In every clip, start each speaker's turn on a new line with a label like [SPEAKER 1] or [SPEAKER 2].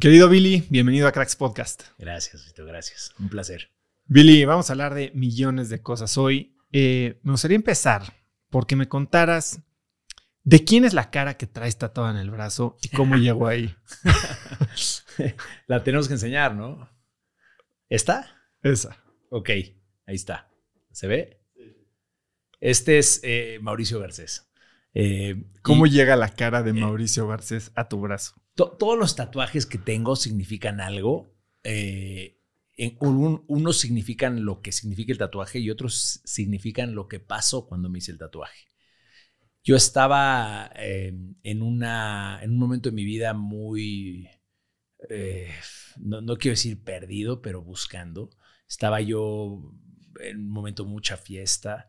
[SPEAKER 1] Querido Billy, bienvenido a Cracks Podcast.
[SPEAKER 2] Gracias, gracias. Un placer.
[SPEAKER 1] Billy, vamos a hablar de millones de cosas hoy. Eh, me gustaría empezar porque me contaras de quién es la cara que traes tatuada en el brazo y cómo llegó ahí. la tenemos que enseñar, ¿no? ¿Esta? Esa. Ok, ahí está. ¿Se ve? Este es eh, Mauricio Garcés. Eh, ¿Cómo llega la cara de Mauricio Garcés a tu brazo? todos los tatuajes que
[SPEAKER 2] tengo significan algo. Eh, unos significan lo que significa el tatuaje y otros significan lo que pasó cuando me hice el tatuaje. Yo estaba em, en, un momento de mi vida muy, eh, no, quiero decir perdido, pero buscando. Estaba yo en un momento mucha fiesta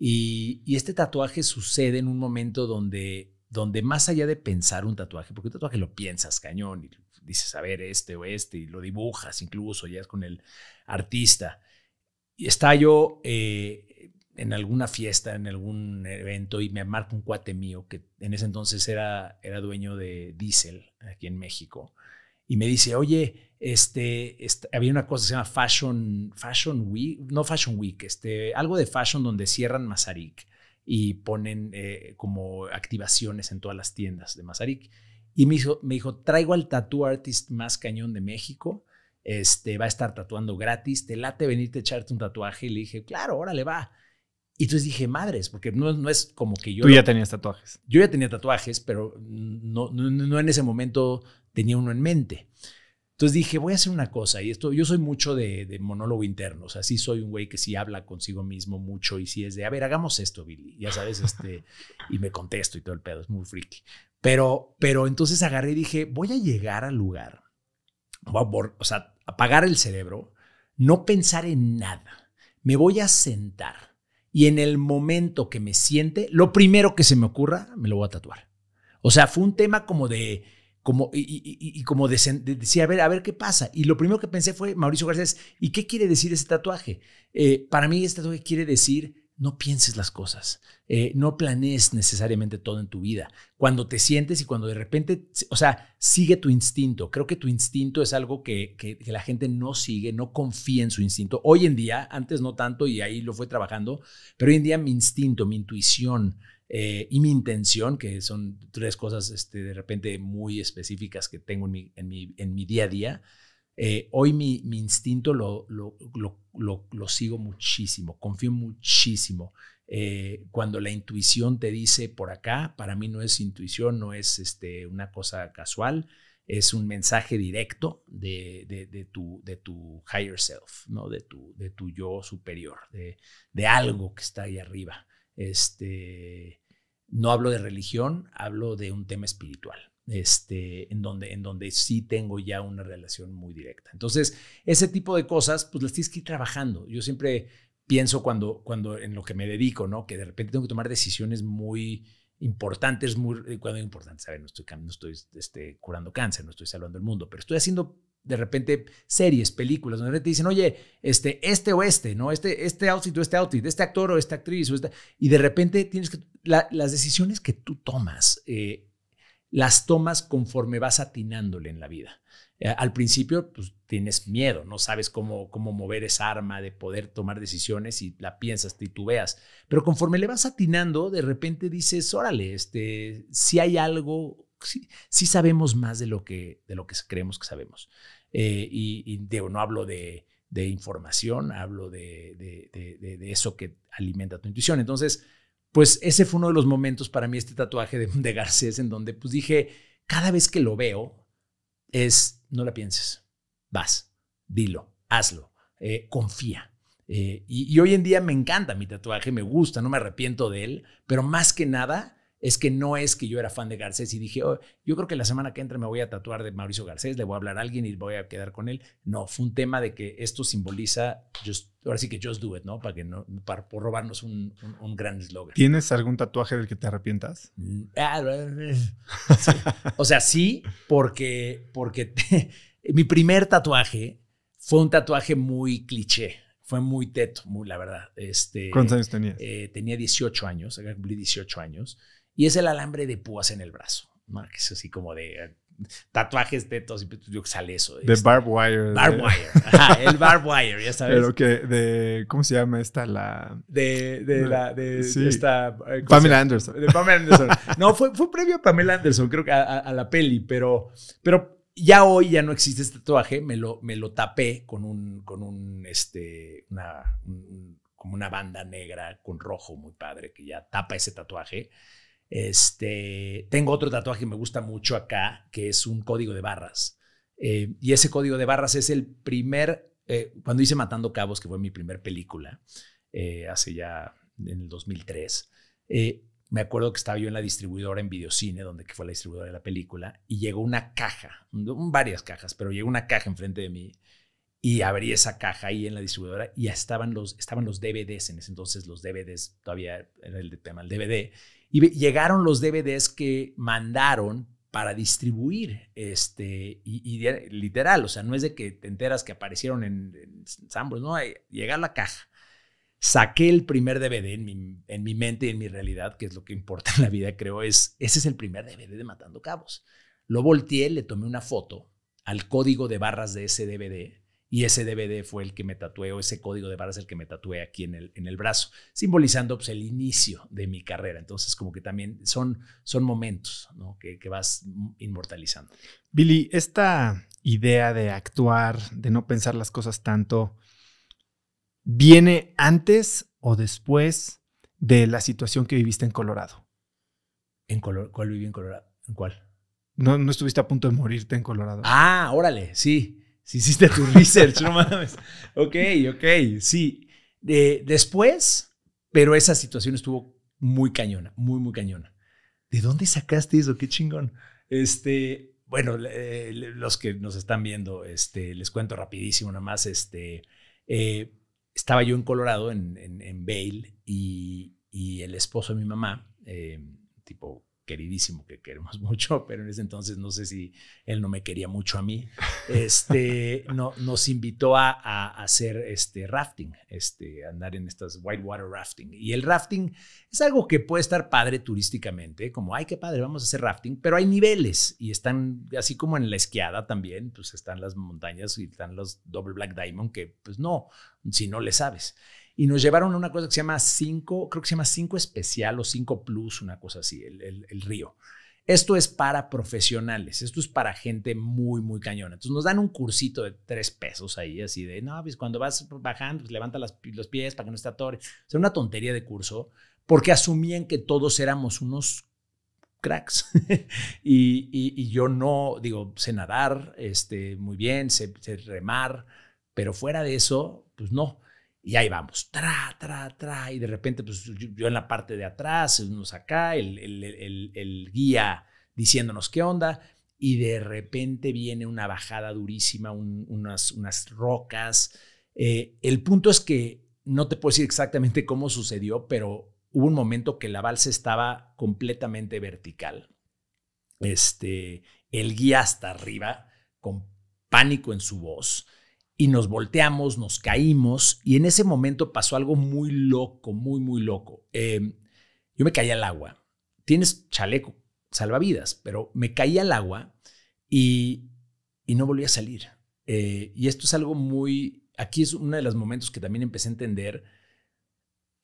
[SPEAKER 2] y este tatuaje sucede en un momento donde donde más allá de pensar un tatuaje, porque un tatuaje lo piensas cañón y dices, a ver, este o este, y lo dibujas incluso, ya es con el artista. Y está yo eh, en alguna fiesta, en algún evento, y me marca un cuate mío que en ese entonces era, dueño de Diesel aquí en México, y me dice, oye, este, había una cosa que se llama Fashion, Fashion Week, no Fashion Week, este, algo de fashion donde cierran Mazarik y ponen eh, como activaciones en todas las tiendas de Mazarik. Y me dijo, me dijo, traigo al tattoo artist más cañón de México, este, va a estar tatuando gratis, te late venirte a echarte un tatuaje. Y le dije, claro, le va. Y entonces dije, madres, porque no, es como que yo... ya tenía tatuajes. Yo ya tenía tatuajes, pero no, no, no en ese momento tenía uno en mente. Entonces dije, voy a hacer una cosa, y esto, yo soy mucho de, monólogo interno, o sea, sí soy un güey que sí habla consigo mismo mucho y sí es de, a ver, hagamos esto, Billy, ya sabes, este, y me contesto y todo el pedo, es muy friki. Pero, pero entonces agarré y dije, voy a llegar al lugar, a, o sea, apagar el cerebro, no pensar en nada, me voy a sentar y en el momento que me siente, lo primero que se me ocurra, me lo voy a tatuar. O sea, fue un tema como de como, y, como decía, a ver, a ver qué pasa. Y lo primero que pensé fue, Mauricio Garcés, ¿y qué quiere decir ese tatuaje? Eh, para mí este tatuaje quiere decir no pienses las cosas, eh, no planees necesariamente todo en tu vida. Cuando te sientes y cuando de repente, o sea, sigue tu instinto. Creo que tu instinto es algo que, que, la gente no sigue, no confía en su instinto. Hoy en día, antes no tanto y ahí lo fue trabajando, pero hoy en día mi instinto, mi intuición, eh, y mi intención, que son tres cosas este, de repente muy específicas que tengo en mi, en mi, en mi día a día, eh, hoy mi, instinto lo, sigo muchísimo, confío muchísimo. Eh, cuando la intuición te dice por acá, para mí no es intuición, no es este, una cosa casual, es un mensaje directo de, tu, de tu, higher self, ¿no? de, tu, de tu yo superior, de, algo que está ahí arriba. Este, no hablo de religión, hablo de un tema espiritual. Este, en, donde, en donde sí tengo ya una relación muy directa. Entonces, ese tipo de cosas, pues las tienes que ir trabajando. Yo siempre pienso cuando, cuando en lo que me dedico, ¿no? Que de repente tengo que tomar decisiones muy importantes, muy, eh, cuando importantes, a ver, no estoy, no estoy este, curando cáncer, no estoy salvando el mundo, pero estoy haciendo de repente series, películas, donde te dicen, oye, este, este o este, ¿no? Este, este outfit o este outfit, este actor o esta actriz, o esta, y de repente tienes que, las decisiones que tú tomas, eh, las tomas conforme vas atinándole en la vida. Eh, al principio, pues tienes miedo, no sabes cómo, cómo mover esa arma de poder tomar decisiones y la piensas, titubeas, pero conforme le vas atinando, de repente dices, órale, este, si hay algo sí, sabemos más de lo que, de lo que creemos que sabemos. Eh, y, no hablo de, información, hablo de, eso que alimenta tu intuición. Entonces, pues ese fue uno de los momentos para mí, este tatuaje de, Garcés, en donde pues dije, cada vez que lo veo, es, no la pienses, vas, dilo, hazlo, eh, confía. Eh, y hoy en día me encanta mi tatuaje, me gusta, no me arrepiento de él, pero más que nada es que no es que yo era fan de Garcés y dije, oh, yo creo que la semana que entra me voy a tatuar de Mauricio Garcés, le voy a hablar a alguien y voy a quedar con él. No, fue un tema de que esto simboliza, just, ahora sí que just do it, ¿no? Para, que no, para por robarnos un, gran eslogan.
[SPEAKER 1] ¿Tienes algún tatuaje del que te arrepientas? Mm, ah,
[SPEAKER 2] o sea, sí, porque, porque mi primer tatuaje fue un tatuaje muy cliché fue muy teto, muy la verdad. Este, ¿Cuántos años tenías? Eh, tenía 18 años, cumplí 18 años y es el alambre de púas en el brazo, ¿no? que es así como de eh, tatuajes, tetos, y pues, yo
[SPEAKER 1] sale eso. De barbwire. wire. barb wire. el barb wire, ya sabes. Pero que de, ¿cómo se llama esta? La... De, de la, de, sí. esta... Eh, Pamela Anderson. De Pamela Anderson.
[SPEAKER 2] No, fue, fue previo a Pamela Anderson, creo que a, a, la peli, pero, pero ya hoy ya no existe este tatuaje, me lo, me lo tapé con un, con un, este, una, un, como una banda negra con rojo muy padre que ya tapa ese tatuaje. Este, tengo otro tatuaje que me gusta mucho acá, que es un código de barras. Eh, y ese código de barras es el primer, eh, cuando hice Matando Cabos, que fue mi primera película, eh, hace ya en el 2003, me acuerdo que estaba yo en la distribuidora en Videocine, donde fue la distribuidora de la película, y llegó una caja, varias cajas, pero llegó una caja enfrente de mí y abrí esa caja ahí en la distribuidora y ya estaban los, estaban los DVDs, en ese entonces los DVDs todavía era el tema, el DVD, y llegaron los DVDs que mandaron para distribuir, este, y, literal, o sea, no es de que te enteras que aparecieron en, en no, eh, llega la caja. Saqué el primer DVD en mi, en mi mente y en mi realidad, que es lo que importa en la vida, creo, es, ese es el primer DVD de Matando Cabos. Lo volteé, le tomé una foto al código de barras de ese DVD, y ese DVD fue el que me tatué, o ese código de barras el que me tatué aquí en el, en el brazo, simbolizando pues, el inicio de mi carrera. Entonces, como que también
[SPEAKER 1] son, son momentos que, vas inmortalizando. Billy, esta idea de actuar, de no pensar las cosas tanto, ¿viene antes o después de la situación que viviste en Colorado? ¿En color ¿Cuál viví en Colorado? ¿En cuál? No, no estuviste a punto de morirte en Colorado.
[SPEAKER 2] Ah, órale, sí. Si hiciste tu research, no mames. Ok, ok, sí. después, pero esa situación estuvo muy cañona, muy, muy cañona. ¿De dónde sacaste eso? Qué chingón. Este, bueno, los que nos están viendo, este, les cuento rapidísimo nada más. Este, eh, estaba yo en Colorado, en, en, Vail, y, y, el esposo de mi mamá, eh, tipo queridísimo que queremos mucho, pero en ese entonces no sé si él no me quería mucho a mí, este, no, nos invitó a, hacer este rafting, este, andar en estas whitewater rafting. Y el rafting es algo que puede estar padre turísticamente, como, ay, qué padre, vamos a hacer rafting, pero hay niveles y están, así como en la esquiada también, pues están las montañas y están los Double Black Diamond, que pues no, si no le sabes y nos llevaron a una cosa que se llama 5, creo que se llama 5 especial o 5 plus, una cosa así, el, río. Esto es para profesionales, esto es para gente muy, muy cañona. Entonces nos dan un cursito de tres pesos ahí, así de, no, pues cuando vas bajando, pues levanta las, los pies para que no esté atore. O sea, una tontería de curso, porque asumían que todos éramos unos cracks. y, y, yo no, digo, sé nadar, este, muy bien, sé remar, pero fuera de eso, pues no. Y ahí vamos, tra, tra, tra. Y de repente, pues yo en la parte de atrás, unos acá, el, guía diciéndonos qué onda. Y de repente viene una bajada durísima, unas, unas rocas. Eh, el punto es que no te puedo decir exactamente cómo sucedió, pero hubo un momento que la balsa estaba completamente vertical. Este, el guía hasta arriba, con pánico en su voz y nos volteamos, nos caímos y en ese momento pasó algo muy loco, muy, muy loco. Em, yo me caí al agua. Tienes chaleco, salvavidas, pero me caí al agua y, no volví a salir. Eh, y esto es algo muy, aquí es uno de los momentos que también empecé a entender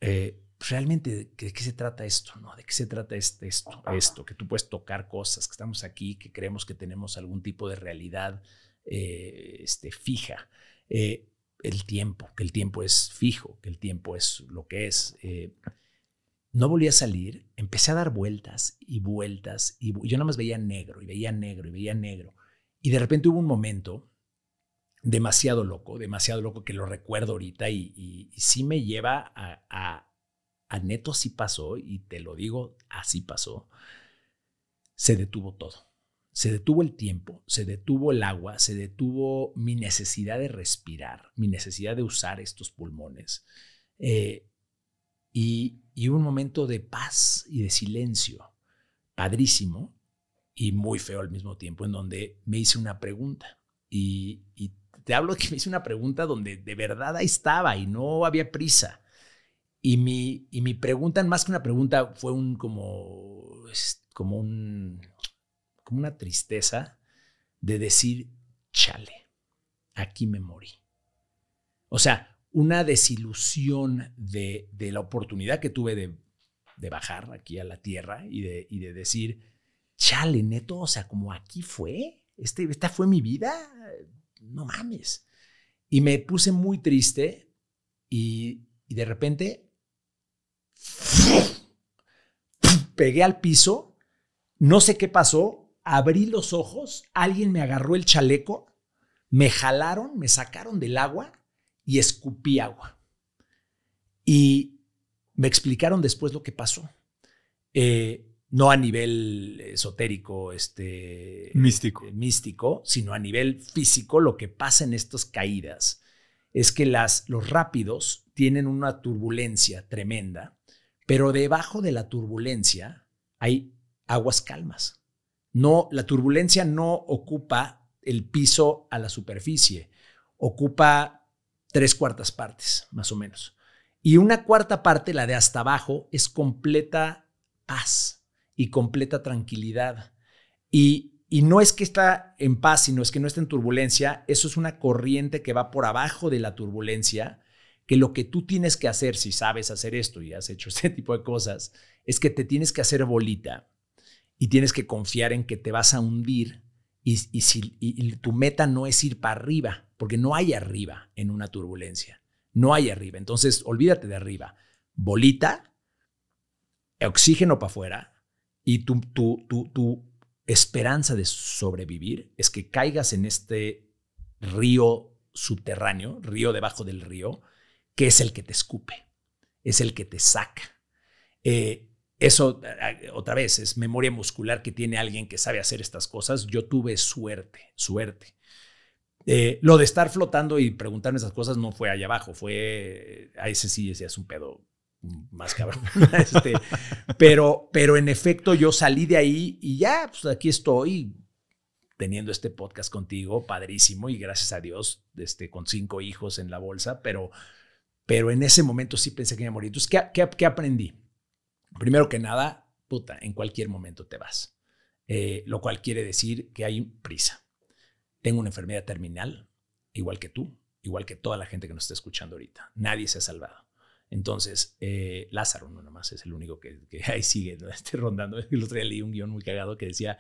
[SPEAKER 2] eh, realmente de qué, se trata esto, ¿no? De qué se trata este, esto, esto, que tú puedes tocar cosas, que estamos aquí, que creemos que tenemos algún tipo de realidad eh, este, fija. Eh, el tiempo, que el tiempo es fijo, que el tiempo es lo que es. Eh, no volví a salir, empecé a dar vueltas y vueltas y yo nada más veía negro y veía negro y veía negro. Y de repente hubo un momento demasiado loco, demasiado loco que lo recuerdo ahorita y, si sí me lleva a, a, a, neto así pasó y te lo digo, así pasó. Se detuvo todo se detuvo el tiempo, se detuvo el agua, se detuvo mi necesidad de respirar, mi necesidad de usar estos pulmones. Eh, y, y, un momento de paz y de silencio, padrísimo y muy feo al mismo tiempo, en donde me hice una pregunta. Y, te hablo de que me hice una pregunta donde de verdad ahí estaba y no había prisa. Y mi, y mi pregunta, más que una pregunta, fue un como, como un como una tristeza de decir, chale, aquí me morí. O sea, una desilusión de, la oportunidad que tuve de, bajar aquí a la tierra y de, de decir, chale, neto, o sea, como aquí fue, este, esta fue mi vida, no mames. Y me puse muy triste y, y de repente pegué al piso, no sé qué pasó, abrí los ojos, alguien me agarró el chaleco, me jalaron, me sacaron del agua y escupí agua. Y me explicaron después lo que pasó. Eh, no a nivel esotérico, este, místico. Eh, místico, sino a nivel físico, lo que pasa en estas caídas es que las, los rápidos tienen una turbulencia tremenda, pero debajo de la turbulencia hay aguas calmas. No, la turbulencia no ocupa el piso a la superficie, ocupa tres cuartas partes, más o menos. Y una cuarta parte, la de hasta abajo, es completa paz y completa tranquilidad. Y, y no es que está en paz, sino es que no está en turbulencia. Eso es una corriente que va por abajo de la turbulencia, que lo que tú tienes que hacer, si sabes hacer esto y has hecho este tipo de cosas, es que te tienes que hacer bolita y tienes que confiar en que te vas a hundir y, si, tu meta no es ir para arriba, porque no hay arriba en una turbulencia, no hay arriba. Entonces, olvídate de arriba. Bolita, oxígeno para afuera y tu, tu, tu, tu esperanza de sobrevivir es que caigas en este río subterráneo, río debajo del río, que es el que te escupe, es el que te saca. Eh, eso, otra vez, es memoria muscular que tiene alguien que sabe hacer estas cosas. Yo tuve suerte, suerte. Eh, lo de estar flotando y preguntarme esas cosas no fue allá abajo, fue, a ese sí es un pedo más cabrón. este, pero, pero en efecto yo salí de ahí y ya, pues aquí estoy teniendo este podcast contigo, padrísimo y gracias a Dios, este, con cinco hijos en la bolsa, pero, pero en ese momento sí pensé que me morir. Entonces, ¿qué, qué, qué aprendí? primero que nada, puta, en cualquier momento te vas. Eh, lo cual quiere decir que hay prisa. Tengo una enfermedad terminal, igual que tú, igual que toda la gente que nos está escuchando ahorita. Nadie se ha salvado. Entonces, eh, Lázaro, no nomás, es el único que, ahí sigue ¿no? rondando. El otro día leí un guión muy cagado que decía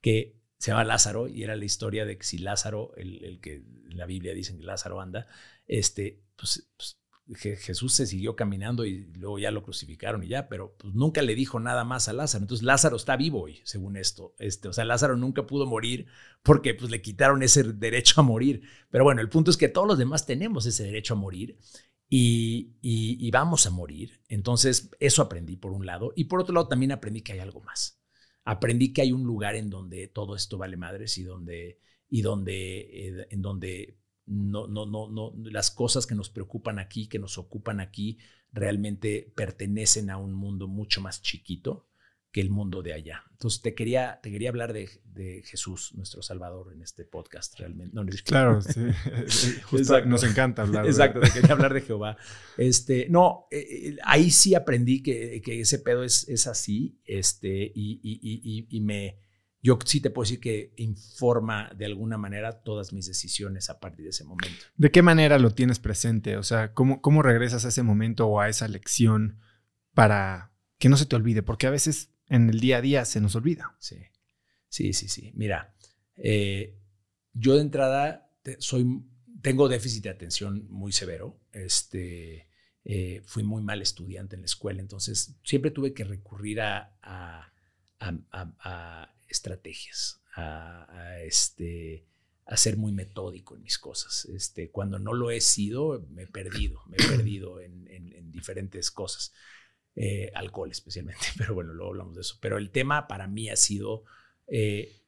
[SPEAKER 2] que se llama Lázaro y era la historia de que si Lázaro, el, que en la Biblia dicen que Lázaro anda, este, pues, pues Jesús se siguió caminando y luego ya lo crucificaron y ya, pero pues, nunca le dijo nada más a Lázaro. Entonces Lázaro está vivo hoy, según esto. Este, o sea, Lázaro nunca pudo morir porque pues, le quitaron ese derecho a morir. Pero bueno, el punto es que todos los demás tenemos ese derecho a morir y, vamos a morir. Entonces, eso aprendí por un lado. Y por otro lado, también aprendí que hay algo más. Aprendí que hay un lugar en donde todo esto vale madres y donde, y donde, eh, en donde no, no, no, no, las cosas que nos preocupan aquí, que nos ocupan aquí, realmente pertenecen a un mundo mucho más chiquito que el mundo de allá. Entonces, te quería, te quería hablar de, de Jesús, nuestro Salvador, en este podcast, realmente. claro, sí. nos encanta hablar. Exacto, te quería hablar de Jehová. Este, no, eh, eh, ahí sí aprendí que, ese pedo es, es así, este, y, y, y, y me yo sí te puedo decir que informa de alguna manera todas mis decisiones a partir de ese momento.
[SPEAKER 1] ¿De qué manera lo tienes presente? O sea, ¿cómo, cómo regresas a ese momento o a esa lección para que no se te olvide? Porque a veces en el día a día se nos olvida. Sí, sí, sí, sí. Mira,
[SPEAKER 2] eh, yo de entrada soy, tengo déficit de atención muy severo. Este, eh, fui muy mal estudiante en la escuela, entonces siempre tuve que recurrir a a, estrategias, a, este, ser muy metódico en mis cosas. Este, cuando no lo he sido, me he perdido, me he perdido en, diferentes cosas, eh, alcohol especialmente, pero bueno, luego hablamos de eso. Pero el tema para mí ha sido eh,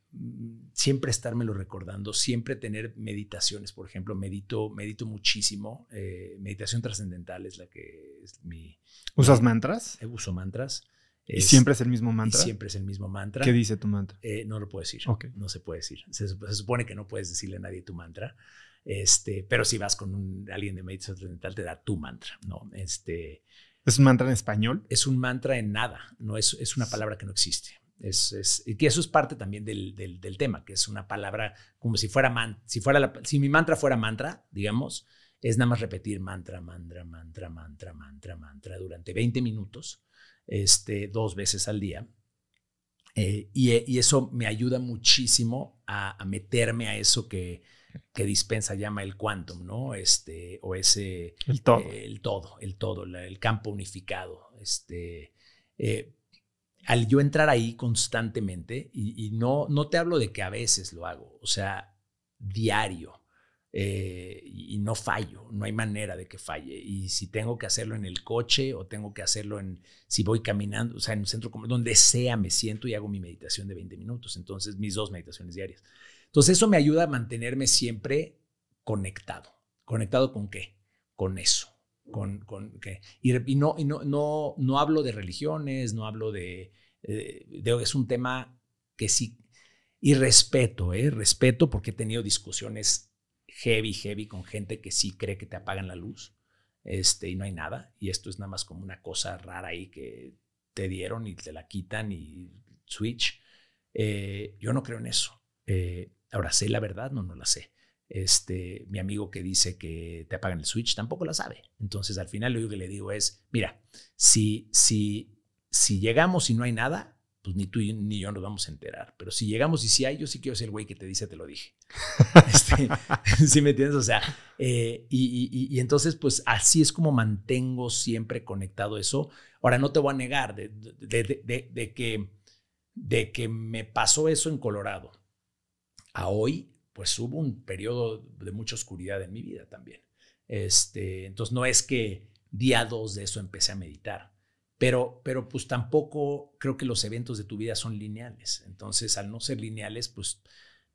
[SPEAKER 2] siempre estármelo recordando, siempre tener meditaciones, por ejemplo, medito, medito muchísimo, eh, meditación trascendental es la que es
[SPEAKER 1] mi... ¿Usas mantras?
[SPEAKER 2] uso mantras. ¿Y siempre es el mismo mantra? siempre es el mismo mantra. ¿Qué dice tu mantra? Eh, no lo puedo decir. No se puede decir. Se, supone que no puedes decirle a nadie tu mantra. Este, pero si vas con un, alguien de meditación te da tu mantra, ¿no? Este, ¿Es un mantra en español? Es un mantra en nada. No es, es una palabra que no existe. Es, y que eso es parte también del, tema, que es una palabra como si fuera man, si fuera la, si mi mantra fuera mantra, digamos, es nada más repetir mantra, mantra, mantra, mantra, mantra, mantra durante 20 minutos este, dos veces al día. Eh, eh, y, eso me ayuda muchísimo a, meterme a eso que, que dispensa llama el quantum, ¿no? Este, o ese... El todo. Eh, el todo, el el campo unificado. Este, al yo entrar ahí constantemente, y, y, no, no te hablo de que a veces lo hago, o sea, diario, eh, y no fallo, no hay manera de que falle. Y si tengo que hacerlo en el coche o tengo que hacerlo en, si voy caminando, o sea, en un centro como donde sea, me siento y hago mi meditación de 20 minutos. Entonces, mis dos meditaciones diarias. Entonces, eso me ayuda a mantenerme siempre conectado. ¿Conectado con qué? Con eso. Con, con ¿qué? Y, no, y no, no, no hablo de religiones, no hablo de, eh, de es un tema que sí, y respeto, eh, respeto porque he tenido discusiones heavy, heavy con gente que sí cree que te apagan la luz este, y no hay nada. Y esto es nada más como una cosa rara ahí que te dieron y te la quitan y switch. Eh, yo no creo en eso. Eh, ahora, ¿sé la verdad? No, no la sé. Este, mi amigo que dice que te apagan el switch tampoco la sabe. Entonces, al final lo que le digo es, mira, si, si, si llegamos y no hay nada, pues ni tú ni yo nos vamos a enterar. Pero si llegamos y si hay, yo sí quiero ser el güey que te dice, te lo dije. si este, me entiendes? O sea, eh, y, entonces, pues así es como mantengo siempre conectado eso. Ahora, no te voy a negar de, que, de que me pasó eso en Colorado. A hoy, pues hubo un periodo de mucha oscuridad en mi vida también. Este, entonces, no es que día dos de eso empecé a meditar pero, pero pues tampoco creo que los eventos de tu vida son lineales. Entonces, al no ser lineales, pues,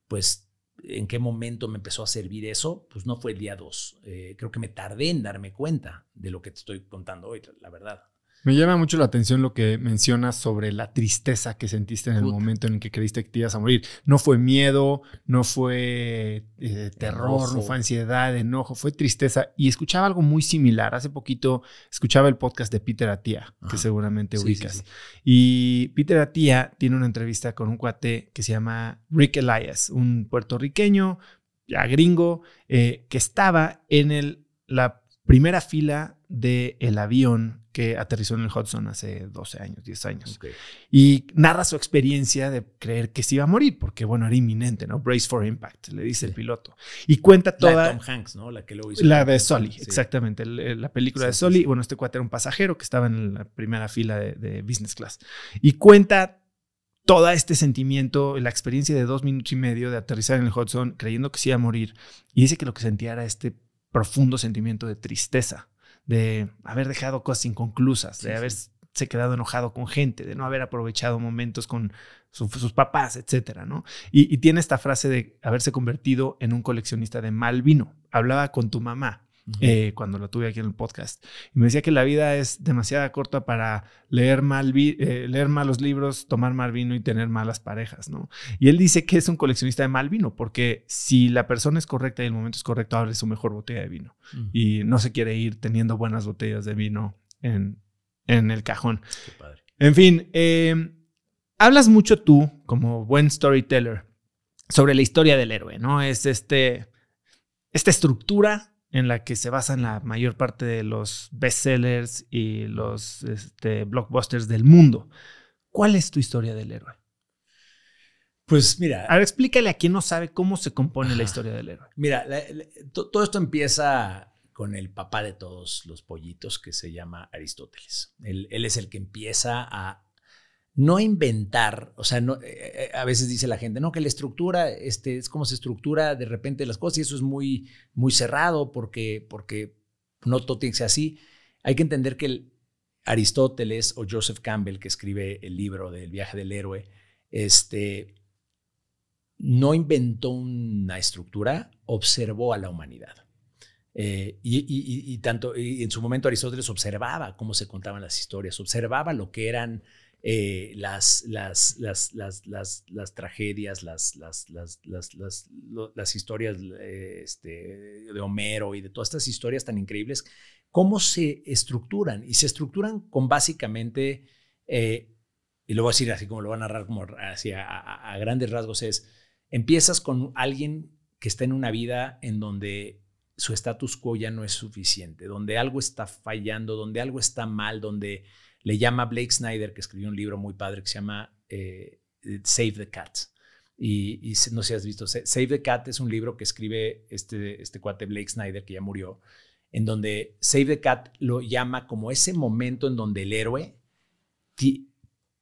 [SPEAKER 2] pues ¿en qué momento me empezó a servir eso? Pues no fue el día 2. Eh, creo que me tardé en darme cuenta de lo que te estoy contando hoy, la verdad.
[SPEAKER 1] Me llama mucho la atención lo que mencionas sobre la tristeza que sentiste en el momento en el que creíste que te ibas a morir. No fue miedo, no fue eh, terror, no fue ansiedad, enojo, fue tristeza. Y escuchaba algo muy similar. Hace poquito escuchaba el podcast de Peter Atia, que ah, seguramente ubicas. Y Peter Atia tiene una entrevista con un cuate que se llama Rick Elias, un puertorriqueño, ya gringo, eh, que estaba en el, la primera fila del el avión que aterrizó en el Hudson hace 12 años, 10 años. Y narra su experiencia de creer que se iba a morir, porque bueno, era inminente, ¿no? Brace for Impact, le dice el piloto. Y cuenta toda... La de Tom Hanks, ¿no? La que lo hizo. La de Sully, exactamente. La película de Sully. Bueno, este cuate era un pasajero que estaba en la primera fila de, de Business Class. Y cuenta todo este sentimiento, la experiencia de dos minutos y medio de aterrizar en el Hudson creyendo que se iba a morir. Y dice que lo que sentía era este profundo sentimiento de tristeza, de haber dejado cosas inconclusas, de haberse quedado enojado con gente, de no haber aprovechado momentos con sus papás, etcétera, ¿no? y tiene esta frase de haberse convertido en un coleccionista de mal vino. Hablaba con tu mamá eh, cuando lo tuve aquí en el podcast. Y me decía que la vida es demasiado corta para leer, mal eh, leer malos libros, tomar mal vino y tener malas parejas, ¿no? Y él dice que es un coleccionista de mal vino, porque si la persona es correcta y el momento es correcto, abre su mejor botella de vino. Y no se quiere ir teniendo buenas botellas de vino en, el cajón. En fin, em, hablas mucho tú, como buen storyteller, sobre la historia del héroe, ¿no? Es este, esta estructura en la que se basan la mayor parte de los bestsellers y los este, blockbusters del mundo. ¿Cuál es tu historia del héroe? Pues mira. Ahora explícale a quien no sabe cómo se compone la historia del héroe.
[SPEAKER 2] Mira, todo esto empieza con el papá de todos los pollitos que se llama Aristóteles. él es el que empieza a no inventar, o sea, eh, eh, a veces dice la gente, no, que la estructura este, es como se estructura de repente las cosas y eso es muy, muy cerrado porque, porque no todo tiene que ser así. Hay que entender que Aristóteles o Joseph Campbell, que escribe el libro del viaje del héroe, este, no inventó una estructura, observó a la humanidad. Eh, y, tanto, y en su momento Aristóteles observaba cómo se contaban las historias, observaba lo que eran eh, las, las, las, tragedias, las, las, historias eh, este, de Homero y de todas estas historias tan increíbles, cómo se estructuran. Y se estructuran con básicamente, eh, y lo voy a decir así como lo voy a narrar a, a grandes rasgos, es, empiezas con alguien que está en una vida en donde su status quo ya no es suficiente, donde algo está fallando, donde algo está mal, donde le llama Blake Snyder, que escribió un libro muy padre que se llama eh, Save the Cat. Y, no sé si has visto, Save the Cat es un libro que escribe este, este cuate Blake Snyder, que ya murió, en donde Save the Cat lo llama como ese momento en donde el héroe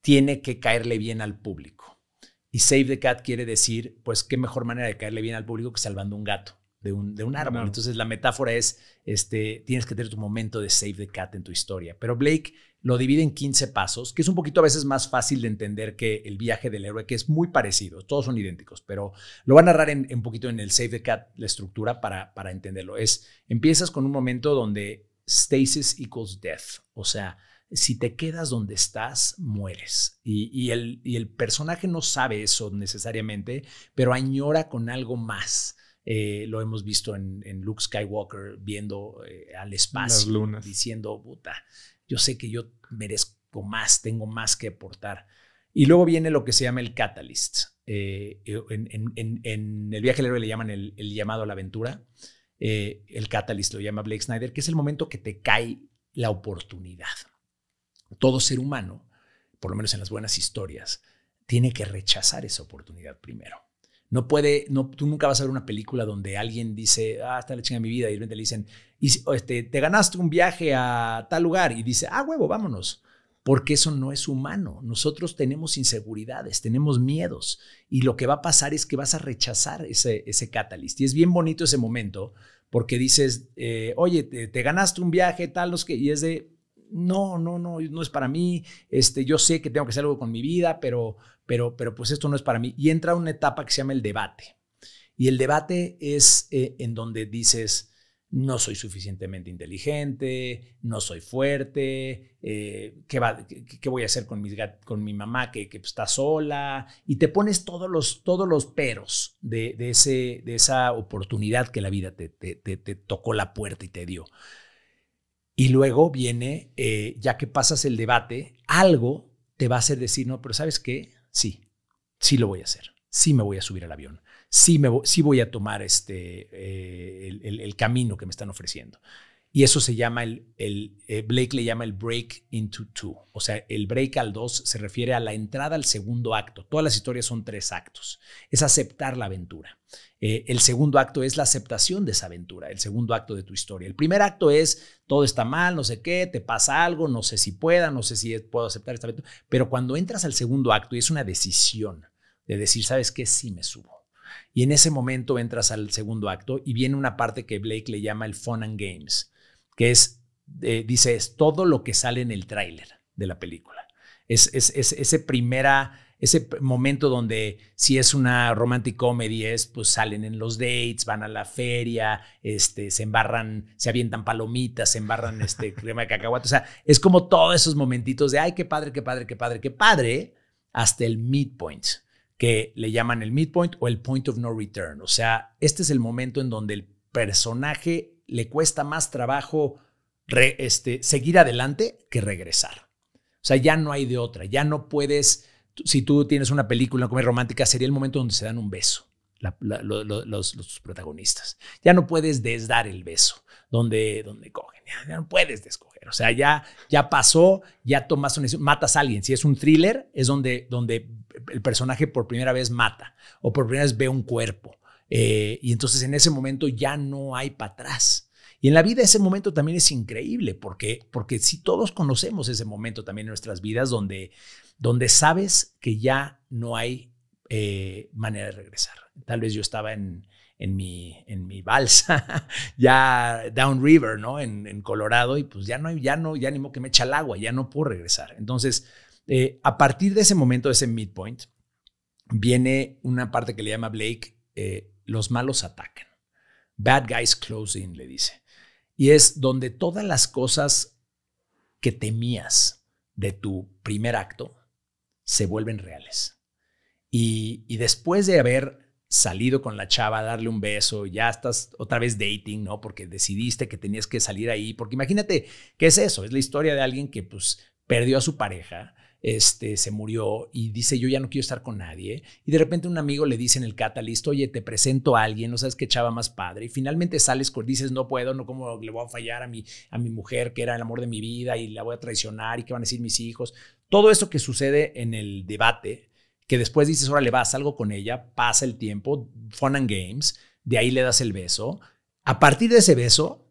[SPEAKER 2] tiene que caerle bien al público. Y Save the Cat quiere decir, pues, qué mejor manera de caerle bien al público que salvando un gato de un, de árbol. Entonces, la metáfora es, este, tienes que tener tu momento de Save the Cat en tu historia. Pero Blake lo divide en 15 pasos, que es un poquito a veces más fácil de entender que el viaje del héroe, que es muy parecido, todos son idénticos, pero lo va a narrar en, un poquito en el Save the Cat, la estructura para, para entenderlo. Es, empiezas con un momento donde stasis equals death, o sea, si te quedas donde estás, mueres. Y, el, el personaje no sabe eso necesariamente, pero añora con algo más. Eh, lo hemos visto en, Luke Skywalker viendo eh, al espacio, diciendo, puta, yo sé que yo merezco más, tengo más que aportar. Y luego viene lo que se llama el catalyst. Eh, eh, en, el viaje al héroe le llaman el, llamado a la aventura. Eh, el catalyst lo llama Blake Snyder, que es el momento que te cae la oportunidad. Todo ser humano, por lo menos en las buenas historias, tiene que rechazar esa oportunidad primero. No puede, no, tú nunca vas a ver una película donde alguien dice, ah, está la chinga de mi vida, y de repente le dicen, este, te ganaste un viaje a tal lugar, y dice, ah, huevo, vámonos. Porque eso no es humano. Nosotros tenemos inseguridades, tenemos miedos, y lo que va a pasar es que vas a rechazar ese, ese catalyst. Y es bien bonito ese momento, porque dices, eh, oye, te, ganaste un viaje, tal, los que, y es de, no, no, no, no es para mí, este, yo sé que tengo que hacer algo con mi vida, pero, pero, pues esto no es para mí. Y entra una etapa que se llama el debate. Y el debate es eh, en donde dices, no soy suficientemente inteligente, no soy fuerte, eh, ¿qué, qué, voy a hacer con, mis con mi mamá que, está sola? Y te pones todos los, todos los peros de, ese, de esa oportunidad que la vida te, tocó la puerta y te dio. Y luego viene, eh, ya que pasas el debate, algo te va a hacer decir, no, pero ¿sabes qué? sí, sí lo voy a hacer, sí me voy a subir al avión, sí, me, sí voy a tomar este, eh, el, camino que me están ofreciendo. Y eso se llama, el, eh, Blake le llama el break into two. O sea, el break al dos se refiere a la entrada al segundo acto. Todas las historias son tres actos. Es aceptar la aventura. Eh, el segundo acto es la aceptación de esa aventura, el segundo acto de tu historia. El primer acto es todo está mal, no sé qué, te pasa algo, no sé si pueda, no sé si puedo aceptar esta aventura. Pero cuando entras al segundo acto y es una decisión de decir, ¿sabes qué? Sí me subo. Y en ese momento entras al segundo acto y viene una parte que Blake le llama el fun and games que es, eh, dice, es todo lo que sale en el tráiler de la película. Es, ese primera, ese momento donde si es una romantic comedy es, pues salen en los dates, van a la feria, este, se embarran, se avientan palomitas, se embarran este, crema de cacahuate. O sea, es como todos esos momentitos de, ay, qué padre, qué padre, qué padre, qué padre, hasta el midpoint que le llaman el midpoint o el point of no return. O sea, este es el momento en donde el personaje le cuesta más trabajo este, seguir adelante que regresar. O sea, ya no hay de otra, ya no puedes, si tú tienes una película, como romántica, sería el momento donde se dan un beso. los, protagonistas. Ya no puedes desdar el beso donde, donde cogen, ya, no puedes descoger. O sea, ya, ya pasó, ya tomas una matas a alguien. Si es un thriller, es donde, donde el personaje por primera vez mata o por primera vez ve un cuerpo eh, y entonces en ese momento ya no hay para atrás. Y en la vida ese momento también es increíble, porque, porque si todos conocemos ese momento también en nuestras vidas donde, donde sabes que ya no hay eh, manera de regresar. Tal vez yo estaba en, en mi, en mi balsa, ya downriver, ¿no? En, Colorado, y pues ya no, ya no, ya modo que me echa el agua, ya no puedo regresar. Entonces, eh, a partir de ese momento, de ese midpoint, viene una parte que le llama Blake eh, los malos atacan. Bad guys closing, le dice. Y es donde todas las cosas que temías de tu primer acto se vuelven reales. Y, después de haber salido con la chava, darle un beso, ya estás otra vez dating, ¿no? Porque decidiste que tenías que salir ahí, porque imagínate, ¿qué es eso? Es la historia de alguien que pues perdió a su pareja, este, se murió y dice, yo ya no quiero estar con nadie. Y de repente un amigo le dice en el catalyst, oye, te presento a alguien, no sabes qué chava más padre. Y finalmente sales, con, dices, no puedo, no como le voy a fallar a mi, a mi mujer, que era el amor de mi vida, y la voy a traicionar, y que van a decir mis hijos. Todo eso que sucede en el debate, que después dices, ahora le vas, algo con ella, pasa el tiempo, fun and games, de ahí le das el beso. A partir de ese beso,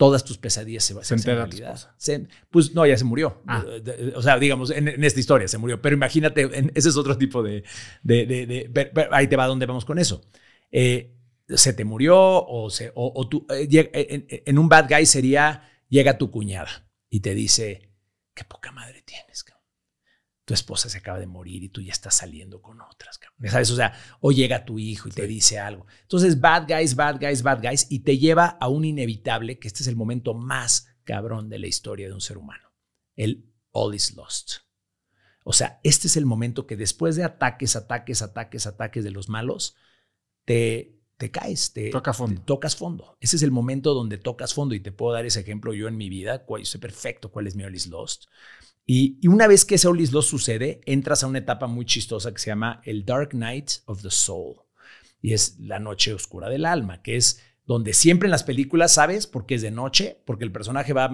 [SPEAKER 2] todas tus pesadillas se, se, se realidad. pues no, ya se murió. Ah. O sea, digamos, en, esta historia se murió. Pero imagínate, en, ese es otro tipo de... de, de, ahí te va donde vamos con eso. Eh, se te murió o, o, tú, eh, eh, en, en, un bad guy sería, llega tu cuñada y te dice, qué poca madre tienes tu esposa se acaba de morir y tú ya estás saliendo con otras, ¿sabes? O sea, o llega tu hijo y te dice algo. Entonces, bad guys, bad guys, bad guys, y te lleva a un inevitable, que este es el momento más cabrón de la historia de un ser humano, el all is lost. O sea, este es el momento que después de ataques, ataques, ataques, ataques de los malos, te, caes, te, fondo. tocas fondo. Ese es el momento donde tocas fondo y te puedo dar ese ejemplo yo en mi vida, perfecto cuál es mi all is lost. Y, una vez que ese olis lo sucede, entras a una etapa muy chistosa que se llama el Dark Night of the Soul. Y es la noche oscura del alma, que es donde siempre en las películas sabes porque es de noche, porque el personaje va,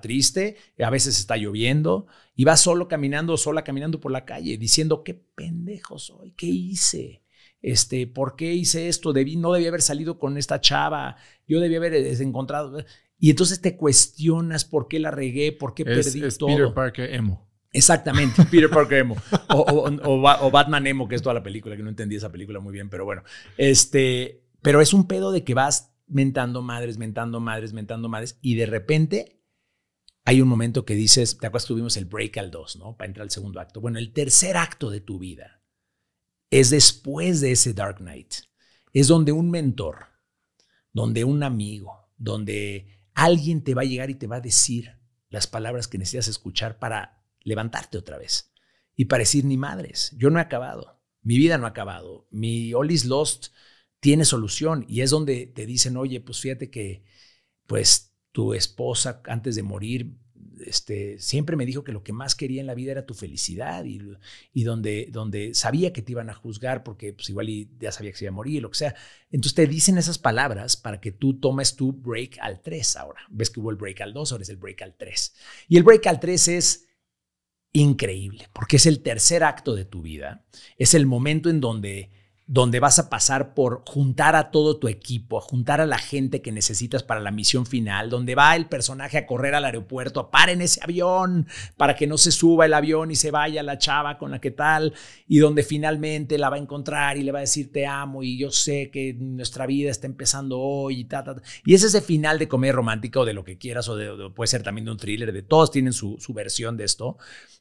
[SPEAKER 2] triste, a veces está lloviendo y va solo caminando, sola caminando por la calle, diciendo qué pendejo soy, qué hice, este, por qué hice esto, Debí, no debía haber salido con esta chava, yo debía haber eh, encontrado eh". Y entonces te cuestionas por qué la regué, por qué perdí es Peter Parker emo. Exactamente, Peter Parker emo. o, Batman emo, que es toda la película, que no entendí esa película muy bien, pero bueno. Este, pero es un pedo de que vas mentando madres, mentando madres, mentando madres, y de repente hay un momento que dices, ¿te acuerdas? que Tuvimos el break al 2, ¿no? Para entrar al segundo acto. Bueno, el tercer acto de tu vida es después de ese Dark Knight. Es donde un mentor, donde un amigo, donde alguien te va a llegar y te va a decir las palabras que necesitas escuchar para levantarte otra vez y para decir, ni madres, yo no he acabado, mi vida no ha acabado, mi all is lost tiene solución y es donde te dicen, oye, pues fíjate que pues tu esposa antes de morir este, siempre me dijo que lo que más quería en la vida era tu felicidad y, donde, donde sabía que te iban a juzgar porque pues igual ya sabía que se iba a morir, lo que sea. Entonces te dicen esas palabras para que tú tomes tu break al 3 ahora. Ves que hubo el break al 2, ahora es el break al 3. Y el break al 3 es increíble porque es el tercer acto de tu vida. Es el momento en donde donde vas a pasar por juntar a todo tu equipo, a juntar a la gente que necesitas para la misión final, donde va el personaje a correr al aeropuerto, a en ese avión para que no se suba el avión y se vaya la chava con la que tal, y donde finalmente la va a encontrar y le va a decir te amo y yo sé que nuestra vida está empezando hoy y ta, Y es ese final de comedia romántica o de lo que quieras o puede ser también de un thriller, de todos tienen su, su versión de esto,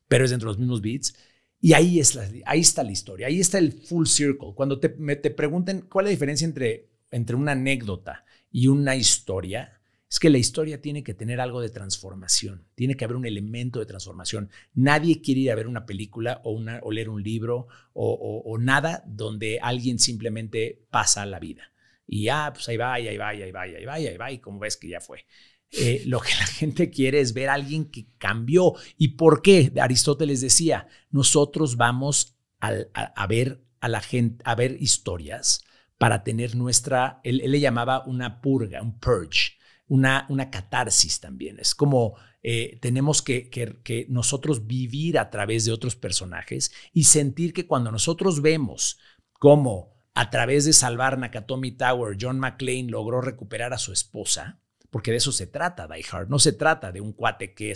[SPEAKER 2] pero es dentro de los mismos beats y ahí, es ahí está la historia, ahí está el full circle. Cuando te, pregunten cuál es la diferencia entre, entre una anécdota y una historia, es que la historia tiene que tener algo de transformación, tiene que haber un elemento de transformación. Nadie quiere ir a ver una película o, una, o leer un libro o, nada donde alguien simplemente pasa la vida. Y ah, pues ahí va, y ahí va, ahí va, ahí va, ahí va, y como ves que ya fue. Eh, lo que la gente quiere es ver a alguien que cambió. ¿Y por qué? Aristóteles decía, nosotros vamos a, ver a la gente, a ver historias para tener nuestra, él, le llamaba una purga, un purge, una, una catarsis también. Es como eh, tenemos que, que, que, nosotros vivir a través de otros personajes y sentir que cuando nosotros vemos cómo a través de salvar Nakatomi Tower, John McClane logró recuperar a su esposa, porque de eso se trata Die Hard. No se trata de un cuate que,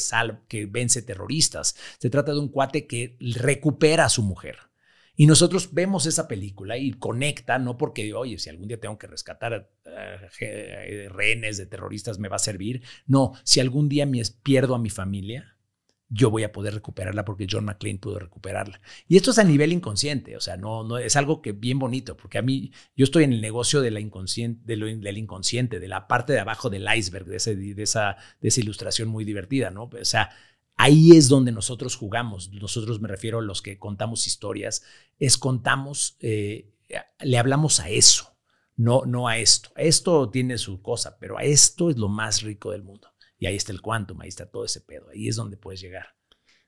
[SPEAKER 2] que vence terroristas, se trata de un cuate que recupera a su mujer. Y nosotros vemos esa película y conecta, no porque, oye, si algún día tengo que rescatar rehenes de terroristas me va a servir. No, si algún día me pierdo a mi familia, yo voy a poder recuperarla porque John McLean pudo recuperarla. Y esto es a nivel inconsciente, o sea, no, no es algo que bien bonito, porque a mí yo estoy en el negocio de la inconsciente, de del inconsciente, de la parte de abajo del iceberg, de, esa, de esa ilustración muy divertida, ¿no? O sea, ahí es donde nosotros jugamos, nosotros me refiero a los que contamos historias, es contamos, eh, le hablamos a eso, no, no a esto. Esto tiene su cosa, pero a esto es lo más rico del mundo. Y ahí está el quantum, ahí está todo ese pedo, ahí es donde
[SPEAKER 1] puedes llegar.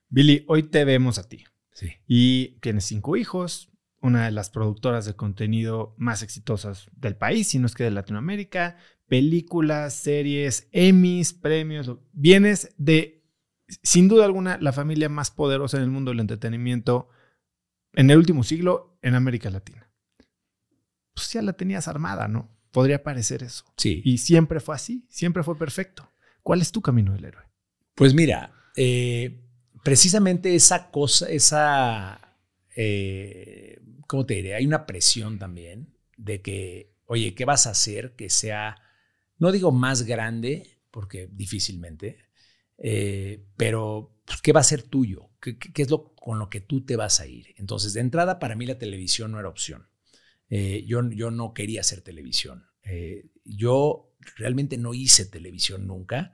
[SPEAKER 1] Billy, hoy te vemos a ti. Sí. Y tienes cinco hijos, una de las productoras de contenido más exitosas del país, si no es que de Latinoamérica, películas, series, Emmys, premios. Vienes de, sin duda alguna, la familia más poderosa en el mundo del entretenimiento en el último siglo en América Latina. Pues ya la tenías armada, ¿no? Podría parecer eso. Sí. Y siempre fue así, siempre fue perfecto. ¿Cuál es tu camino del héroe? Pues mira,
[SPEAKER 2] eh, precisamente esa cosa, esa, eh, ¿cómo te diré? Hay una presión también de que, oye, ¿qué vas a hacer que sea, no digo más grande, porque difícilmente, eh, pero pues, ¿qué va a ser tuyo? ¿Qué, es lo con lo que tú te vas a ir? Entonces, de entrada, para mí la televisión no era opción. yo, yo no quería hacer televisión. yo realmente no hice televisión nunca,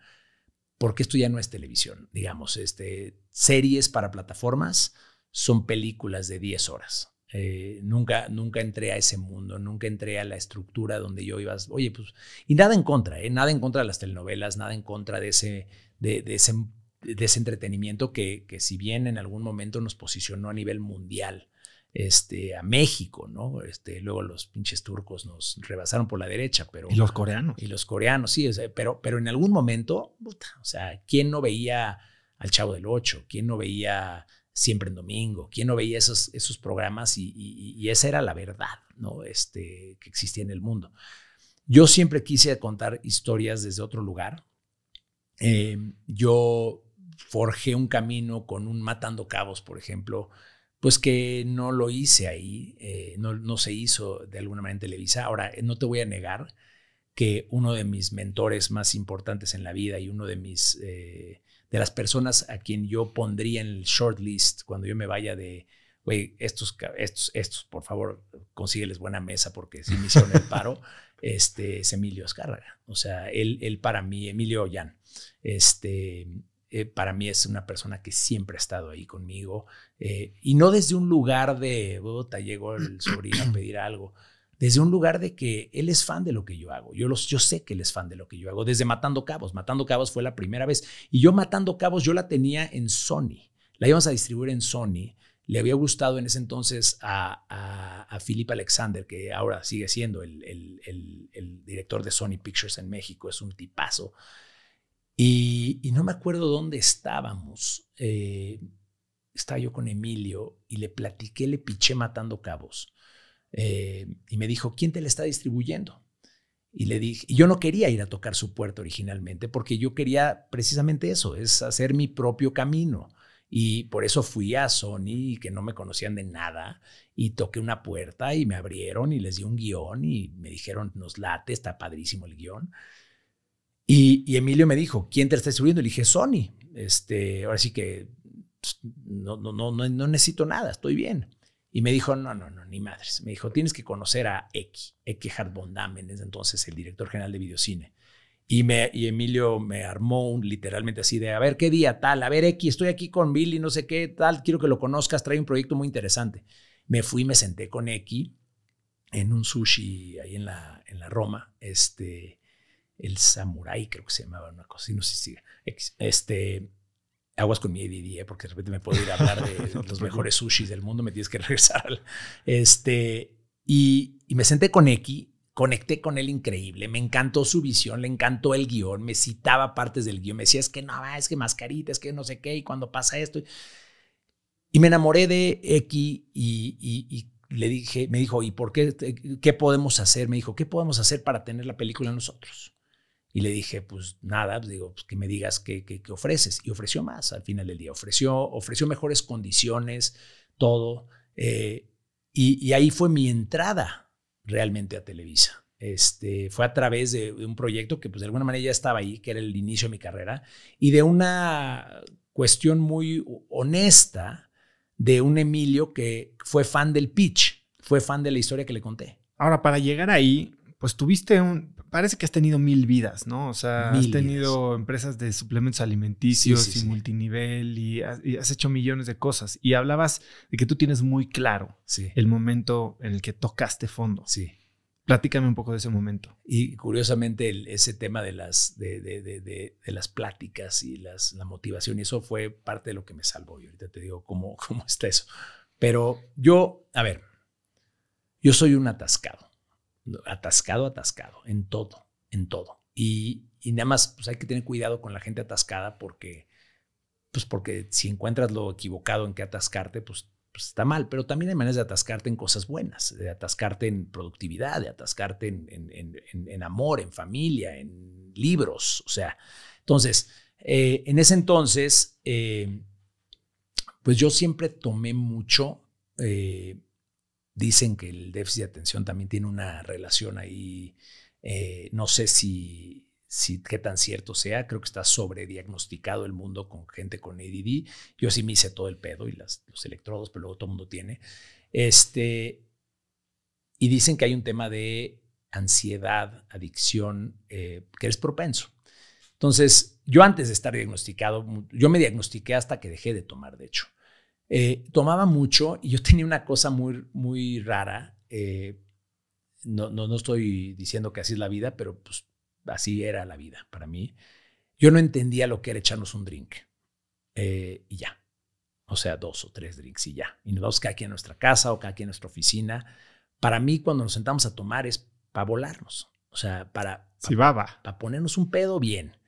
[SPEAKER 2] porque esto ya no es televisión, digamos, este, series para plataformas son películas de 10 horas. Eh, nunca, nunca entré a ese mundo, nunca entré a la estructura donde yo ibas, oye, pues, y nada en contra, eh, nada en contra de las telenovelas, nada en contra de ese, de, ese, entretenimiento que si bien en algún momento nos posicionó a nivel mundial, este, a México, ¿no? Este, luego los pinches turcos nos rebasaron por la derecha, pero... Y los coreanos. Y los coreanos, sí, pero, en algún momento, puta, o sea, ¿quién no veía al Chavo del Ocho? ¿Quién no veía Siempre en Domingo? ¿Quién no veía esos, programas? Y, esa era la verdad, ¿no? Este, que existía en el mundo. Yo siempre quise contar historias desde otro lugar. Eh, yo forjé un camino con un Matando Cabos, por ejemplo, pues que no lo hice ahí, eh, no, se hizo de alguna manera en Televisa. Ahora, no te voy a negar que uno de mis mentores más importantes en la vida y uno de mis, eh, de las personas a quien yo pondría en el short list cuando yo me vaya de, güey, estos, estos, estos, por favor, consígueles buena mesa porque si me hicieron el paro, este, es Emilio Azcárraga. O sea, él, él para mí, Emilio Ollán. Este, eh, para mí es una persona que siempre ha estado ahí conmigo eh, y no desde un lugar de, bota, llegó el sobrino a pedir algo, desde un lugar de que él es fan de lo que yo hago. Yo, los, yo sé que él es fan de lo que yo hago, desde Matando Cabos. Matando Cabos fue la primera vez y yo Matando Cabos yo la tenía en Sony, la íbamos a distribuir en Sony. Le había gustado en ese entonces a, a, a Philip Alexander, que ahora sigue siendo el, el director de Sony Pictures en México, es un tipazo. Y, no me acuerdo dónde estábamos. Eh, estaba yo con Emilio y le platiqué, le piché matando cabos. Eh, y me dijo, ¿quién te le está distribuyendo? Y le dije, y yo no quería ir a tocar su puerta originalmente porque yo quería precisamente eso, es hacer mi propio camino. Y por eso fui a Sony, que no me conocían de nada, y toqué una puerta y me abrieron y les di un guión y me dijeron, nos late, está padrísimo el guión. Y, Emilio me dijo, ¿quién te está distribuyendo? Le dije, Sony. Este, ahora sí que pues, no, no, no, no necesito nada, estoy bien. Y me dijo, no, no, no, ni madres. Me dijo, tienes que conocer a Eki, Eki Hardbondamen es entonces el director general de videocine. Y, me, y Emilio me armó un, literalmente así de, a ver, ¿qué día tal? A ver, Eki, estoy aquí con Billy, no sé qué tal, quiero que lo conozcas, trae un proyecto muy interesante. Me fui, me senté con x en un sushi ahí en la, en la Roma, este, el Samurai, creo que se llamaba una cosa, y no sé si este aguas con mi ADD, eh, porque de repente me puedo ir a hablar de los mejores sushis del mundo, me tienes que regresar. Este, y, me senté con X, conecté con él increíble, me encantó su visión, le encantó el guión, me citaba partes del guión, me decía, es que no, es que mascarita, es que no sé qué, y cuando pasa esto. Y me enamoré de X y, y le dije, me dijo, ¿y por qué? ¿Qué podemos hacer? Me dijo, ¿qué podemos hacer para tener la película nosotros? Y le dije, pues nada, pues, digo, pues, que me digas qué, ofreces. Y ofreció más al final del día, ofreció, ofreció mejores condiciones, todo. Eh, y, ahí fue mi entrada realmente a Televisa. Este, fue a través de, de un proyecto que pues de alguna manera ya estaba ahí, que era el inicio de mi carrera, y de una cuestión muy honesta de un Emilio que fue fan del pitch,
[SPEAKER 1] fue fan de la historia que le conté. Ahora, para llegar ahí, pues tuviste un, parece que has tenido mil vidas, ¿no? O sea, has tenido empresas de suplementos alimenticios y multinivel y has, hecho millones de cosas. Y hablabas de que tú tienes muy claro el momento en el que tocaste fondo. Sí. Platícame un poco de ese momento. Y curiosamente,
[SPEAKER 2] ese tema de las, de, las pláticas y las, la motivación, y eso fue parte de lo que me salvó. Y ahorita te digo cómo, cómo está eso. Pero yo, a ver, yo soy un atascado atascado, atascado, en todo, en todo. Y, nada más, pues hay que tener cuidado con la gente atascada porque, pues porque si encuentras lo equivocado en qué atascarte, pues, pues está mal. Pero también hay maneras de atascarte en cosas buenas, de atascarte en productividad, de atascarte en, amor, en familia, en libros. O sea, entonces, eh, en ese entonces, eh, pues yo siempre tomé mucho eh, Dicen que el déficit de atención también tiene una relación ahí, eh, no sé si, si qué tan cierto sea, creo que está sobrediagnosticado el mundo con gente con ADD. Yo sí me hice todo el pedo y las, los electrodos, pero luego todo el mundo tiene. Este, y dicen que hay un tema de ansiedad, adicción, eh, que eres propenso. Entonces, yo antes de estar diagnosticado, yo me diagnostiqué hasta que dejé de tomar, de hecho. Eh, tomaba mucho y yo tenía una cosa muy, muy rara. Eh, no, no, estoy diciendo que así es la vida, pero pues así era la vida para mí. Yo no entendía lo que era echarnos un drink eh, y ya. O sea, dos o tres drinks y ya. Y nos vamos cada quien a nuestra casa o cada aquí en nuestra oficina. Para mí, cuando nos sentamos a tomar es para volarnos. O sea, para... para ponernos un pedo bien.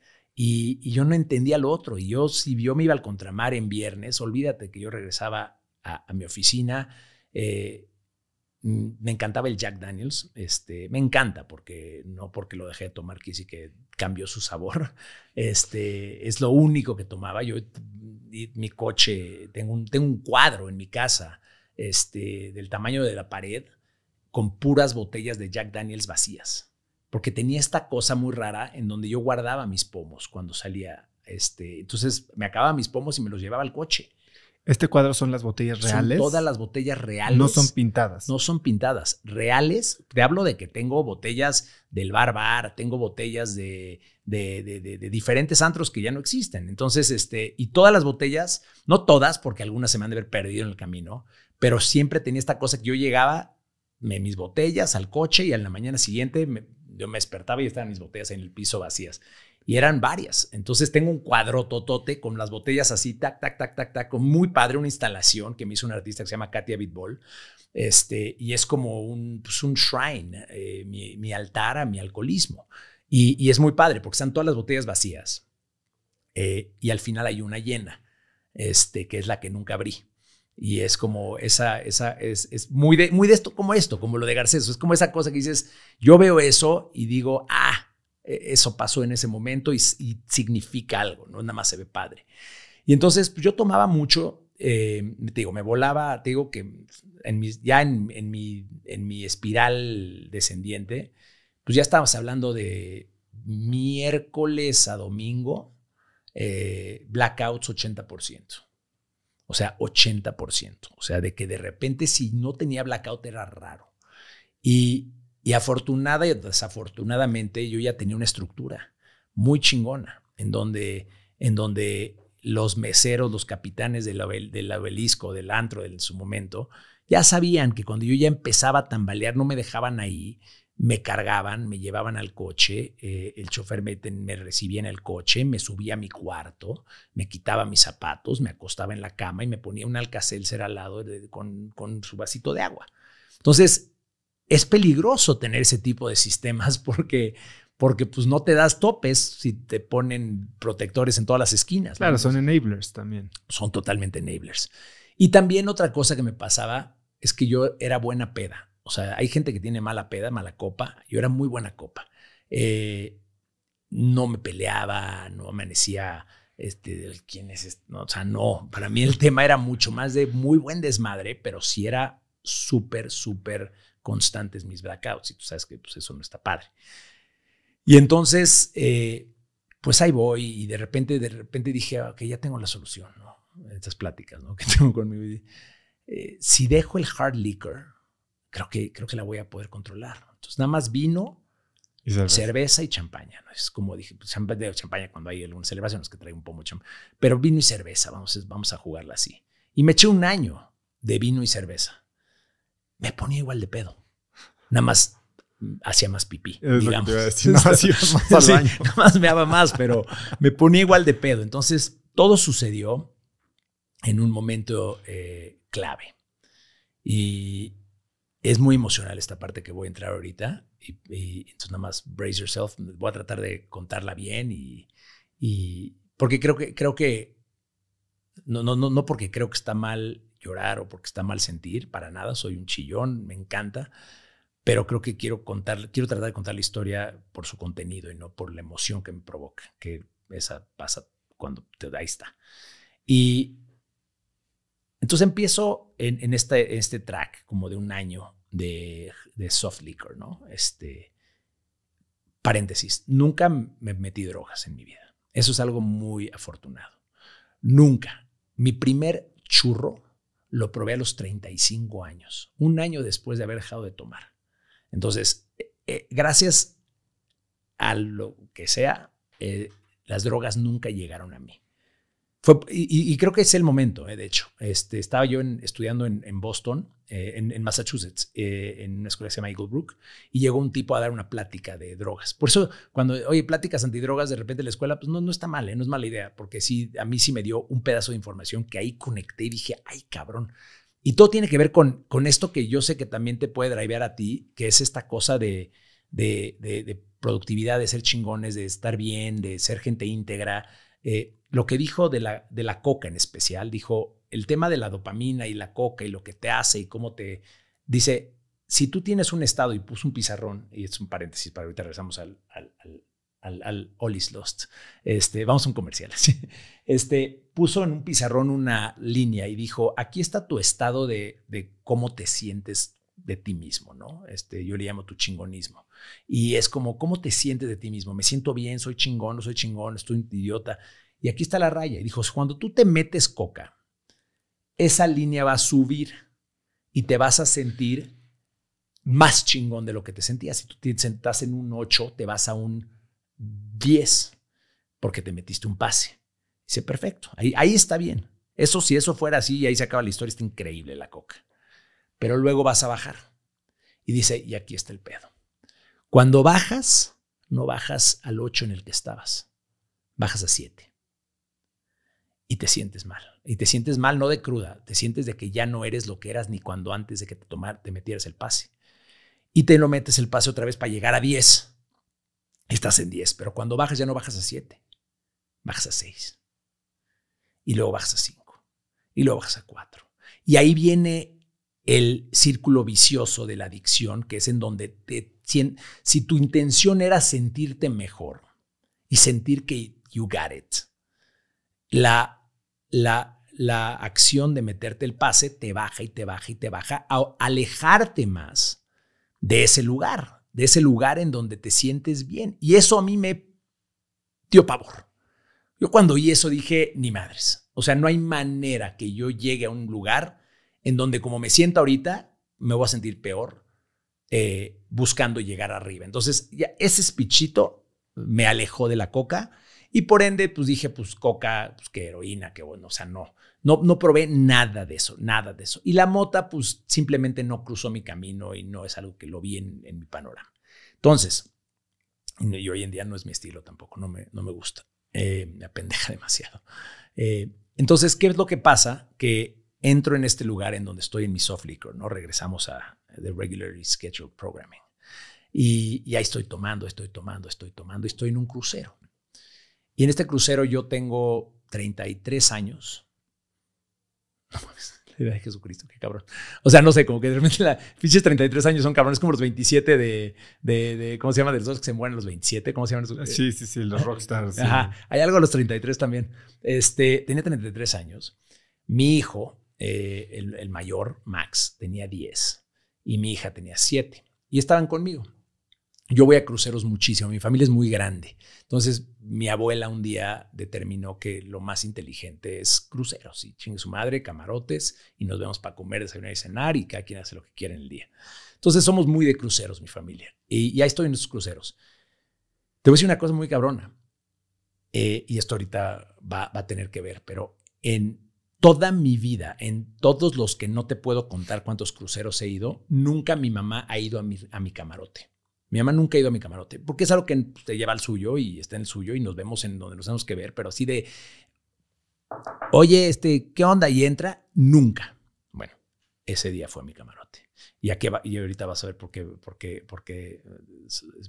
[SPEAKER 2] Y, yo no entendía lo otro. Y yo, si yo me iba al contramar en viernes, olvídate que yo regresaba a, mi oficina. Eh, mm, me encantaba el Jack Daniels. Este, me encanta porque no porque lo dejé de tomar, quise que cambió su sabor. Este, es lo único que tomaba. Yo, mi coche, tengo un, tengo un cuadro en mi casa este, del tamaño de la pared con puras botellas de Jack Daniels vacías porque tenía esta cosa muy rara en donde yo guardaba mis pomos cuando salía. Este, entonces me acababa mis pomos y me los llevaba al coche.
[SPEAKER 1] Este cuadro son las botellas reales. todas
[SPEAKER 2] las botellas reales. No son
[SPEAKER 1] pintadas. No son
[SPEAKER 2] pintadas. Reales. Te hablo de que tengo botellas del barbar, tengo botellas de, de, de, diferentes antros que ya no existen. Entonces, este, y todas las botellas, no todas, porque algunas se me han de haber perdido en el camino, pero siempre tenía esta cosa que yo llegaba, me, mis botellas al coche y a la mañana siguiente me, yo me despertaba y estaban mis botellas en el piso vacías. Y eran varias. Entonces tengo un cuadro totote con las botellas así, tac, tac, tac, tac, tac. Muy padre, una instalación que me hizo un artista que se llama Katia Bitbol. Este, y es como un, pues, un shrine, eh, mi, altar a mi alcoholismo. Y, es muy padre porque están todas las botellas vacías. Eh, y al final hay una llena, este, que es la que nunca abrí. Y es como esa, esa, es, es, muy, de, muy de esto, como esto, como lo de Garcés. Es como esa cosa que dices, yo veo eso y digo, ah, e, eso pasó en ese momento y, significa algo, no nada más se ve padre. Y entonces pues, yo tomaba mucho, eh, te digo, me volaba, te digo que en ya en, mi, en mi espiral descendiente, pues ya estábamos hablando de miércoles a domingo, eh, blackouts 80%. O sea, 80%. O sea, de que de repente si no tenía blackout era raro. Y, y afortunada y desafortunadamente yo ya tenía una estructura muy chingona en donde, en donde los meseros, los capitanes del, del obelisco, del antro en su momento, ya sabían que cuando yo ya empezaba a tambalear no me dejaban ahí, me cargaban, me llevaban al coche, eh, el chofer me, me, recibía en el coche, me subía a mi cuarto, me quitaba mis zapatos, me acostaba en la cama y me ponía un alcacelcer al lado con, su vasito de agua. Entonces, es peligroso tener ese tipo de sistemas porque porque pues no te das topes si te ponen protectores en todas las esquinas. Claro, son enablers también. Son totalmente enablers. Y también otra cosa que me pasaba es que yo era buena peda. O sea, hay gente que tiene mala peda, mala copa. Yo era muy buena copa. Eh, no me peleaba, no amanecía, este, quién es, este, o sea, no. Para mí el tema era mucho más de muy buen desmadre, pero sí era súper, súper constantes mis blackouts. Y tú sabes que pues, eso no está padre. Y entonces, eh, pues ahí voy y de repente, de repente dije, ah, ok, ya tengo la solución, ¿no? Estas pláticas, ¿no? Que tengo conmigo. Eh, si dejo el hard liquor, creo que, creo que la voy a poder controlar. Entonces, nada más vino, cerveza. y champaña. ¿no? Es como dije, pues, champaña cuando hay alguna celebración, es que trae un poco mucho. Pero vino y cerveza, vamos, vamos a jugarla así. Y me eché un año de vino y cerveza. Me ponía igual de pedo. Nada más hacía más pipí. Es Lo que decir. más nada más me daba más, pero me ponía igual de pedo. Entonces, todo sucedió en un momento eh, clave. Y, es muy emocional esta parte que voy a entrar ahorita. Y, entonces nada más brace yourself. Voy a tratar de contarla bien y, porque creo que, creo que, no, no, no, porque creo que está mal llorar o porque está mal sentir, para nada, soy un chillón, me encanta, pero creo que quiero contar, quiero tratar de contar la historia por su contenido y no por la emoción que me provoca, que esa pasa cuando te, ahí está. Y, entonces empiezo este, en, este, track como de un año de, soft liquor, ¿no? Este, paréntesis, nunca me metí drogas en mi vida. Eso es algo muy afortunado. Nunca. Mi primer churro lo probé a los 35 años, un año después de haber dejado de tomar. Entonces, eh, eh, gracias a lo que sea, eh, las drogas nunca llegaron a mí y, creo que es el momento, eh, de hecho. Este, estaba yo estudiando en, Boston, eh, en, Massachusetts, eh, en una escuela que se llama Eagle Brook, y llegó un tipo a dar una plática de drogas. Por eso, cuando, oye, pláticas antidrogas de repente la escuela, pues no, no está mal, no es mala idea, porque sí, a mí sí me dio un pedazo de información que ahí conecté y dije, ay, cabrón. Y todo tiene que ver con, con esto que yo sé que también te puede drivear a ti, que es esta cosa de, de, productividad, de ser chingones, de estar bien, de ser gente íntegra lo que dijo de la, de la coca en especial, dijo el tema de la dopamina y la coca y lo que te hace y cómo te... Dice, si tú tienes un estado y puso un pizarrón, y es un paréntesis para ahorita regresamos al, al, al All is Lost. Este, vamos a un comercial. Este, puso en un pizarrón una línea y dijo, aquí está tu estado de, cómo te sientes de ti mismo, ¿no? Este, yo le llamo tu chingonismo. Y es como, ¿cómo te sientes de ti mismo? Me siento bien, soy chingón, no soy chingón, estoy idiota. Y aquí está la raya. Y dijo, cuando tú te metes coca, esa línea va a subir y te vas a sentir más chingón de lo que te sentías. Si tú te sentás en un 8, te vas a un 10 porque te metiste un pase. Dice, perfecto, ahí, ahí está bien. Eso, si eso fuera así, y ahí se acaba la historia, está increíble la coca. Pero luego vas a bajar. Y dice, y aquí está el pedo. Cuando bajas, no bajas al 8 en el que estabas, bajas a 7 y te sientes mal. Y te sientes mal no de cruda, te sientes de que ya no eres lo que eras ni cuando antes de que te, tomar, te metieras el pase. Y te lo metes el pase otra vez para llegar a 10. Estás en 10, pero cuando bajas ya no bajas a 7, bajas a 6. Y luego bajas a 5. Y luego bajas a 4. Y ahí viene el círculo vicioso de la adicción, que es en donde te, si tu intención era sentirte mejor y sentir que you got it, la la, acción de meterte el pase te baja y te baja y te baja a alejarte más de ese lugar, de ese lugar en donde te sientes bien. Y eso a mí me dio pavor. Yo cuando oí eso dije, ni madres. O sea, no hay manera que yo llegue a un lugar en donde como me siento ahorita, me voy a sentir peor eh, buscando llegar arriba. Entonces, ya ese espichito me alejó de la coca y por ende, pues dije, pues coca, pues que heroína, qué bueno, o sea, no, no, no probé nada de eso, nada de eso. Y la mota, pues simplemente no cruzó mi camino y no es algo que lo vi en, mi panorama. Entonces, y hoy en día no es mi estilo tampoco, no me, no me gusta, eh, me apendeja demasiado. Eh, entonces, ¿qué es lo que pasa? Que entro en este lugar en donde estoy en mi soft liquor, ¿no? Regresamos a The Regularly Scheduled Programming. Y, y ahí estoy tomando, estoy tomando, estoy tomando, estoy en un crucero. Y en este crucero yo tengo 33 años.
[SPEAKER 1] No mames, la de
[SPEAKER 2] Jesucristo, qué cabrón. O sea, no sé, como que de repente la es 33 años son cabrones como los 27 de, ¿cómo se llama? De los dos que se mueren los 27, ¿cómo se llaman? Sí, sí, sí, los rockstars. Ajá, hay algo a los 33 también. Este, tenía 33 años. Mi hijo, eh, el, el mayor, Max, tenía 10 y mi hija tenía 7 y estaban conmigo yo voy a cruceros muchísimo, mi familia es muy grande. Entonces, mi abuela un día determinó que lo más inteligente es cruceros, y chingue su madre, camarotes, y nos vemos para comer, desayunar y cenar, y cada quien hace lo que quiere en el día. Entonces, somos muy de cruceros, mi familia. Y, ahí estoy en esos cruceros. Te voy a decir una cosa muy cabrona, eh, y esto ahorita va, a tener que ver, pero en toda mi vida, en todos los que no te puedo contar cuántos cruceros he ido, nunca mi mamá ha ido a mi, a mi camarote. Mi mamá nunca ha ido a mi camarote, porque es algo que te lleva al suyo y está en el suyo y nos vemos en donde nos tenemos que ver, pero así de, oye, este, ¿qué onda? Y entra, nunca. Bueno, ese día fue mi camarote. Y, aquí va, y ahorita vas a ver por qué, por qué, por qué eh,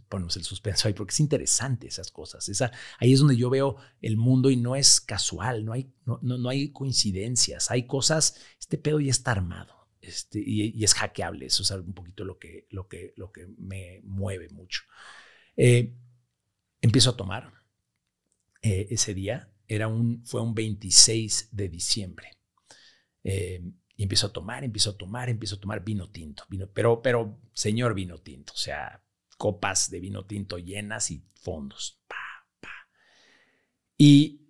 [SPEAKER 2] ponemos el suspenso ahí, porque es interesante esas cosas. Esa, ahí es donde yo veo el mundo y no es casual, no hay, no, no, no hay coincidencias, hay cosas, este pedo ya está armado este, y, es hackeable, eso es un poquito lo que, lo que, lo que me mueve mucho. Eh, empiezo a tomar eh, ese día, era un, fue un 26 de diciembre. Eh, y empiezo a tomar, empiezo a tomar, empiezo a tomar vino tinto, vino, pero, pero señor vino tinto, o sea, copas de vino tinto llenas y fondos. Y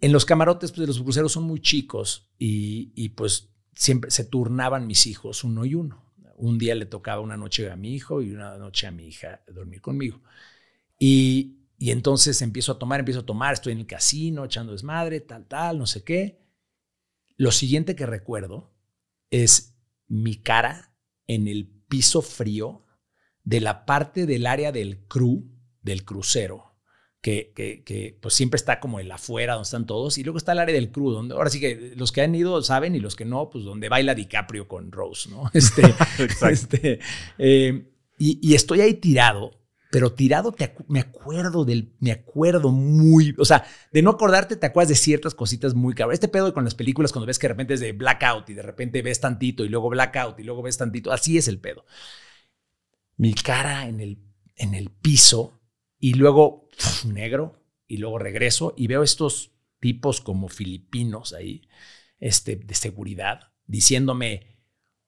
[SPEAKER 2] en los camarotes pues, de los cruceros son muy chicos y, y pues siempre se turnaban mis hijos uno y uno. Un día le tocaba una noche a mi hijo y una noche a mi hija dormir conmigo. Y, y entonces empiezo a tomar, empiezo a tomar, estoy en el casino echando desmadre, tal, tal, no sé qué. Lo siguiente que recuerdo es mi cara en el piso frío de la parte del área del cru, del crucero que, pues siempre está como el afuera, donde están todos, y luego está el área del crudo, donde ahora sí que los que han ido saben y los que no, pues donde baila DiCaprio con Rose, ¿no? Este, este eh, y, estoy ahí tirado, pero tirado te me acuerdo del, me acuerdo muy, o sea, de no acordarte te acuerdas de ciertas cositas muy cabras. Este pedo con las películas cuando ves que de repente es de blackout y de repente ves tantito y luego blackout y luego ves tantito, así es el pedo. Mi cara en el, en el piso y luego negro, y luego regreso y veo estos tipos como filipinos ahí, este, de seguridad, diciéndome,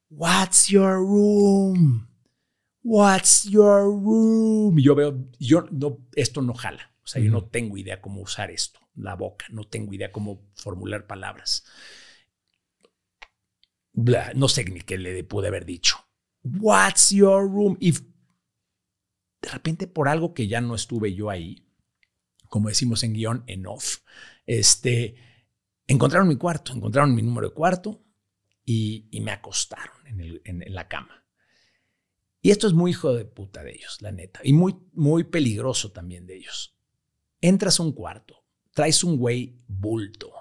[SPEAKER 2] What's your room? What's your room? Y yo veo, yo no, esto no jala. O sea, yo no tengo idea cómo usar esto, la boca, no tengo idea cómo formular palabras. no sé ni qué le pude haber dicho. What's your room? if de repente por algo que ya no estuve yo ahí, como decimos en guión, en off, este, encontraron mi cuarto, encontraron mi número de cuarto y, me acostaron en, la cama. Y esto es muy hijo de puta de ellos, la neta, y muy, muy peligroso también de ellos. Entras a un cuarto, traes un güey bulto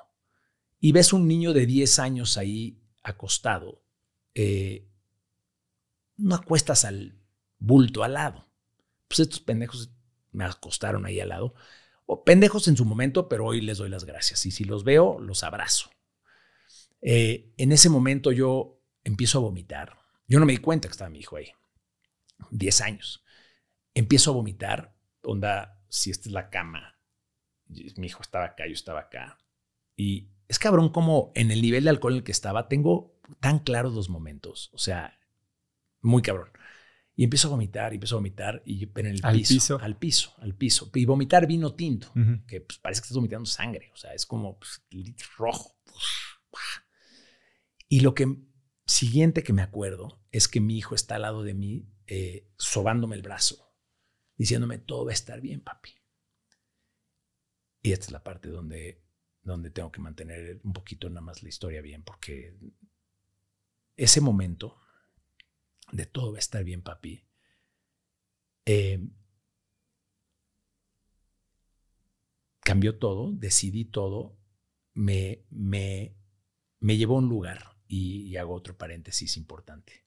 [SPEAKER 2] y ves un niño de 10 años ahí acostado. Eh, no acuestas al bulto al lado pues estos pendejos me acostaron ahí al lado. O pendejos en su momento, pero hoy les doy las gracias. Y si los veo, los abrazo. Eh, en ese momento yo empiezo a vomitar. Yo no me di cuenta que estaba mi hijo ahí. 10 años. Empiezo a vomitar. Onda, si esta es la cama. Mi hijo estaba acá, yo estaba acá. Y es cabrón como en el nivel de alcohol en el que estaba, tengo tan claros los momentos. O sea, muy cabrón. Y empiezo a vomitar, y empiezo a vomitar, y en el ¿Al piso, Al piso, al piso. Y vomitar vino tinto, que pues, parece que estás vomitando sangre, o sea, es como pues, rojo. Y lo que siguiente que me acuerdo es que mi hijo está al lado de mí, eh, sobándome el brazo, diciéndome, todo va a estar bien, papi. Y esta es la parte donde, donde tengo que mantener un poquito nada más la historia bien, porque ese momento de todo va a estar bien, papi. Eh, cambió todo, decidí todo, me, me, me llevó a un lugar y, hago otro paréntesis importante.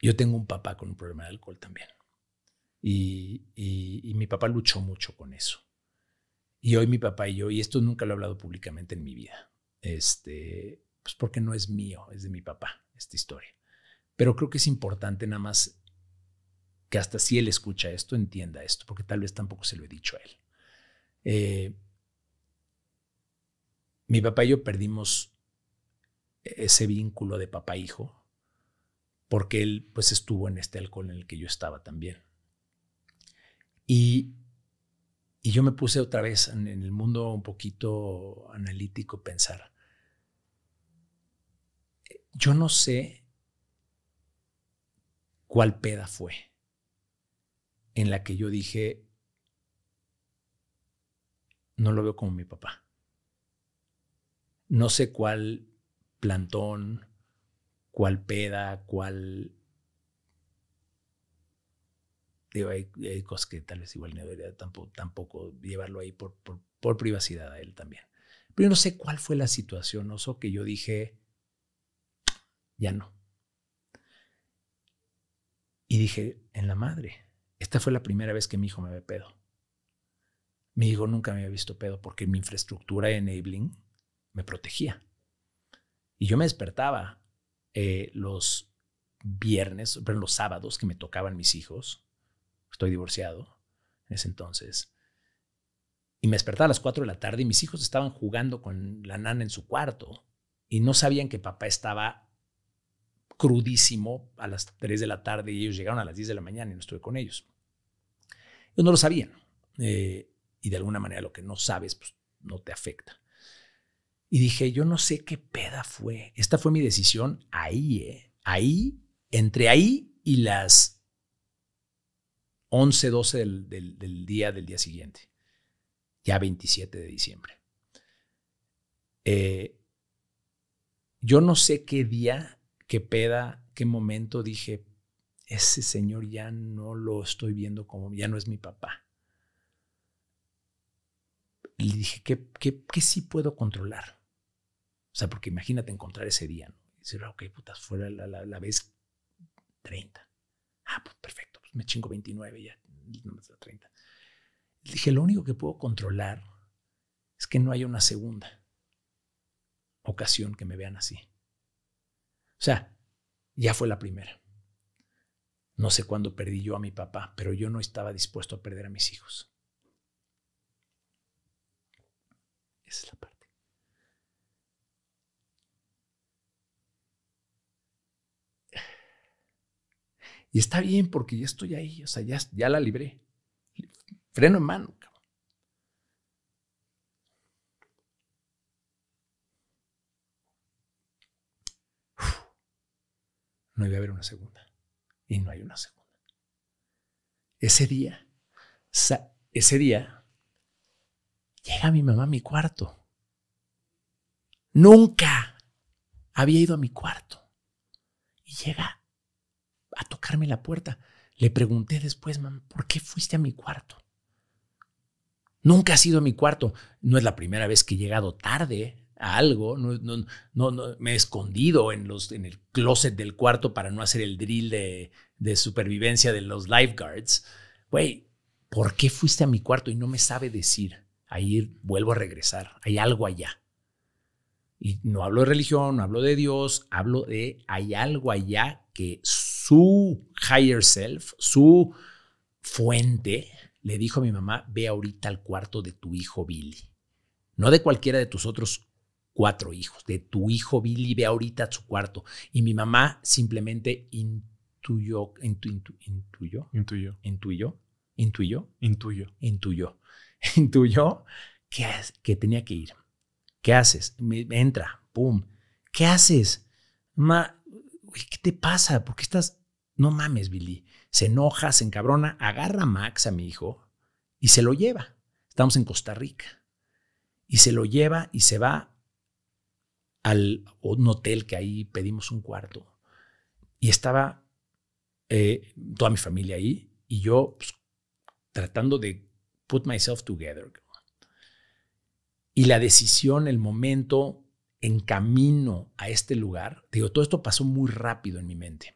[SPEAKER 2] Yo tengo un papá con un problema de alcohol también. Y, y, mi papá luchó mucho con eso. Y hoy mi papá y yo, y esto nunca lo he hablado públicamente en mi vida, este, pues porque no es mío, es de mi papá esta historia. Pero creo que es importante nada más que hasta si él escucha esto, entienda esto, porque tal vez tampoco se lo he dicho a él. Eh, mi papá y yo perdimos e-, ese vínculo de papá-hijo porque él pues estuvo en este alcohol en el que yo estaba también. Y, y yo me puse otra vez en, en, el mundo un poquito analítico pensar, eh, yo no sé ¿Cuál peda fue? En la que yo dije, no lo veo como mi papá. No sé cuál plantón, cuál peda, cuál... Digo, hay, cosas que tal vez igual no debería tampoco, tampoco llevarlo ahí por, por, privacidad a él también. Pero yo no sé cuál fue la situación, oso, que yo dije, ya no. Y dije, en la madre, esta fue la primera vez que mi hijo me ve pedo. Mi hijo nunca me había visto pedo porque mi infraestructura enabling me protegía. Y yo me despertaba eh, los viernes, pero los sábados que me tocaban mis hijos. Estoy divorciado en ese entonces. Y me despertaba a las 4 de la tarde y mis hijos estaban jugando con la nana en su cuarto y no sabían que papá estaba crudísimo a las 3 de la tarde y ellos llegaron a las 10 de la mañana y no estuve con ellos. Ellos no lo sabían. Eh, y de alguna manera lo que no sabes, pues no te afecta. Y dije, yo no sé qué peda fue. Esta fue mi decisión ahí, eh. Ahí, entre ahí y las 11, 12 del, del, día del día siguiente. Ya 27 de diciembre. Eh, yo no sé qué día qué peda, qué momento dije, ese señor ya no lo estoy viendo como, ya no es mi papá. Y dije, ¿qué, sí puedo controlar? O sea, porque imagínate encontrar ese día, ¿no? Y decir, ok, putas, fuera la, vez 30. Ah, pues perfecto, pues me chingo 29 ya, no me 30. dije, lo único que puedo controlar es que no haya una segunda ocasión que me vean así. O sea, ya fue la primera. No sé cuándo perdí yo a mi papá, pero yo no estaba dispuesto a perder a mis hijos. Esa es la parte. Y está bien porque ya estoy ahí, o sea, ya, ya la libré. Freno en mano. no iba a haber una segunda. Y no hay una segunda. Ese día, ese día, llega mi mamá a mi cuarto. Nunca había ido a mi cuarto. Y llega a tocarme la puerta. Le pregunté después, mamá, ¿por qué fuiste a mi cuarto? Nunca has ido a mi cuarto. No es la primera vez que he llegado tarde algo, no, no, me he escondido en, los, en el closet del cuarto para no hacer el drill de, de supervivencia de los lifeguards. Güey, ¿por qué fuiste a mi cuarto y no me sabe decir? Ahí vuelvo a regresar, hay algo allá. Y no hablo de religión, no hablo de Dios, hablo de hay algo allá que su higher self, su fuente, le dijo a mi mamá, ve ahorita al cuarto de tu hijo Billy. No de cualquiera de tus otros cuatro hijos, de tu hijo Billy, ve ahorita a su cuarto. Y mi mamá simplemente intuyó, intuyó, intuyó, intuyó, intuyó, intuyó, intuyó, intuyó que, que tenía que ir. ¿Qué haces? entra, pum. ¿Qué haces? Ma, ¿qué te pasa? ¿Por qué estás? No mames, Billy. Se enoja, se encabrona, agarra a Max, a mi hijo, y se lo lleva. Estamos en Costa Rica. Y se lo lleva y se va al un hotel que ahí pedimos un cuarto. Y estaba eh, toda mi familia ahí y yo pues, tratando de put myself together. Y la decisión, el momento en camino a este lugar, digo, todo esto pasó muy rápido en mi mente.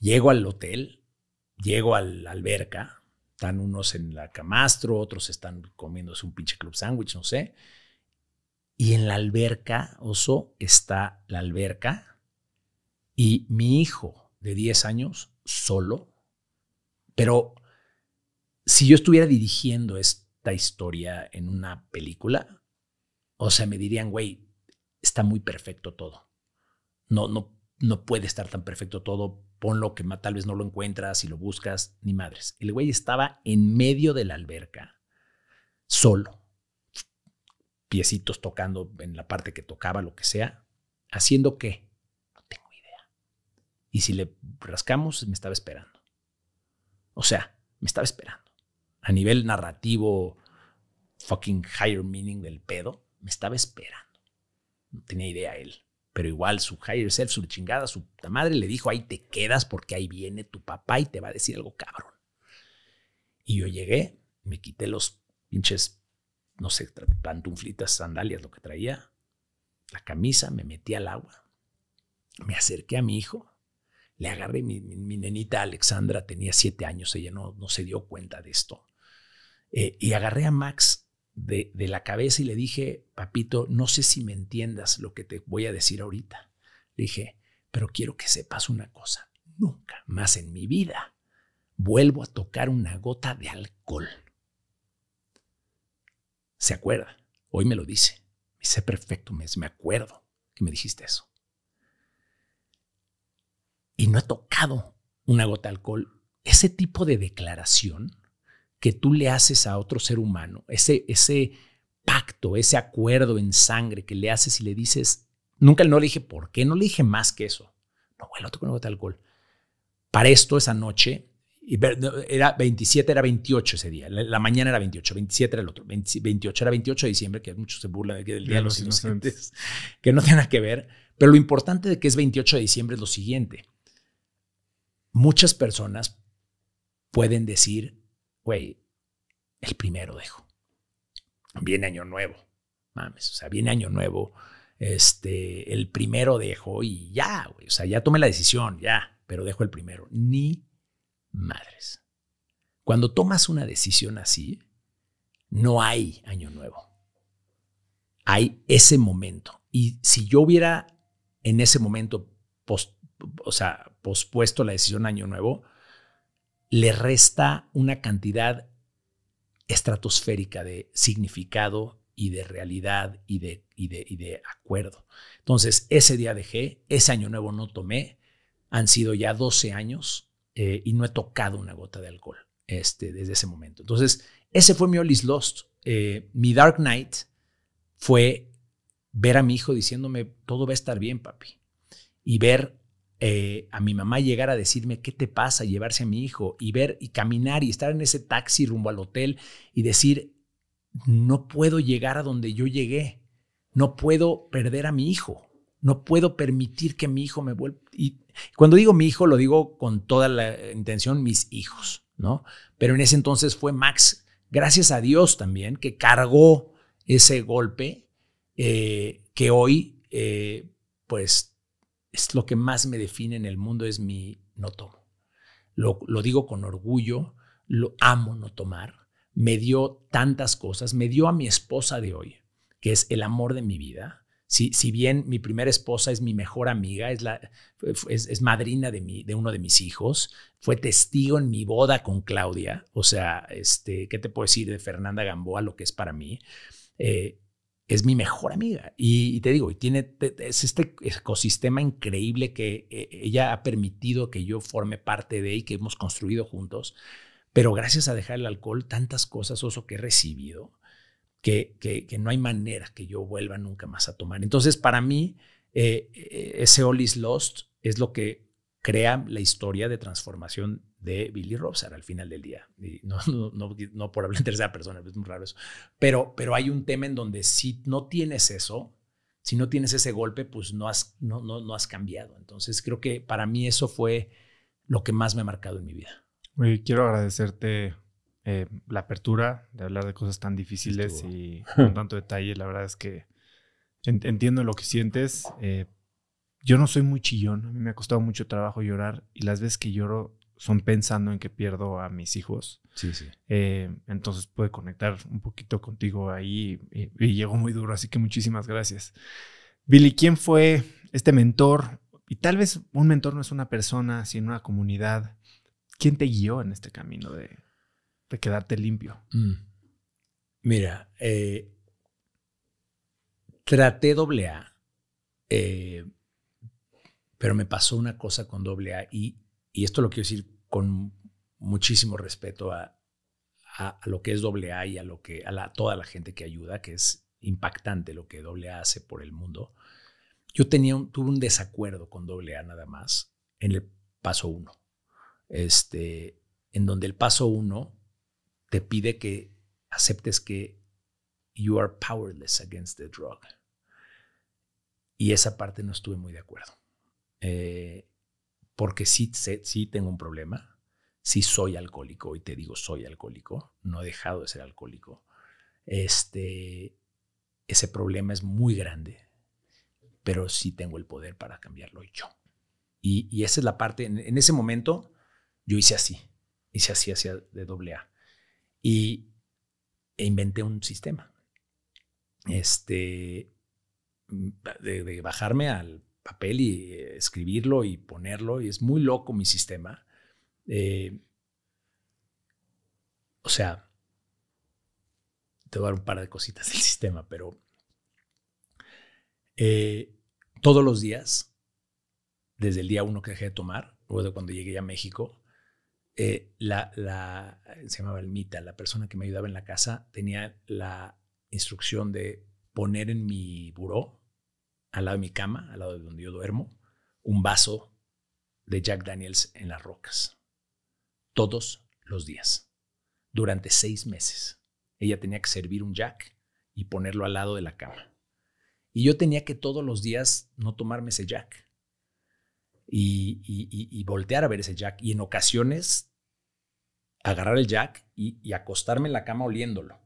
[SPEAKER 2] Llego al hotel, llego a la alberca, están unos en la camastro, otros están comiéndose un pinche club sándwich, no sé. Y en la alberca, oso, está la alberca. Y mi hijo de 10 años, solo. Pero si yo estuviera dirigiendo esta historia en una película, o sea, me dirían, güey, está muy perfecto todo. No, no, no puede estar tan perfecto todo. Ponlo que tal vez no lo encuentras y lo buscas, ni madres. El güey estaba en medio de la alberca, solo piecitos tocando en la parte que tocaba, lo que sea. ¿Haciendo qué? No tengo idea. Y si le rascamos, me estaba esperando. O sea, me estaba esperando. A nivel narrativo, fucking higher meaning del pedo, me estaba esperando. No tenía idea él. Pero igual su higher self, su chingada, su madre le dijo, ahí te quedas porque ahí viene tu papá y te va a decir algo cabrón. Y yo llegué, me quité los pinches no sé, pantuflitas, sandalias, lo que traía, la camisa, me metí al agua, me acerqué a mi hijo, le agarré, mi, mi, nenita Alexandra tenía siete años, ella no, no se dio cuenta de esto, eh, y agarré a Max de, de la cabeza y le dije, papito, no sé si me entiendas lo que te voy a decir ahorita. Le dije, pero quiero que sepas una cosa, nunca más en mi vida vuelvo a tocar una gota de alcohol se acuerda. Hoy me lo dice. Me sé perfecto, me, me acuerdo que me dijiste eso. Y no ha tocado una gota de alcohol. Ese tipo de declaración que tú le haces a otro ser humano, ese, ese pacto, ese acuerdo en sangre que le haces y le dices, nunca no le dije por qué, no le dije más que eso. No, güey, no toco una gota de alcohol. Para esto, esa noche, y era 27, era 28 ese día. La, mañana era 28, 27 era el otro. 28 era 28 de diciembre, que muchos se burlan del Día de, los, inocentes, que no tiene nada que ver. Pero lo importante de que es 28 de diciembre es lo siguiente. Muchas personas pueden decir, güey, el primero dejo. Viene año nuevo. Mames, o sea, viene año nuevo. Este, el primero dejo y ya, güey. O sea, ya tomé la decisión, ya, pero dejo el primero. Ni madres. Cuando tomas una decisión así, no hay año nuevo. Hay ese momento. Y si yo hubiera en ese momento o sea, pospuesto la decisión año nuevo, le resta una cantidad estratosférica de significado y de realidad y de, de, y de acuerdo. Entonces, ese día dejé, ese año nuevo no tomé, han sido ya 12 años eh, y no he tocado una gota de alcohol este, desde ese momento. Entonces, ese fue mi All is Lost. Eh, mi Dark night fue ver a mi hijo diciéndome, todo va a estar bien, papi. Y ver eh, a mi mamá llegar a decirme, ¿qué te pasa? Llevarse a mi hijo y ver y caminar y estar en ese taxi rumbo al hotel y decir, no puedo llegar a donde yo llegué. No puedo perder a mi hijo. No puedo permitir que mi hijo me vuelva. Y cuando digo mi hijo, lo digo con toda la intención, mis hijos, ¿no? Pero en ese entonces fue Max, gracias a Dios también, que cargó ese golpe eh, que hoy, eh, pues, es lo que más me define en el mundo, es mi no tomo. Lo, lo digo con orgullo, lo amo no tomar. Me dio tantas cosas, me dio a mi esposa de hoy, que es el amor de mi vida, si, bien mi primera esposa es mi mejor amiga, es, la, es, madrina de, mi, de uno de mis hijos, fue testigo en mi boda con Claudia, o sea, este, ¿qué te puedo decir de Fernanda Gamboa, lo que es para mí? Eh, es mi mejor amiga. Y, te digo, tiene, es este ecosistema increíble que e, ella ha permitido que yo forme parte de y que hemos construido juntos. Pero gracias a dejar el alcohol, tantas cosas, Oso, que he recibido que, no hay manera que yo vuelva nunca más a tomar. Entonces, para mí, eh, eh, ese All is Lost es lo que crea la historia de transformación de Billy Robsar al final del día. Y no, no, por hablar en tercera persona, es muy raro eso. Pero, pero hay un tema en donde si no tienes eso, si no tienes ese golpe, pues no has, no, no, has cambiado. Entonces creo que para mí eso
[SPEAKER 1] fue lo que más me ha marcado en mi vida. quiero agradecerte eh, la apertura de hablar de cosas tan difíciles y con tanto detalle. La verdad es que entiendo lo que sientes. Eh, yo no soy muy chillón, a mí me ha costado mucho trabajo llorar y las veces que lloro son pensando en que pierdo a mis hijos. Sí, eh, entonces pude conectar un poquito contigo ahí y, y llegó muy duro, así que muchísimas gracias. Billy, ¿quién fue este mentor? Y tal vez un mentor no es una persona, sino una comunidad. ¿Quién te guió en este camino de, de quedarte limpio? Mm. Mira, eh,
[SPEAKER 2] traté doble A, eh, pero me pasó una cosa con doble A y, y esto lo quiero decir con muchísimo respeto a, lo que es doble A y a lo que a toda la gente que ayuda, que es impactante lo que doble A hace por el mundo. Yo tenía un, tuve un desacuerdo con doble A nada más en el paso uno. Este, en donde el paso uno te pide que aceptes que you are powerless against the drug. Y esa parte no estuve muy de acuerdo. Eh, porque sí, sí tengo un problema, sí soy alcohólico, y te digo soy alcohólico, no he dejado de ser alcohólico. Este, ese problema es muy grande, pero sí tengo el poder para cambiarlo yo. Y, esa es la parte, en, en, ese momento yo hice así, hice así hacia de doble A y e inventé un sistema. Este, mm, de, bajarme al papel y eh, escribirlo y ponerlo, y es muy loco mi sistema. Eh, o sea, te voy a dar un par de cositas del sistema, pero eh, todos los días, desde el día uno que dejé de tomar, luego de cuando llegué a México, eh, la, la, se llamaba Elmita, la persona que me ayudaba en la casa, tenía la instrucción de poner en mi buró, al lado de mi cama, al lado de donde yo duermo, un vaso de Jack Daniels en las rocas. Todos los días. Durante seis meses. Ella tenía que servir un Jack y ponerlo al lado de la cama. Y yo tenía que todos los días no tomarme ese Jack. Y, y, y, voltear a ver ese Jack. Y en ocasiones agarrar el jack y, acostarme en la cama oliéndolo.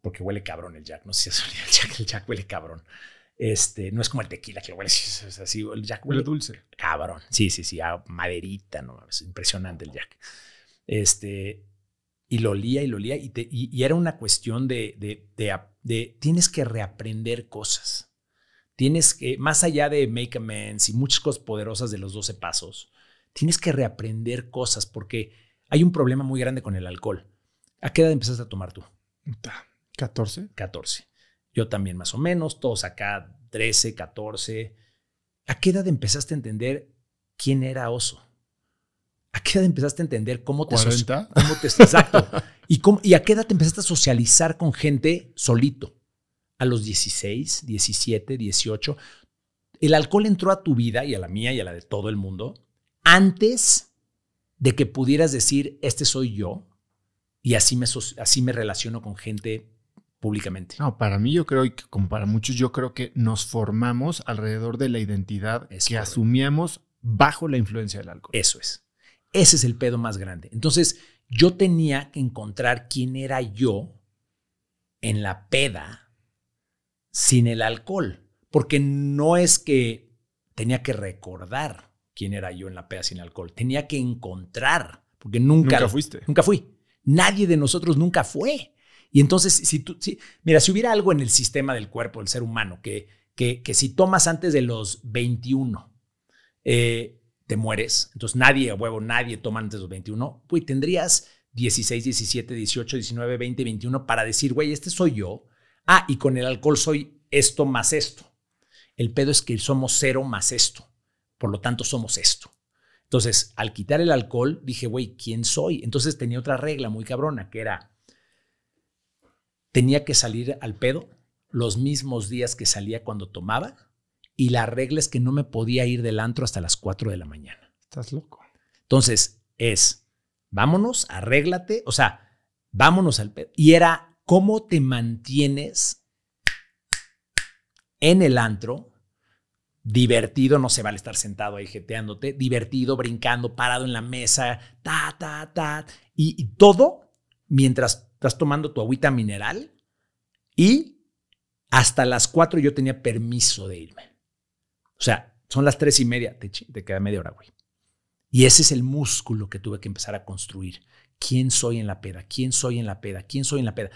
[SPEAKER 2] Porque huele cabrón el jack. No sé si has olido el jack, el jack huele cabrón. Este, no es como el tequila que huele así, el jack huele, dulce. Cabrón. Sí, sí, sí, maderita, no es impresionante el jack. Este, y lo olía y lo olía y, era una cuestión de, de, tienes que reaprender cosas. Tienes que, más allá de make amends y muchas cosas poderosas de los 12 pasos, Tienes que reaprender cosas porque hay un problema muy grande con el alcohol. ¿A qué edad empezaste a tomar tú? 14. 14. Yo también más o menos, todos acá 13, 14. ¿A qué edad empezaste a entender quién era oso? ¿A qué edad empezaste a entender cómo te... 40. Cómo te exacto. ¿Y, cómo, ¿Y a qué edad empezaste a socializar con gente solito? A los 16, 17, 18. El alcohol entró a tu vida y a la mía y a la de todo el mundo antes de que pudieras decir, este soy yo,
[SPEAKER 1] y así me, así me relaciono con gente públicamente. No, para mí yo creo, y como para muchos, yo creo que nos formamos alrededor de la identidad que asumíamos bajo la influencia del alcohol. Eso es. Ese es el pedo más grande. Entonces, yo tenía
[SPEAKER 2] que encontrar quién era yo en la peda sin el alcohol, porque no es que tenía que recordar, quién era yo en la peda sin alcohol. Tenía que encontrar, porque nunca, nunca fuiste. Nunca fui. Nadie de nosotros nunca fue. Y entonces, si tú, si, mira, si hubiera algo en el sistema del cuerpo del ser humano que, que, que si tomas antes de los 21, eh, te mueres. Entonces, nadie, huevo, nadie toma antes de los 21. Pues tendrías 16, 17, 18, 19, 20, 21 para decir, güey, este soy yo. Ah, y con el alcohol soy esto más esto. El pedo es que somos cero más esto por lo tanto somos esto. Entonces, al quitar el alcohol, dije, güey, ¿quién soy? Entonces tenía otra regla muy cabrona, que era, tenía que salir al pedo los mismos días que salía cuando tomaba, y la regla es que no me podía ir del antro hasta las 4 de la mañana. Estás loco. Entonces, es, vámonos, arréglate, o sea, vámonos al pedo. Y era, ¿cómo te mantienes en el antro divertido, no se vale estar sentado ahí jeteándote, divertido, brincando, parado en la mesa, ta, ta, ta, y, todo mientras estás tomando tu agüita mineral y hasta las cuatro yo tenía permiso de irme. O sea, son las tres y media, te queda media hora, güey. Y ese es el músculo que tuve que empezar a construir. ¿Quién soy en la peda? ¿Quién soy en la peda? ¿Quién soy en la peda?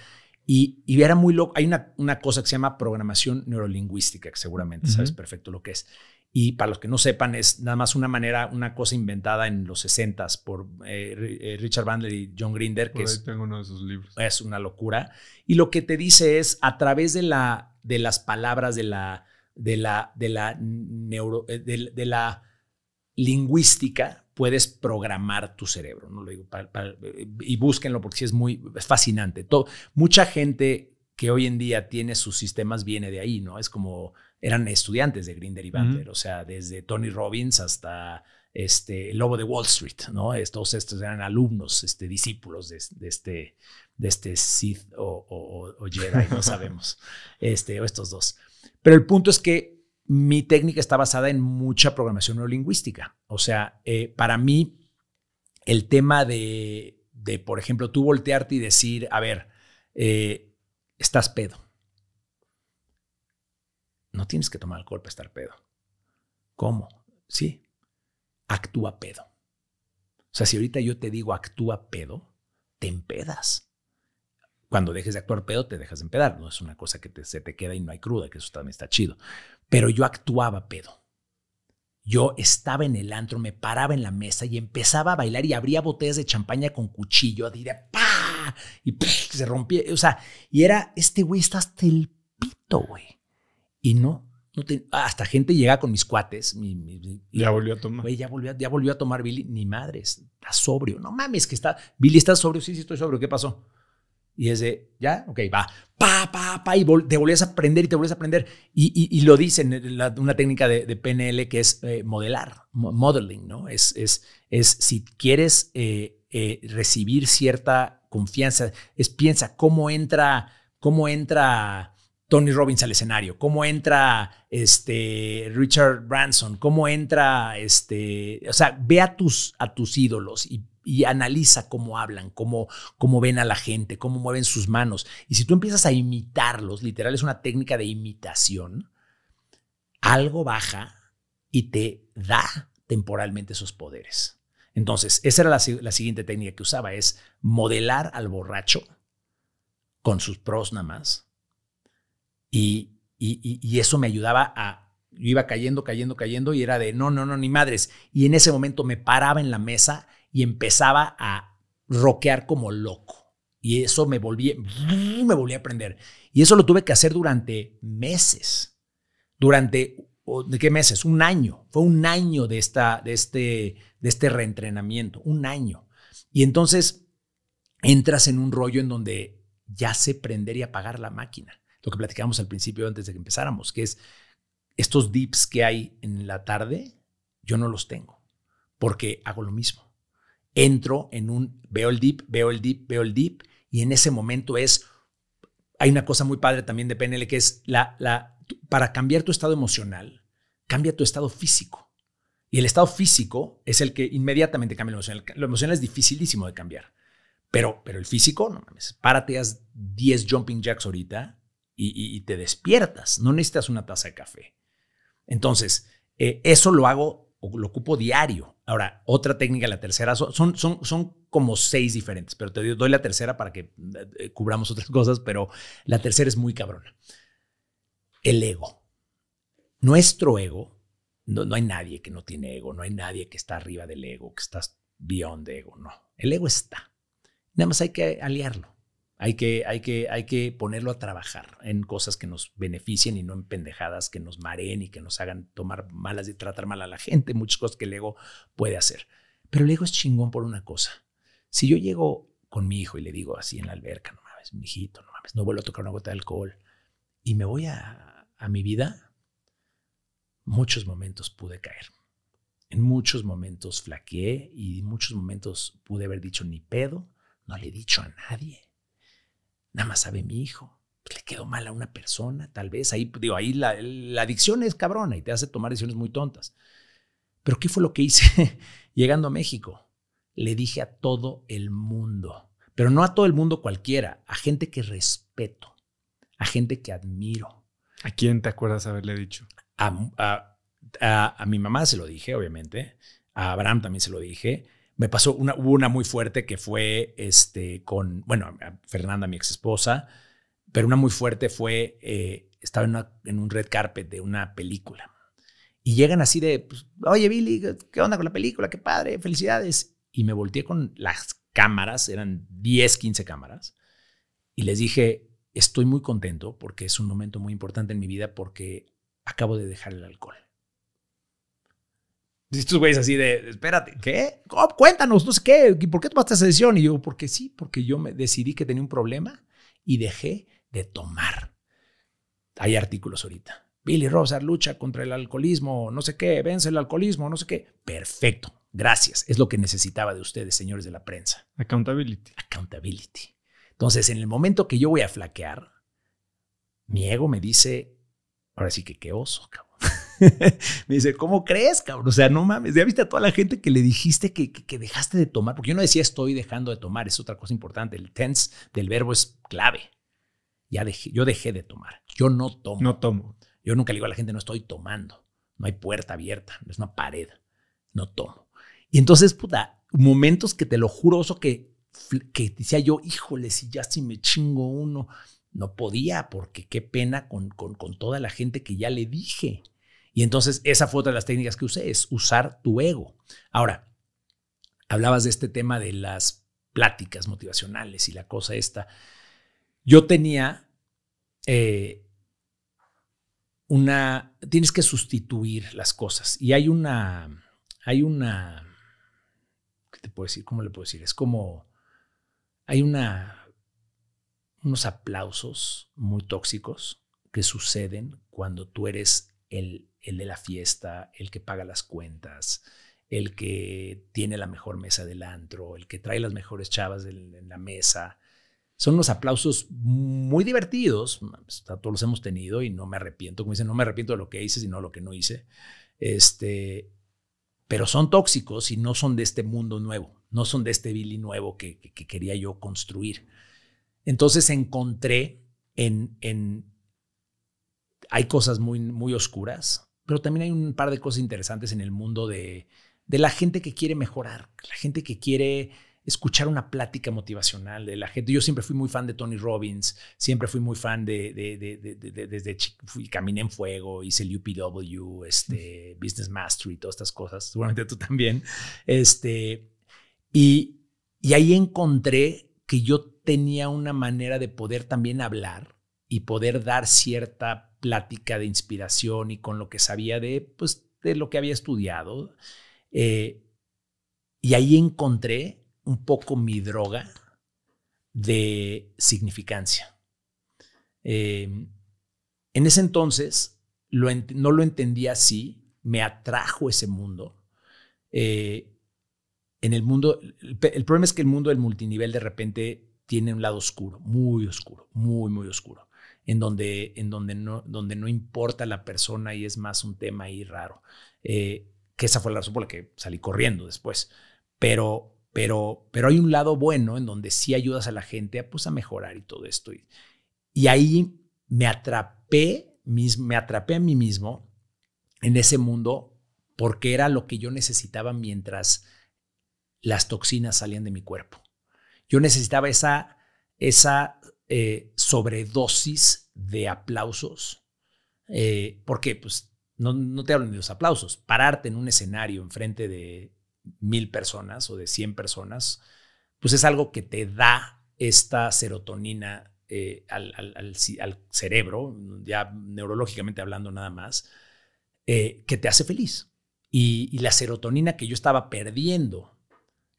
[SPEAKER 2] Y, era muy loco. Hay una, una, cosa que se llama programación neurolingüística, que seguramente sabes perfecto lo que es. Y para los que no sepan, es nada más una manera, una cosa inventada en los 60 por eh, eh, Richard Bandler y John Grinder. que es, tengo Es una locura. Y lo que te dice es, a través de, la, de las palabras, de la, de la, de la, neuro, eh, de la lingüística, puedes programar tu cerebro, ¿no? Lo digo, y búsquenlo porque sí es muy fascinante. mucha gente que hoy en día tiene sus sistemas viene de ahí, ¿no? Es como eran estudiantes de Green y o sea, desde Tony Robbins hasta este, el lobo de Wall Street, ¿no? Todos estos eran alumnos, este, discípulos de, este, de este Sith o, o, Jedi, no sabemos, este, o estos dos. Pero el punto es que mi técnica está basada en mucha programación neurolingüística. O sea, eh, para mí, el tema de, por ejemplo, tú voltearte y decir, a ver, eh, estás pedo. No tienes que tomar alcohol para estar pedo. ¿Cómo? Sí, actúa pedo. O sea, si ahorita yo te digo actúa pedo, te empedas. Cuando dejes de actuar pedo, te dejas de empedar. No es una cosa que se te queda y no hay cruda, que eso también está chido. Pero yo actuaba pedo. Yo estaba en el antro, me paraba en la mesa y empezaba a bailar y abría botellas de champaña con cuchillo, decir pa y se rompía, o sea, y era este güey está hasta el pito, güey. Y no, no hasta gente llega con mis cuates. ya volvió a tomar. Güey, ya volvió, ya volvió a tomar Billy. Ni madres, está sobrio. No mames, que está. Billy está sobrio. Sí, sí, estoy sobrio. ¿Qué pasó? Y es de, ya, ok, va, pa, pa, pa, y te volvías a aprender y te volvías a aprender. Y, lo dicen, eh, una técnica de, PNL que es eh, modelar, modeling, ¿no? Es, es, es si quieres eh, recibir cierta confianza, es piensa cómo entra, cómo entra Tony Robbins al escenario, cómo entra este, Richard Branson, cómo entra, este, o sea, ve a tus, a tus ídolos y y analiza cómo hablan, cómo, cómo ven a la gente, cómo mueven sus manos. Y si tú empiezas a imitarlos, literal es una técnica de imitación, algo baja y te da temporalmente esos poderes. Entonces, esa era la, siguiente técnica que usaba, es modelar al borracho con sus pros nada más. Y, y, y eso me ayudaba a, yo iba cayendo, cayendo, cayendo y era de, no, no, no, ni madres. Y en ese momento me paraba en la mesa y empezaba a rockear como loco. Y eso me volví, me volví a aprender. Y eso lo tuve que hacer durante meses. Durante, ¿de qué meses? Un año. Fue un año de, esta, de, este, de este reentrenamiento. Un año. Y entonces entras en un rollo en donde ya sé prender y apagar la máquina. Lo que platicábamos al principio antes de que empezáramos, que es estos dips que hay en la tarde, yo no los tengo porque hago lo mismo entro en un, veo el dip, veo el dip, veo el dip, y en ese momento es, hay una cosa muy padre también de PNL que es la, la, para cambiar tu estado emocional, cambia tu estado físico. Y el estado físico es el que inmediatamente cambia la emocional. Lo emocional es dificilísimo de cambiar. Pero, pero el físico, no mames, párate, haz 10 jumping jacks ahorita y, te despiertas. No necesitas una taza de café. Entonces, eh, eso lo hago lo ocupo diario. Ahora, otra técnica, la tercera, son, son, son como seis diferentes, pero te doy la tercera para que eh, cubramos otras cosas, pero la tercera es muy cabrona. El ego. Nuestro ego, no, hay nadie que no tiene ego, no hay nadie que está arriba del ego, que estás beyond ego, no. El ego está. Nada más hay que aliarlo. Hay que, hay, que, hay que ponerlo a trabajar en cosas que nos beneficien y no en pendejadas que nos mareen y que nos hagan tomar malas y tratar mal a la gente, muchas cosas que el ego puede hacer. Pero el ego es chingón por una cosa. Si yo llego con mi hijo y le digo así en la alberca, no mames, mi hijito, no mames, no vuelvo a tocar una gota de alcohol y me voy a, a mi vida, muchos momentos pude caer. En muchos momentos flaqueé y en muchos momentos pude haber dicho ni pedo, no le he dicho a nadie nada más sabe mi hijo. Pues, le quedó mal a una persona, tal vez. Ahí, digo, ahí la, adicción es cabrona y te hace tomar decisiones muy tontas. Pero ¿qué fue lo que hice llegando a México? Le dije a todo el mundo, pero no a todo el mundo cualquiera, a gente que respeto, a gente que admiro. ¿A quién te acuerdas haberle dicho? a mi mamá se lo dije, obviamente. A Abraham también se lo dije me pasó una, hubo una muy fuerte que fue este, con, bueno, Fernanda, mi ex esposa, pero una muy fuerte fue, eh, estaba en, un red carpet de una película. Y llegan así de, pues, oye Billy, ¿qué onda con la película? Qué padre, felicidades. Y me volteé con las cámaras, eran 10, 15 cámaras, y les dije, estoy muy contento porque es un momento muy importante en mi vida porque acabo de dejar el alcohol. estos güeyes así de, espérate, ¿qué? Oh, cuéntanos, no sé qué, ¿por qué tomaste esa decisión? Y yo, porque sí, porque yo me decidí que tenía un problema y dejé de tomar. Hay artículos ahorita. Billy Rosa, lucha contra el alcoholismo, no sé qué, vence el alcoholismo, no sé qué. Perfecto, gracias. Es lo que necesitaba de ustedes, señores de la prensa. Accountability. Accountability. Entonces, en el momento que yo voy a flaquear, mi ego me dice, ahora sí que qué oso, cabrón. me dice, ¿cómo crees, cabrón? O sea, no mames, ya viste a toda la gente que le dijiste que, dejaste de tomar, porque yo no decía estoy dejando de tomar, es otra cosa importante, el tense del verbo es clave. Ya dejé, yo dejé de tomar, yo no tomo. No tomo. Yo nunca le digo a la gente, no estoy tomando, no hay puerta abierta, no es una pared, no tomo. Y entonces, puta, momentos que te lo juro, eso que, que decía yo, híjole, si ya si me chingo uno, no podía, porque qué pena con, con toda la gente que ya le dije. Y entonces esa fue otra de las técnicas que usé, es usar tu ego. Ahora, hablabas de este tema de las pláticas motivacionales y la cosa esta. Yo tenía eh, una... Tienes que sustituir las cosas. Y hay una... Hay una... ¿Qué te puedo decir? ¿Cómo le puedo decir? Es como... Hay una... Unos aplausos muy tóxicos que suceden cuando tú eres el el de la fiesta, el que paga las cuentas, el que tiene la mejor mesa del antro, el que trae las mejores chavas en la mesa. Son unos aplausos muy divertidos, pues, todos los hemos tenido y no me arrepiento, como dicen, no me arrepiento de lo que hice, sino de lo que no hice. Este, pero son tóxicos y no son de este mundo nuevo, no son de este Billy nuevo que, quería yo construir. Entonces encontré en, en, hay cosas muy, muy oscuras, pero también hay un par de cosas interesantes en el mundo de, la gente que quiere mejorar, la gente que quiere escuchar una plática motivacional de la gente. Yo siempre fui muy fan de Tony Robbins, siempre fui muy fan de, de, de, desde fui, Caminé en Fuego, hice el UPW, este, Business Mastery, todas estas cosas, seguramente tú también. Este, y, y ahí encontré que yo tenía una manera de poder también hablar y poder dar cierta plática de inspiración y con lo que sabía de, pues, de lo que había estudiado. Eh, y ahí encontré un poco mi droga de significancia. Eh, en ese entonces no lo entendía así, me atrajo ese mundo. Eh, en el mundo, el, problema es que el mundo del multinivel de repente tiene un lado oscuro, muy oscuro, muy, muy oscuro en donde, en donde, no, donde no importa la persona y es más un tema ahí raro. Eh, que esa fue la razón por la que salí corriendo después. Pero, pero, pero hay un lado bueno en donde sí ayudas a la gente a, pues, a mejorar y todo esto. Y, ahí me atrapé, mis, me atrapé a mí mismo en ese mundo porque era lo que yo necesitaba mientras las toxinas salían de mi cuerpo. Yo necesitaba esa, esa eh, sobredosis de aplausos, eh, porque pues no, te hablan de los aplausos, pararte en un escenario enfrente de mil personas o de cien personas, pues es algo que te da esta serotonina eh, al, cerebro, ya neurológicamente hablando nada más, que te hace feliz. y la serotonina que yo estaba perdiendo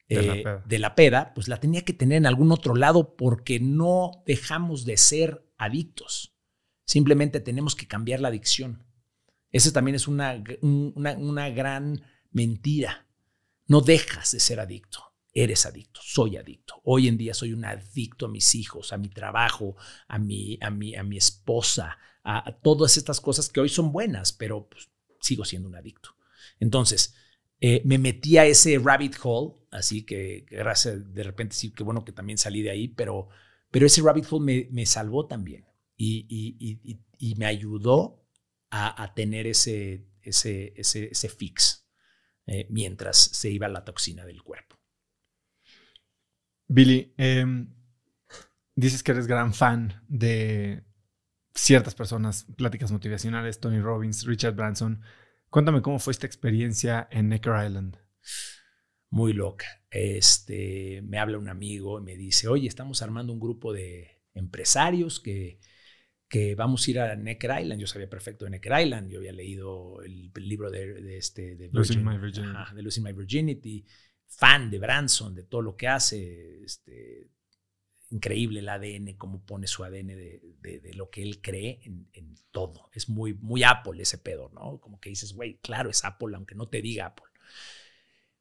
[SPEAKER 2] eh, de, la peda, pues la tenía que tener en algún otro lado porque no dejamos de ser adictos. Simplemente tenemos que cambiar la adicción. Esa también es una, una, gran mentira. No dejas de ser adicto eres adicto, soy adicto. Hoy en día soy un adicto a mis hijos, a mi trabajo, a mi, a mi, a mi esposa, a, todas estas cosas que hoy son buenas, pero pues, sigo siendo un adicto. Entonces, eh, me metí a ese rabbit hole, así que gracias, de repente sí, que bueno que también salí de ahí, pero, pero ese rabbit hole me, salvó también y, y, me ayudó a, tener ese, ese, ese, fix eh, mientras se iba la toxina del cuerpo.
[SPEAKER 1] Billy, em, dices que eres gran fan de ciertas personas, pláticas motivacionales, Tony Robbins, Richard Branson. Cuéntame cómo fue esta experiencia en Necker Island. Muy loca.
[SPEAKER 2] Este, me habla un amigo y me dice, oye, estamos armando un grupo de empresarios que, que vamos a ir a Necker Island. Yo sabía perfecto de Necker Island. Yo había leído el libro de, este, de, Losing My Virginity. My Virginity, fan de Branson, de todo lo que hace. Este, increíble el ADN, cómo pone su ADN de, lo que él cree en, todo. Es muy, muy Apple ese pedo, ¿no? Como que dices, güey, claro, es Apple, aunque no te diga Apple.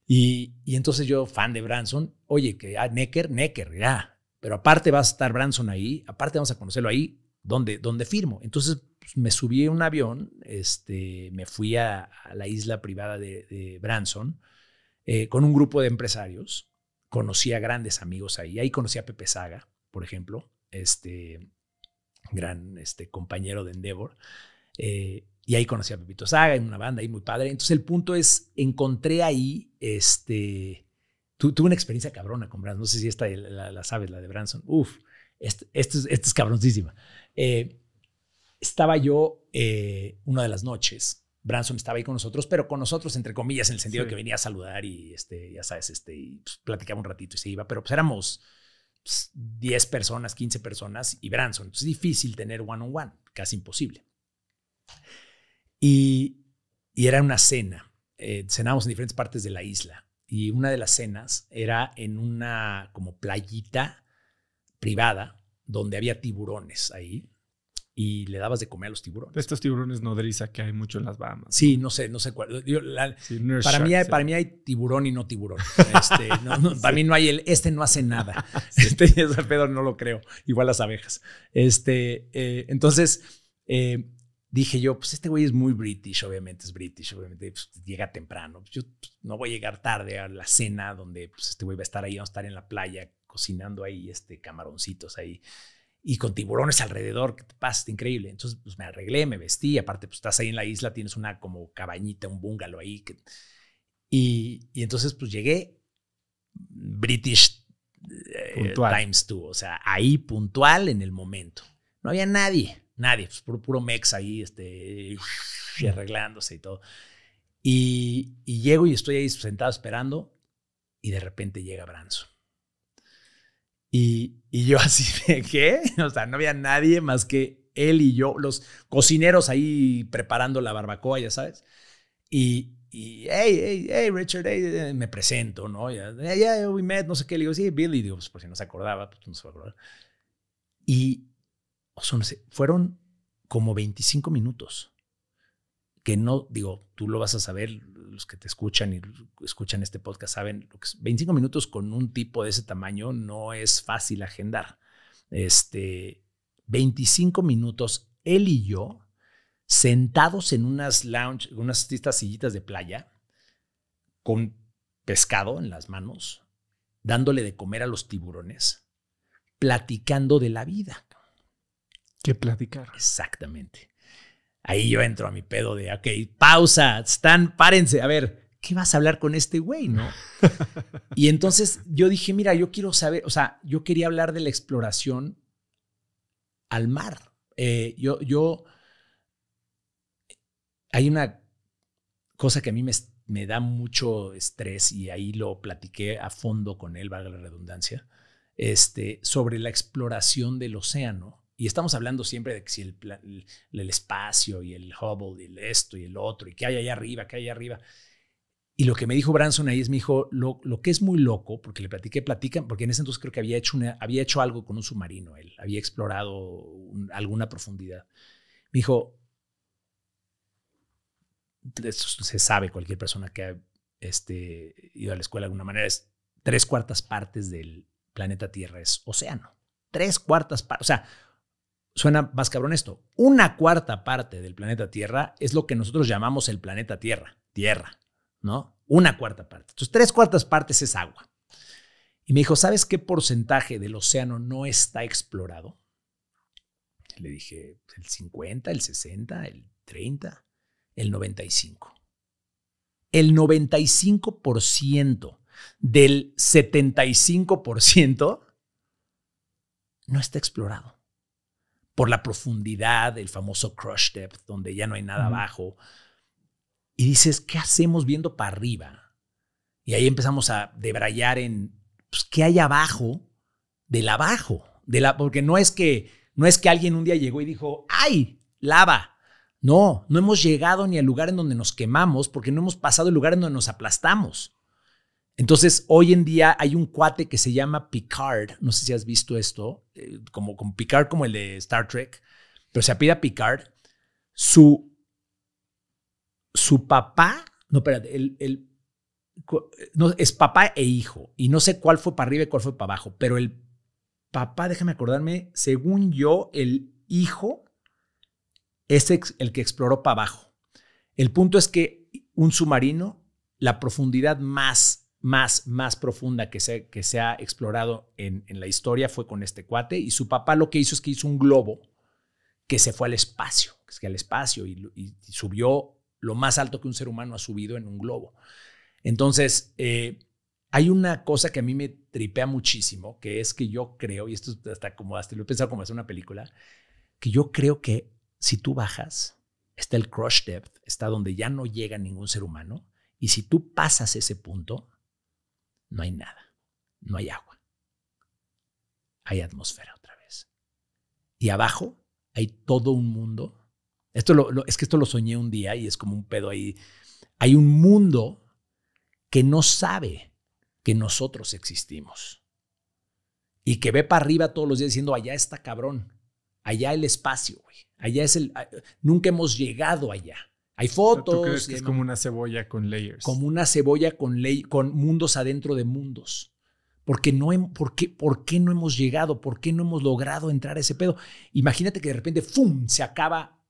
[SPEAKER 2] Y, entonces yo, fan de Branson, oye, que ah, Necker, Necker, ya. Pero aparte va a estar Branson ahí, aparte vamos a conocerlo ahí, donde, donde firmo. Entonces pues, me subí a un avión, este, me fui a, la isla privada de, Branson eh, con un grupo de empresarios conocía grandes amigos ahí. Ahí conocí a Pepe Saga, por ejemplo, este gran este, compañero de Endeavor. Eh, y ahí conocí a Pepito Saga en una banda ahí muy padre. Entonces el punto es, encontré ahí, este, tuve una experiencia cabrona con Branson. No sé si esta la, sabes, la de Branson. Uf, este, esta es cabronísima eh, estaba yo eh, una de las noches Branson estaba ahí con nosotros, pero con nosotros, entre comillas, en el sentido de que venía a saludar y, este, ya sabes, este, pues, platicaba un ratito y se iba, pero pues éramos 10 pues, personas, 15 personas y Branson. es difícil tener one-on-one, casi imposible. Y, era una cena. Eh, cenábamos en diferentes partes de la isla y una de las cenas era en una como playita privada donde había tiburones ahí y le dabas de comer a los tiburones.
[SPEAKER 1] Estos tiburones nodriza que hay mucho en las Bahamas. Sí,
[SPEAKER 2] no sé, no sé cuál. para, mí, para mí hay tiburón y no tiburón. Este, no, Para mí no hay el, este no hace nada. Este, pedo no lo creo. Igual las abejas. Este, eh, entonces, eh, dije yo, pues este güey es muy british, obviamente es british, obviamente pues, llega temprano. yo pues, no voy a llegar tarde a la cena donde pues, este güey va a estar ahí, va a estar en la playa cocinando ahí este camaroncitos ahí y con tiburones alrededor, que te pasa, increíble. Entonces, pues me arreglé, me vestí, aparte, pues estás ahí en la isla, tienes una como cabañita, un bungalow ahí. y, entonces, pues llegué British eh, Times 2, o sea, ahí puntual en el momento. No había nadie, nadie, pues puro, puro mex ahí, este, arreglándose y todo. Y, y llego y estoy ahí sentado esperando y de repente llega Branson
[SPEAKER 1] y, y
[SPEAKER 2] yo así de qué? O sea, no había nadie más que él y yo, los cocineros ahí preparando la barbacoa, ya sabes. Y, y hey, hey, hey, Richard, me presento, ¿no? Ya, ya we met, no sé qué. Le digo, sí, Billy, digo, pues por si no se acordaba, pues no se acordaba. Y, o sea, no sé, fueron como 25 minutos que no, digo, tú lo vas a saber, los que te escuchan y escuchan este podcast saben, 25 minutos con un tipo de ese tamaño no es fácil agendar. Este, 25 minutos, él y yo, sentados en unas lounge, unas sillitas de playa, con pescado en las manos, dándole de comer a los tiburones, platicando de la vida. ¿Qué platicar? Exactamente.
[SPEAKER 1] Ahí yo entro a mi
[SPEAKER 2] pedo de, ok, pausa, están, párense, a ver, ¿qué vas a hablar con este güey, no? y entonces yo dije, mira, yo quiero saber, o sea, yo quería hablar de la exploración al mar. Eh, yo, yo, hay una cosa que a mí me, da mucho estrés y ahí lo platiqué a fondo con él, valga la redundancia, este, sobre la exploración del océano y estamos hablando siempre de que si el, espacio y el Hubble y el esto y el otro y qué hay allá arriba, qué hay allá arriba. Y lo que me dijo Branson ahí es, me dijo, lo, que es muy loco, porque le platiqué, platican, porque en ese entonces creo que había hecho, una, había hecho algo con un submarino, él había explorado alguna profundidad. Me dijo, se sabe cualquier persona que ha este, ido a la escuela de alguna manera, es tres cuartas partes del planeta Tierra es océano. Tres cuartas partes, o sea, suena más cabrón esto, una cuarta parte del planeta Tierra es lo que nosotros llamamos el planeta Tierra, Tierra, ¿no? Una cuarta parte. Entonces, tres cuartas partes es agua. Y me dijo, ¿sabes qué porcentaje del océano no está explorado? Le dije, el 50, el 60, el 30, el 95. El 95% del 75% no está explorado por la profundidad, el famoso crush depth, donde ya no hay nada abajo. Y dices, ¿qué hacemos viendo para arriba? Y ahí empezamos a debrayar en pues, qué hay abajo del abajo, de la, porque no es que no es que alguien un día llegó y dijo, ¡ay, lava! No, no hemos llegado ni al lugar en donde nos quemamos porque no hemos pasado el lugar en donde nos aplastamos. Entonces, hoy en día hay un cuate que se llama Picard. No sé si has visto esto, eh, como, con Picard, como el de Star Trek, pero se apida Picard. Su, su papá, no, espérate, el, es papá e hijo. Y no sé cuál fue para arriba y cuál fue para abajo, pero el papá, déjame acordarme, según yo, el hijo es el que exploró para abajo. El punto es que un submarino, la profundidad más más, profunda que se, que se ha explorado en, la historia fue con este cuate. Y su papá lo que hizo es que hizo un globo que se fue al espacio, que es que al espacio y, subió lo más alto que un ser humano ha subido en un globo. Entonces, eh, hay una cosa que a mí me tripea muchísimo, que es que yo creo, y esto hasta como hasta lo he pensado como hacer una película, que yo creo que si tú bajas, está el crush depth, está donde ya no llega ningún ser humano, y si tú pasas ese punto, no hay nada, no hay agua. Hay atmósfera otra vez. Y abajo hay todo un mundo. Esto es que esto lo soñé un día y es como un pedo ahí. Hay un mundo que no sabe que nosotros existimos y que ve para arriba todos los días diciendo, allá está cabrón, allá el espacio, güey, allá es el, nunca hemos
[SPEAKER 1] llegado allá.
[SPEAKER 2] Hay fotos. es como una
[SPEAKER 1] cebolla con layers?
[SPEAKER 2] Como una cebolla con, ley, con mundos adentro de mundos. Porque no, ¿Por qué no hemos llegado? ¿Por qué no hemos logrado entrar a ese pedo? Imagínate que de repente, ¡fum!, se acaba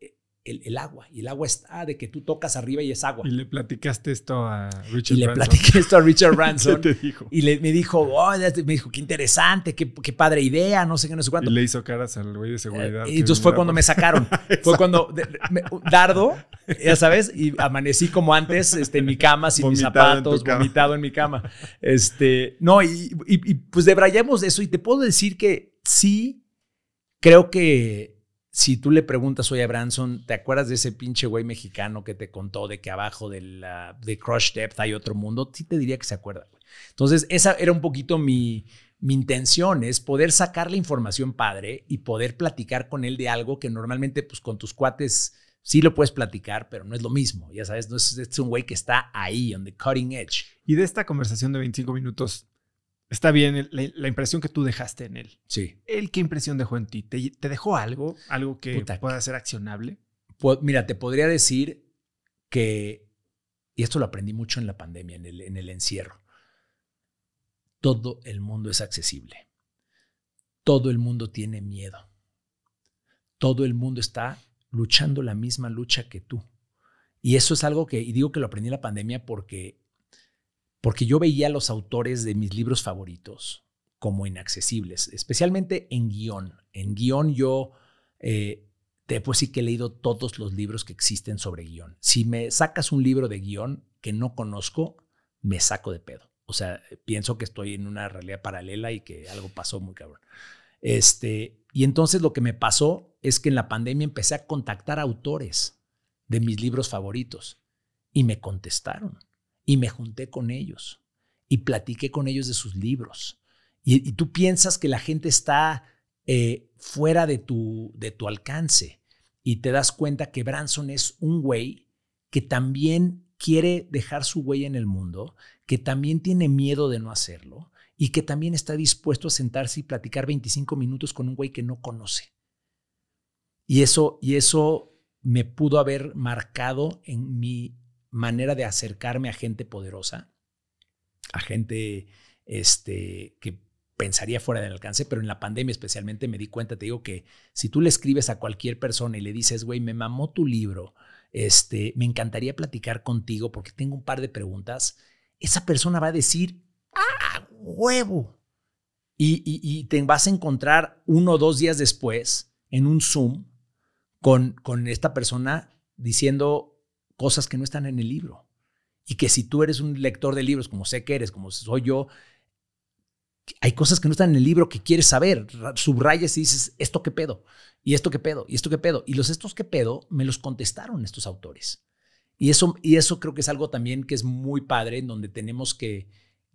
[SPEAKER 2] el, agua. Y el agua está de que tú tocas arriba y es agua. Y le platicaste esto a Richard Branson. Y le esto a Richard Branson. ¿Qué te dijo? Y le, me dijo, oh, me dijo, qué interesante, qué, padre idea, no sé qué, no sé cuánto.
[SPEAKER 1] Y le hizo caras al güey de seguridad. Eh, y entonces fue cuando me sacaron.
[SPEAKER 2] fue cuando dardo, ya sabes, y amanecí como antes, este, en mi cama, sin mis zapatos, vomitado en mi cama. Este, no, y, pues debrayamos eso. Y te puedo decir que sí, creo que si tú le preguntas hoy a Branson, ¿te acuerdas de ese pinche güey mexicano que te contó de que abajo de, de Crush Depth hay otro mundo? Sí te diría que se acuerda. Entonces, esa era un poquito mi, mi intención, es poder sacar la información padre y poder platicar con él de algo que normalmente pues con tus cuates sí lo puedes platicar, pero no es lo mismo. Ya sabes, no es, este es un güey que está ahí, on the cutting edge.
[SPEAKER 1] Y de esta conversación de 25 minutos, Está bien la, impresión que tú dejaste en él. Sí. ¿El qué impresión dejó en ti? ¿Te, dejó algo? ¿Algo que pueda ser accionable? mira, te
[SPEAKER 2] podría decir que, y esto lo aprendí mucho en la pandemia, en el, en el encierro, todo el mundo es accesible. Todo el mundo tiene miedo. Todo el mundo está luchando la misma lucha que tú. Y eso es algo que, y digo que lo aprendí en la pandemia porque porque yo veía a los autores de mis libros favoritos como inaccesibles, especialmente en guión. En guión yo, eh, después sí que he leído todos los libros que existen sobre guión. Si me sacas un libro de guión que no conozco, me saco de pedo. O sea, pienso que estoy en una realidad paralela y que algo pasó muy cabrón. Este, y entonces lo que me pasó es que en la pandemia empecé a contactar autores de mis libros favoritos y me contestaron y me junté con ellos y platiqué con ellos de sus libros. Y, tú piensas que la gente está eh, fuera de tu, de tu alcance y te das cuenta que Branson es un güey que también quiere dejar su huella en el mundo, que también tiene miedo de no hacerlo y que también está dispuesto a sentarse y platicar 25 minutos con un güey que no conoce. Y eso, y eso me pudo haber marcado en mi manera de acercarme a gente poderosa, a gente este, que pensaría fuera del alcance, pero en la pandemia especialmente me di cuenta, te digo que si tú le escribes a cualquier persona y le dices, güey, me mamó tu libro, este, me encantaría platicar contigo porque tengo un par de preguntas, esa persona va a decir, ah, huevo. Y, te vas a encontrar uno o dos días después en un Zoom con, con esta persona diciendo, cosas que no están en el libro. Y que si tú eres un lector de libros, como sé que eres, como soy yo, hay cosas que no están en el libro que quieres saber. Subrayas y dices, ¿esto qué pedo? Y esto qué pedo? Y esto qué pedo? Y los estos qué pedo me los contestaron estos autores. Y eso, y eso creo que es algo también que es muy padre, en donde tenemos que,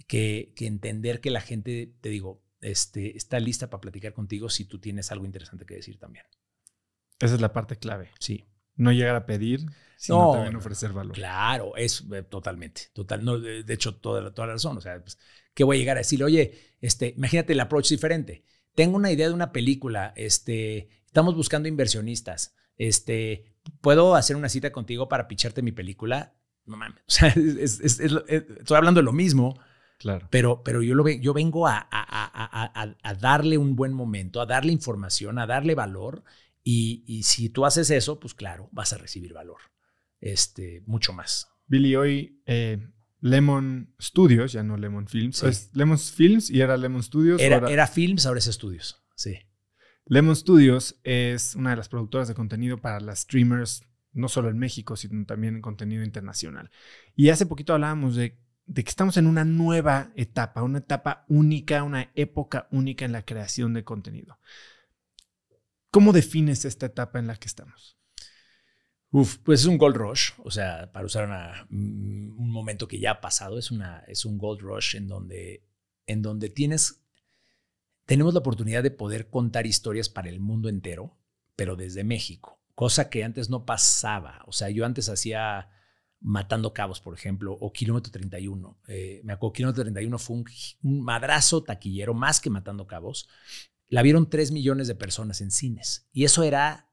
[SPEAKER 2] que entender que la gente, te digo, este, está lista para platicar contigo
[SPEAKER 1] si tú tienes algo interesante que decir también. Esa es la parte clave. Sí no llegar a pedir, sino también ofrecer valor.
[SPEAKER 2] Claro, es eh, totalmente, total, no, de, hecho toda, toda la razón, o sea, pues, ¿qué voy a llegar a decirle? Oye, este, imagínate el approach diferente. Tengo una idea de una película, este, estamos buscando inversionistas, este, ¿puedo hacer una cita contigo para picharte mi película? No mames, eh, estoy hablando de lo mismo. Claro. Pero, pero yo, lo, yo vengo a, a, a darle un buen momento, a darle información, a darle valor y, si tú haces eso, pues claro, vas a recibir valor, este, mucho más.
[SPEAKER 1] Billy, hoy eh, Lemon Studios, ya no Lemon Films, Lemon Films y era Lemon Studios. Era, Films, ahora es Studios, sí. Lemon Studios es una de las productoras de contenido para las streamers, no solo en México, sino también en contenido internacional. Y hace poquito hablábamos de, que estamos en una nueva etapa, una etapa única, una época única en la creación de contenido. ¿Cómo defines esta etapa en la que estamos?
[SPEAKER 2] Uf, pues es un gold rush, o sea, para usar mm, un momento que ya ha pasado, es, una, es un gold rush en donde, en donde tienes, tenemos la oportunidad de poder contar historias para el mundo entero, pero desde México, cosa que antes no pasaba. O sea, yo antes hacía Matando Cabos, por ejemplo, o Kilómetro 31. Eh, me acuerdo, Kilómetro 31 fue un, un madrazo taquillero más que Matando Cabos, la vieron 3 millones de personas en cines. Y eso era,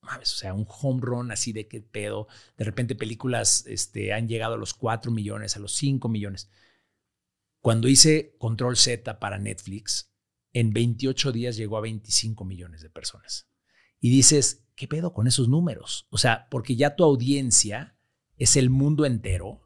[SPEAKER 2] mames, o sea, un home run así de qué pedo. De repente películas este, han llegado a los 4 millones, a los 5 millones. Cuando hice Control Z para Netflix, en 28 días llegó a 25 millones de personas. Y dices, ¿qué pedo con esos números? O sea, porque ya tu audiencia es el mundo entero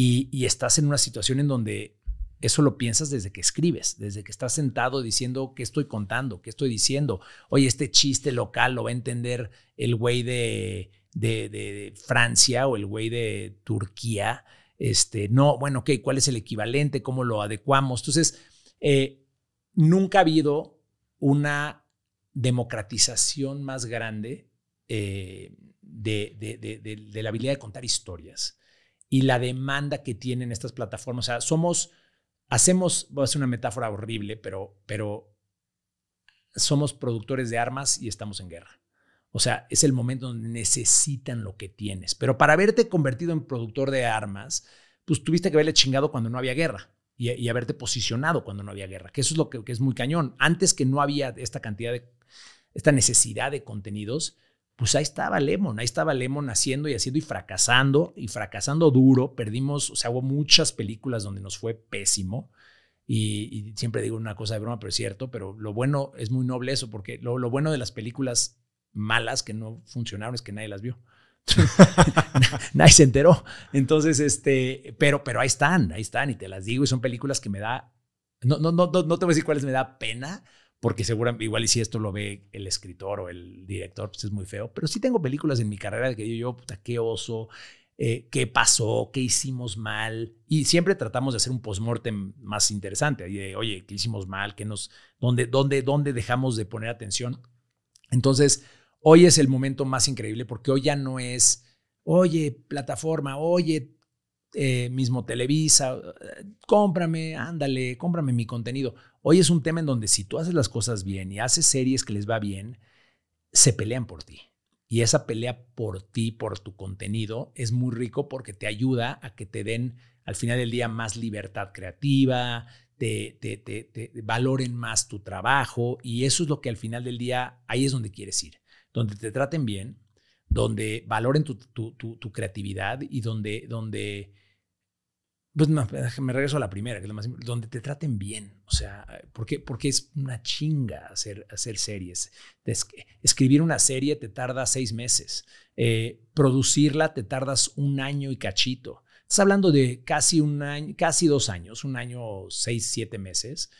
[SPEAKER 2] y estás en una situación en donde eso lo piensas desde que escribes, desde que estás sentado diciendo qué estoy contando, qué estoy diciendo. Oye, este chiste local lo va a entender el güey de, de, Francia o el güey de Turquía. Este, no, bueno, ok, ¿cuál es el equivalente? ¿Cómo lo adecuamos? Entonces, eh, nunca ha habido una democratización más grande eh, de, de la habilidad de contar historias y la demanda que tienen estas plataformas. O sea, somos hacemos, voy a hacer una metáfora horrible, pero, pero somos productores de armas y estamos en guerra. O sea, es el momento donde necesitan lo que tienes. Pero para haberte convertido en productor de armas, pues tuviste que haberle chingado cuando no había guerra y, haberte posicionado cuando no había guerra, que eso es lo que, que, es muy cañón. Antes que no había esta cantidad de, esta necesidad de contenidos, pues ahí estaba Lemon, ahí estaba Lemon haciendo y haciendo y fracasando y fracasando duro. Perdimos, o sea, hubo muchas películas donde nos fue pésimo. Y, siempre digo una cosa de broma, pero es cierto, pero lo bueno es muy noble eso, porque lo, bueno de las películas malas que no funcionaron es que nadie las vio. nadie se enteró. Entonces, este, pero, pero ahí están, ahí están, y te las digo, y son películas que me da, no, no, no, no te voy a decir cuáles me da pena, porque seguramente, igual y si esto lo ve el escritor o el director, pues es muy feo, pero sí tengo películas en mi carrera de que yo, yo puta, qué oso, eh, qué pasó, qué hicimos mal, y siempre tratamos de hacer un postmortem más interesante, oye, qué hicimos mal, qué nos, dónde, dónde, dónde dejamos de poner atención. Entonces, hoy es el momento más increíble porque hoy ya no es, oye, plataforma, oye, eh, mismo Televisa, eh, cómprame, ándale, cómprame mi contenido. Hoy es un tema en donde si tú haces las cosas bien y haces series que les va bien, se pelean por ti. Y esa pelea por ti, por tu contenido, es muy rico porque te ayuda a que te den al final del día más libertad creativa, te, te, te, valoren más tu trabajo y eso es lo que al final del día, ahí es donde quieres ir, donde te traten bien, donde valoren tu, tu creatividad y donde, donde pues no, me regreso a la primera, que es la más donde te traten bien. O sea, porque, es una chinga hacer, hacer series. Escribir una serie te tarda seis meses. Eh, producirla te tardas un año y cachito. Estás hablando de casi un año, casi dos años, un año, seis, siete meses,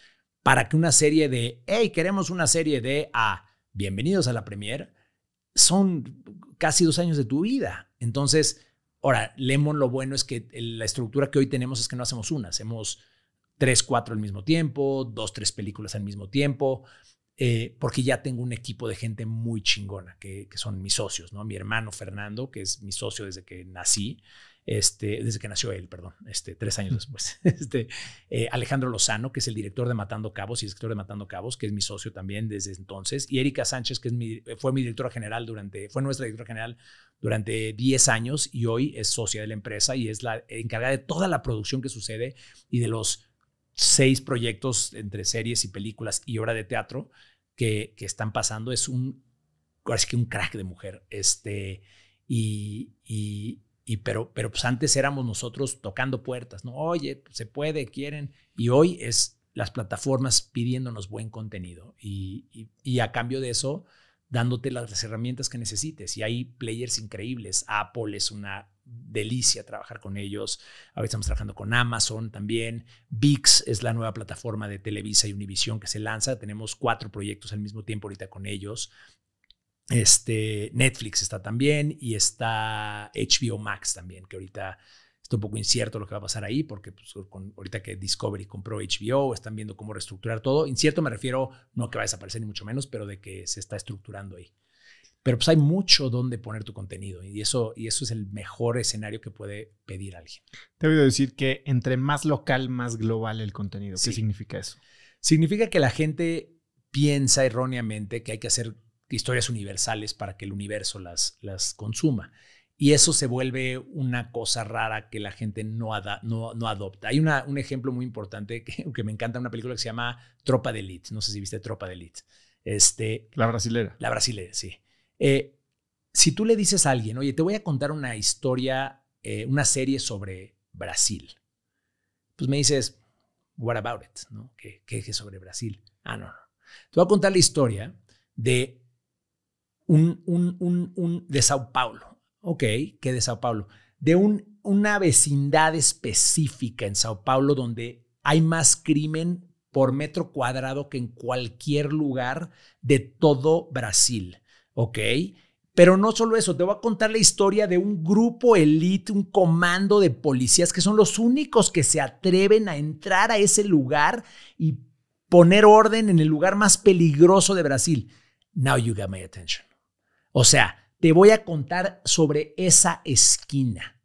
[SPEAKER 2] para que una serie de, hey, queremos una serie de A, ah, bienvenidos a la premier, son casi dos años de tu vida. Entonces, Ahora, Lemon lo bueno es que la estructura que hoy tenemos es que no hacemos una, hacemos tres, cuatro al mismo tiempo, dos, tres películas al mismo tiempo, eh, porque ya tengo un equipo de gente muy chingona, que, que, son mis socios, ¿no? Mi hermano Fernando, que es mi socio desde que nací, este, desde que nació él, perdón, este, tres años después. Este, eh, Alejandro Lozano, que es el director de Matando Cabos y escritor de Matando Cabos, que es mi socio también desde entonces, y Erika Sánchez, que es eh, fue mi directora general durante, fue nuestra directora general durante 10 años y hoy es socia de la empresa y es la encargada de toda la producción que sucede y de los seis proyectos entre series y películas y obra de teatro que, están pasando. Es un, que un crack de mujer. Este, y, y pero, pero pues antes éramos nosotros tocando puertas, ¿no? Oye, se puede, quieren. Y hoy es las plataformas pidiéndonos buen contenido y, a cambio de eso, dándote las herramientas que necesites. Y hay players increíbles. Apple es una delicia trabajar con ellos. Ahora estamos trabajando con Amazon también. VIX es la nueva plataforma de Televisa y Univision que se lanza. Tenemos cuatro proyectos al mismo tiempo ahorita con ellos. Este, Netflix está también y está HBO Max también, que ahorita está un poco incierto lo que va a pasar ahí, porque pues, ahorita que Discovery compró HBO, están viendo cómo reestructurar todo. Incierto me refiero, no que va a desaparecer ni mucho menos, pero de que se está estructurando ahí. Pero pues hay mucho donde poner tu contenido y
[SPEAKER 1] eso, y eso es el mejor escenario que puede pedir alguien. Te voy a decir que entre más local, más global el contenido. ¿Qué significa eso? Significa que la gente piensa
[SPEAKER 2] erróneamente que hay que hacer historias universales para que el universo las, las consuma. Y eso se vuelve una cosa rara que la gente no, no, adopta. Hay una, un ejemplo muy importante que, me encanta, una película que se llama Tropa de Elite. No sé si viste Tropa de Elite. Este, la brasilera. La brasilera, sí. Eh, si tú le dices a alguien, oye, te voy a contar una historia, eh, una serie sobre Brasil, pues me dices, what about it? ¿No? ¿Qué, qué es sobre Brasil? Ah, no, no. Te voy a contar la historia de un, un, de Sao Paulo. Ok, que de Sao Paulo. De un, una vecindad específica en Sao Paulo donde hay más crimen por metro cuadrado que en cualquier lugar de todo Brasil. Ok. Pero no solo eso, te voy a contar la historia de un grupo elite, un comando de policías que son los únicos que se atreven a entrar a ese lugar y poner orden en el lugar más peligroso de Brasil. Now you got my attention. O sea, te voy a contar sobre esa esquina.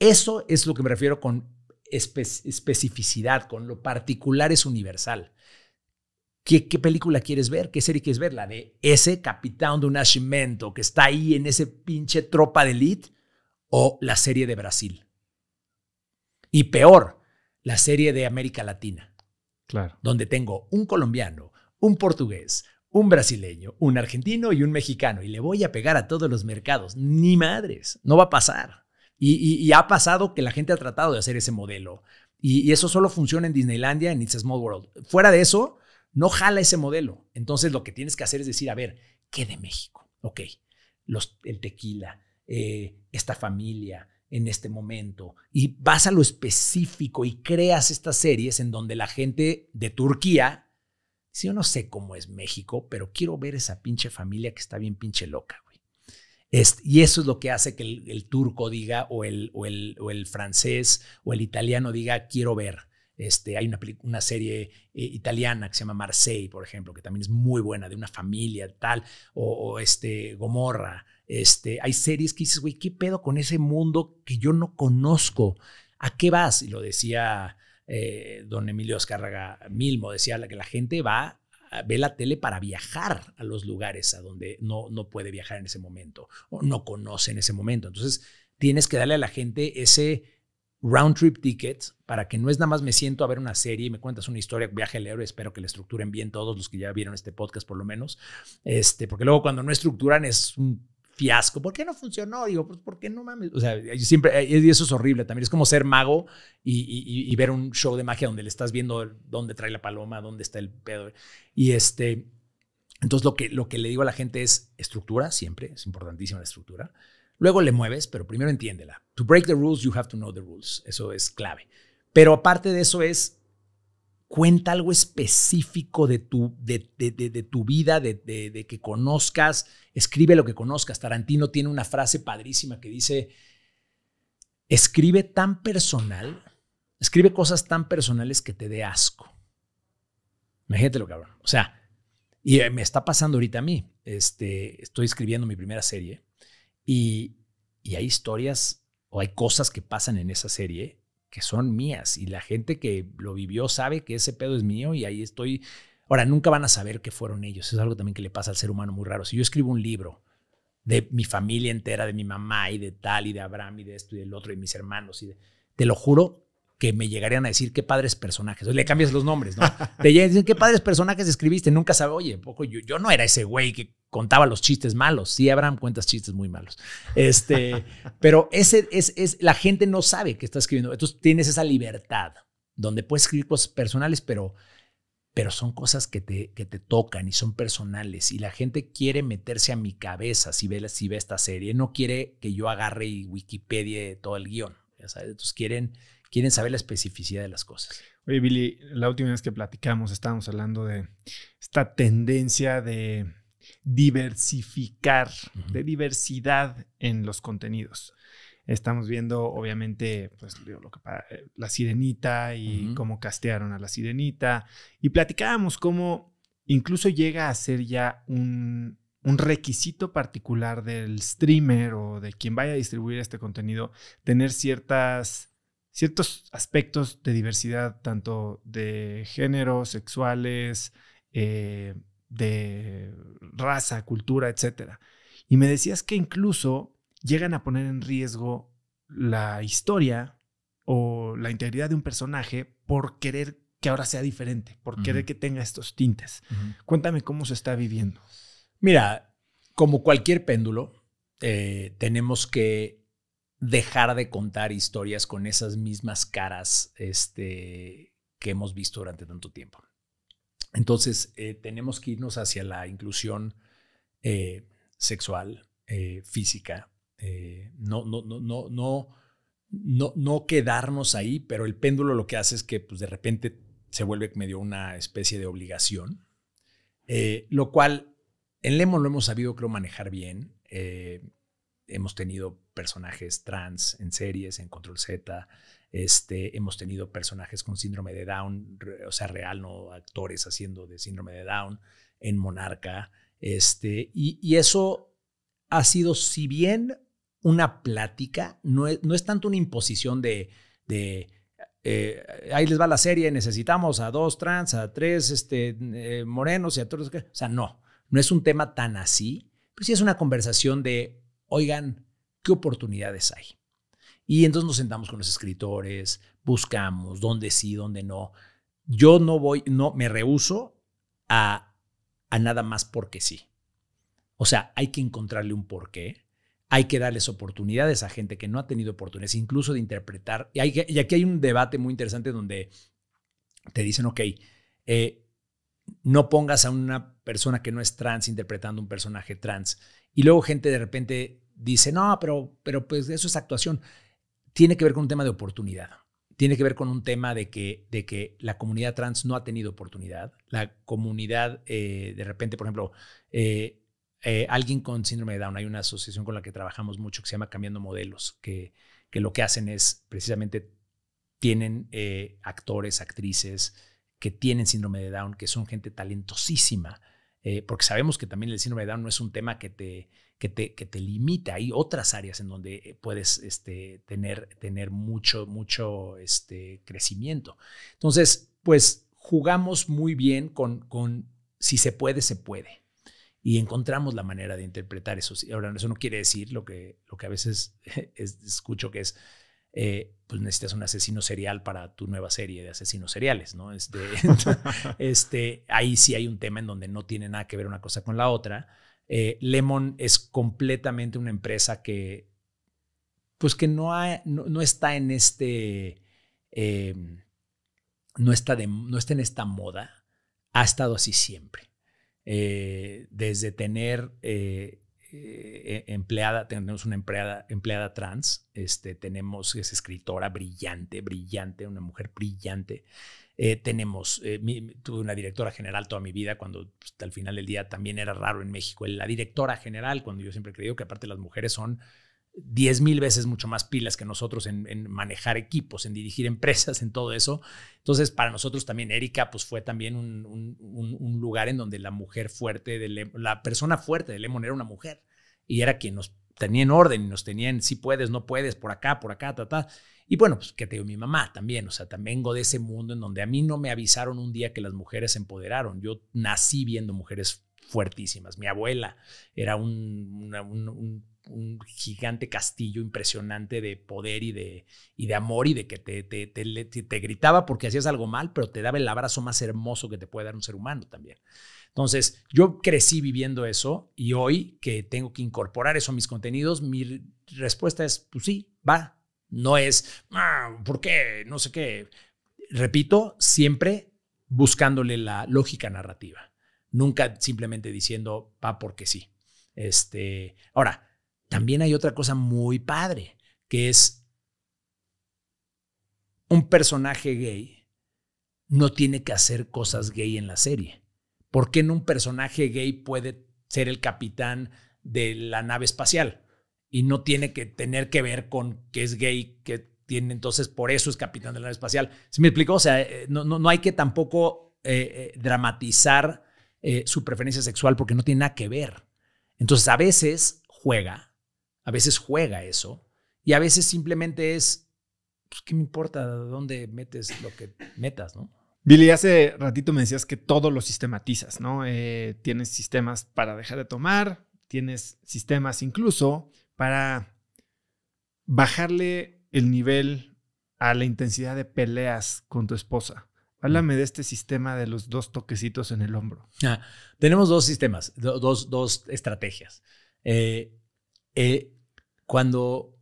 [SPEAKER 2] Eso es lo que me refiero con especificidad, con lo particular es universal. ¿Qué, película quieres ver? ¿Qué serie quieres ver? ¿La de ese capitán de un nacimiento que está ahí en ese pinche tropa de elite? ¿O la serie de Brasil? Y peor, la serie de América Latina. Claro. Donde tengo un colombiano, un portugués, un brasileño, un argentino y un mexicano, y le voy a pegar a todos los mercados. Ni madres, no va a pasar. Y, ha pasado que la gente ha tratado de hacer ese modelo. Y, eso solo funciona en Disneylandia, en It's a Small World. Fuera de eso, no jala ese modelo. Entonces lo que tienes que hacer es decir, a ver, ¿qué de México? Ok, los, el tequila, eh, esta familia, en este momento y vas a lo específico y creas estas series en donde la gente de Turquía si yo no sé cómo es México, pero quiero ver esa pinche familia que está bien pinche loca, güey. y eso es lo que hace que el, turco diga, o el, o, el, francés, o el italiano diga, quiero ver. Este, hay una, una serie eh, italiana que se llama Marseille, por ejemplo, que también es muy buena, de una familia tal, o, este, Gomorra. Este, hay series que dices, güey, ¿qué pedo con ese mundo que yo no conozco? ¿A qué vas? Y lo decía eh, don Emilio Azcárraga Milmo decía que la gente va ve la tele para viajar a los lugares a donde no, no puede viajar en ese momento o no conoce en ese momento. Entonces, tienes que darle a la gente ese round trip ticket para que no es nada más me siento a ver una serie y me cuentas una historia, viaje al héroe, espero que le estructuren bien todos los que ya vieron este podcast por lo menos, este, porque luego cuando no estructuran es un fiasco. ¿Por qué no funcionó? Digo, pues ¿por qué no mames? O sea, siempre, eh, eso es horrible también. Es como ser mago y, ver un show de magia donde le estás viendo dónde trae la paloma, dónde está el pedo. Eh. Y este, entonces lo que, lo que le digo a la gente es estructura, siempre, es importantísima la estructura. Luego le mueves, pero primero entiéndela. To break the rules, you have to know the rules. Eso es clave. Pero aparte de eso es cuenta algo específico de tu, de, tu vida, de, que conozcas, escribe lo que conozcas. Tarantino tiene una frase padrísima que dice, escribe tan personal, escribe cosas tan personales que te dé asco. Imagínate lo cabrón. O sea, y eh, me está pasando ahorita a mí. Este, estoy escribiendo mi primera serie y, y hay historias o hay cosas que pasan en esa serie que son mías y la gente que lo vivió sabe que ese pedo es mío y ahí estoy. Ahora, nunca van a saber qué fueron ellos. Es algo también que le pasa al ser humano muy raro. Si yo escribo un libro de mi familia entera, de mi mamá y de tal y de Abraham y de esto y del otro y mis hermanos y te lo juro que me llegarían a decir qué padres personajes. le cambias los nombres, ¿no? te llegan qué padres personajes escribiste. Nunca sabe, oye, poco yo, yo no era ese güey que contaba los chistes malos. Sí, Abraham cuentas chistes muy malos. Este, pero ese es, la gente no sabe que está escribiendo. Entonces tienes esa libertad donde puedes escribir cosas personales, pero, pero son cosas que te, te tocan y son personales. Y la gente quiere meterse a mi cabeza si ve, si ve esta serie. No quiere que yo agarre y Wikipedia todo el guión. entonces quieren, quieren saber la especificidad de las
[SPEAKER 1] cosas. Oye, Billy, la última vez que platicamos estábamos hablando de esta tendencia de diversificar, de diversidad en los contenidos. Estamos viendo, obviamente, pues eh, la sirenita y cómo castearon a la sirenita. Y platicábamos cómo incluso llega a ser ya un, requisito particular del streamer o de quien vaya a distribuir este contenido, tener ciertas, ciertos aspectos de diversidad, tanto de género, sexuales, eh, de raza, cultura, etc. Y me decías que incluso llegan a poner en riesgo la historia o la integridad de un personaje por querer que ahora sea diferente, por querer que tenga estos tintes. Cuéntame cómo se está viviendo.
[SPEAKER 2] Mira, como cualquier péndulo, eh, tenemos que dejar de contar historias con esas mismas caras este, que hemos visto durante tanto tiempo. Entonces, eh, tenemos que irnos hacia la inclusión eh, sexual, eh, física. no, no, no, no, no, quedarnos ahí, pero el péndulo lo que hace es que pues, de repente se vuelve medio una especie de obligación, lo cual en LEMO lo hemos sabido, creo, manejar bien. hemos tenido personajes trans en series, en Control Z, este, hemos tenido personajes con síndrome de Down, o sea, real, no actores haciendo de síndrome de Down en Monarca. Este, y, eso ha sido, si bien una plática, no es, tanto una imposición de, eh, ahí les va la serie, necesitamos a dos trans, a tres este, eh, morenos y a todos. O sea, no, no es un tema tan así, pero pues sí es una conversación de, oigan, ¿qué oportunidades hay? Y entonces nos sentamos con los escritores, buscamos dónde sí, dónde no. Yo no voy, no, me rehuso a, nada más porque sí. O sea, hay que encontrarle un porqué, hay que darles oportunidades a gente que no ha tenido oportunidades, incluso de interpretar. Y, aquí hay un debate muy interesante donde te dicen, ok, eh, no pongas a una persona que no es trans interpretando un personaje trans. Y luego gente de repente dice, no, pero, pero pues eso es actuación tiene que ver con un tema de oportunidad. Tiene que ver con un tema de que, de que la comunidad trans no ha tenido oportunidad. La comunidad, eh, de repente, por ejemplo, eh, eh, alguien con síndrome de Down, hay una asociación con la que trabajamos mucho que se llama Cambiando Modelos, que, que lo que hacen es precisamente tienen actores, actrices que tienen síndrome de Down, que son gente talentosísima, porque sabemos que también el síndrome de Down no es un tema que te, que te, limita. Hay otras áreas en donde eh, puedes este, tener, tener mucho, mucho este, crecimiento. Entonces, pues jugamos muy bien con, con si se puede, se puede. Y encontramos la manera de interpretar eso. Ahora, eso no quiere decir lo que, lo que a veces escucho que es, eh, pues necesitas un asesino serial para tu nueva serie de asesinos seriales, ¿no? Este, este, ahí sí hay un tema en donde no tiene nada que ver una cosa con la otra eh, Lemon es completamente una empresa que, pues que no, no, está en este, em, no, está de, no está en esta moda, ha estado así siempre. Eh, desde tener eh, e, empleada, tenemos una empleada, empleada trans, este, tenemos, es escritora brillante, brillante, una mujer brillante. Eh, tenemos, eh, tuve una directora general toda mi vida, cuando pues, al final del día también era raro en México. La directora general, cuando yo siempre he creído que aparte las mujeres son 10 mil veces mucho más pilas que nosotros en, manejar equipos, en dirigir empresas, en todo eso. Entonces, para nosotros también Erika, pues fue también un, lugar en donde la mujer fuerte, de la persona fuerte de Lemon era una mujer y era quien nos tenía en orden y nos tenían, si puedes, no puedes, por acá, por acá, ta, ta. Y bueno, pues que te digo, mi mamá también, o sea, también vengo de ese mundo en donde a mí no me avisaron un día que las mujeres se empoderaron. Yo nací viendo mujeres fuertísimas. Mi abuela era un, gigante castillo impresionante de poder y de, y de amor y de que te, te, te, gritaba porque hacías algo mal, pero te daba el abrazo más hermoso que te puede dar un ser humano también. Entonces, yo crecí viviendo eso y hoy que tengo que incorporar eso a mis contenidos, mi respuesta es, pues sí, va, no es, ah, ¿por qué? No sé qué. Repito, siempre buscándole la lógica narrativa. Nunca simplemente diciendo, va porque sí. Este, ahora, también hay otra cosa muy padre, que es un personaje gay no tiene que hacer cosas gay en la serie. ¿Por qué no un personaje gay puede ser el capitán de la nave espacial? y no tiene que tener que ver con que es gay, que tiene, entonces por eso es capitán de la nave espacial. se me explico? O sea, eh, no, no, hay que tampoco eh, eh, dramatizar su preferencia sexual porque no tiene nada que ver. Entonces a veces juega, a veces juega eso y a veces simplemente es, pues, ¿qué me importa dónde metes lo que metas, no?
[SPEAKER 1] Billy, hace ratito me decías que todo lo sistematizas, ¿no? tienes sistemas para dejar de tomar, tienes sistemas incluso para bajarle el nivel a la intensidad de peleas con tu esposa. Háblame de este sistema de los dos toquecitos en el hombro. Ah, tenemos dos sistemas, dos, dos, estrategias. Eh, eh, cuando,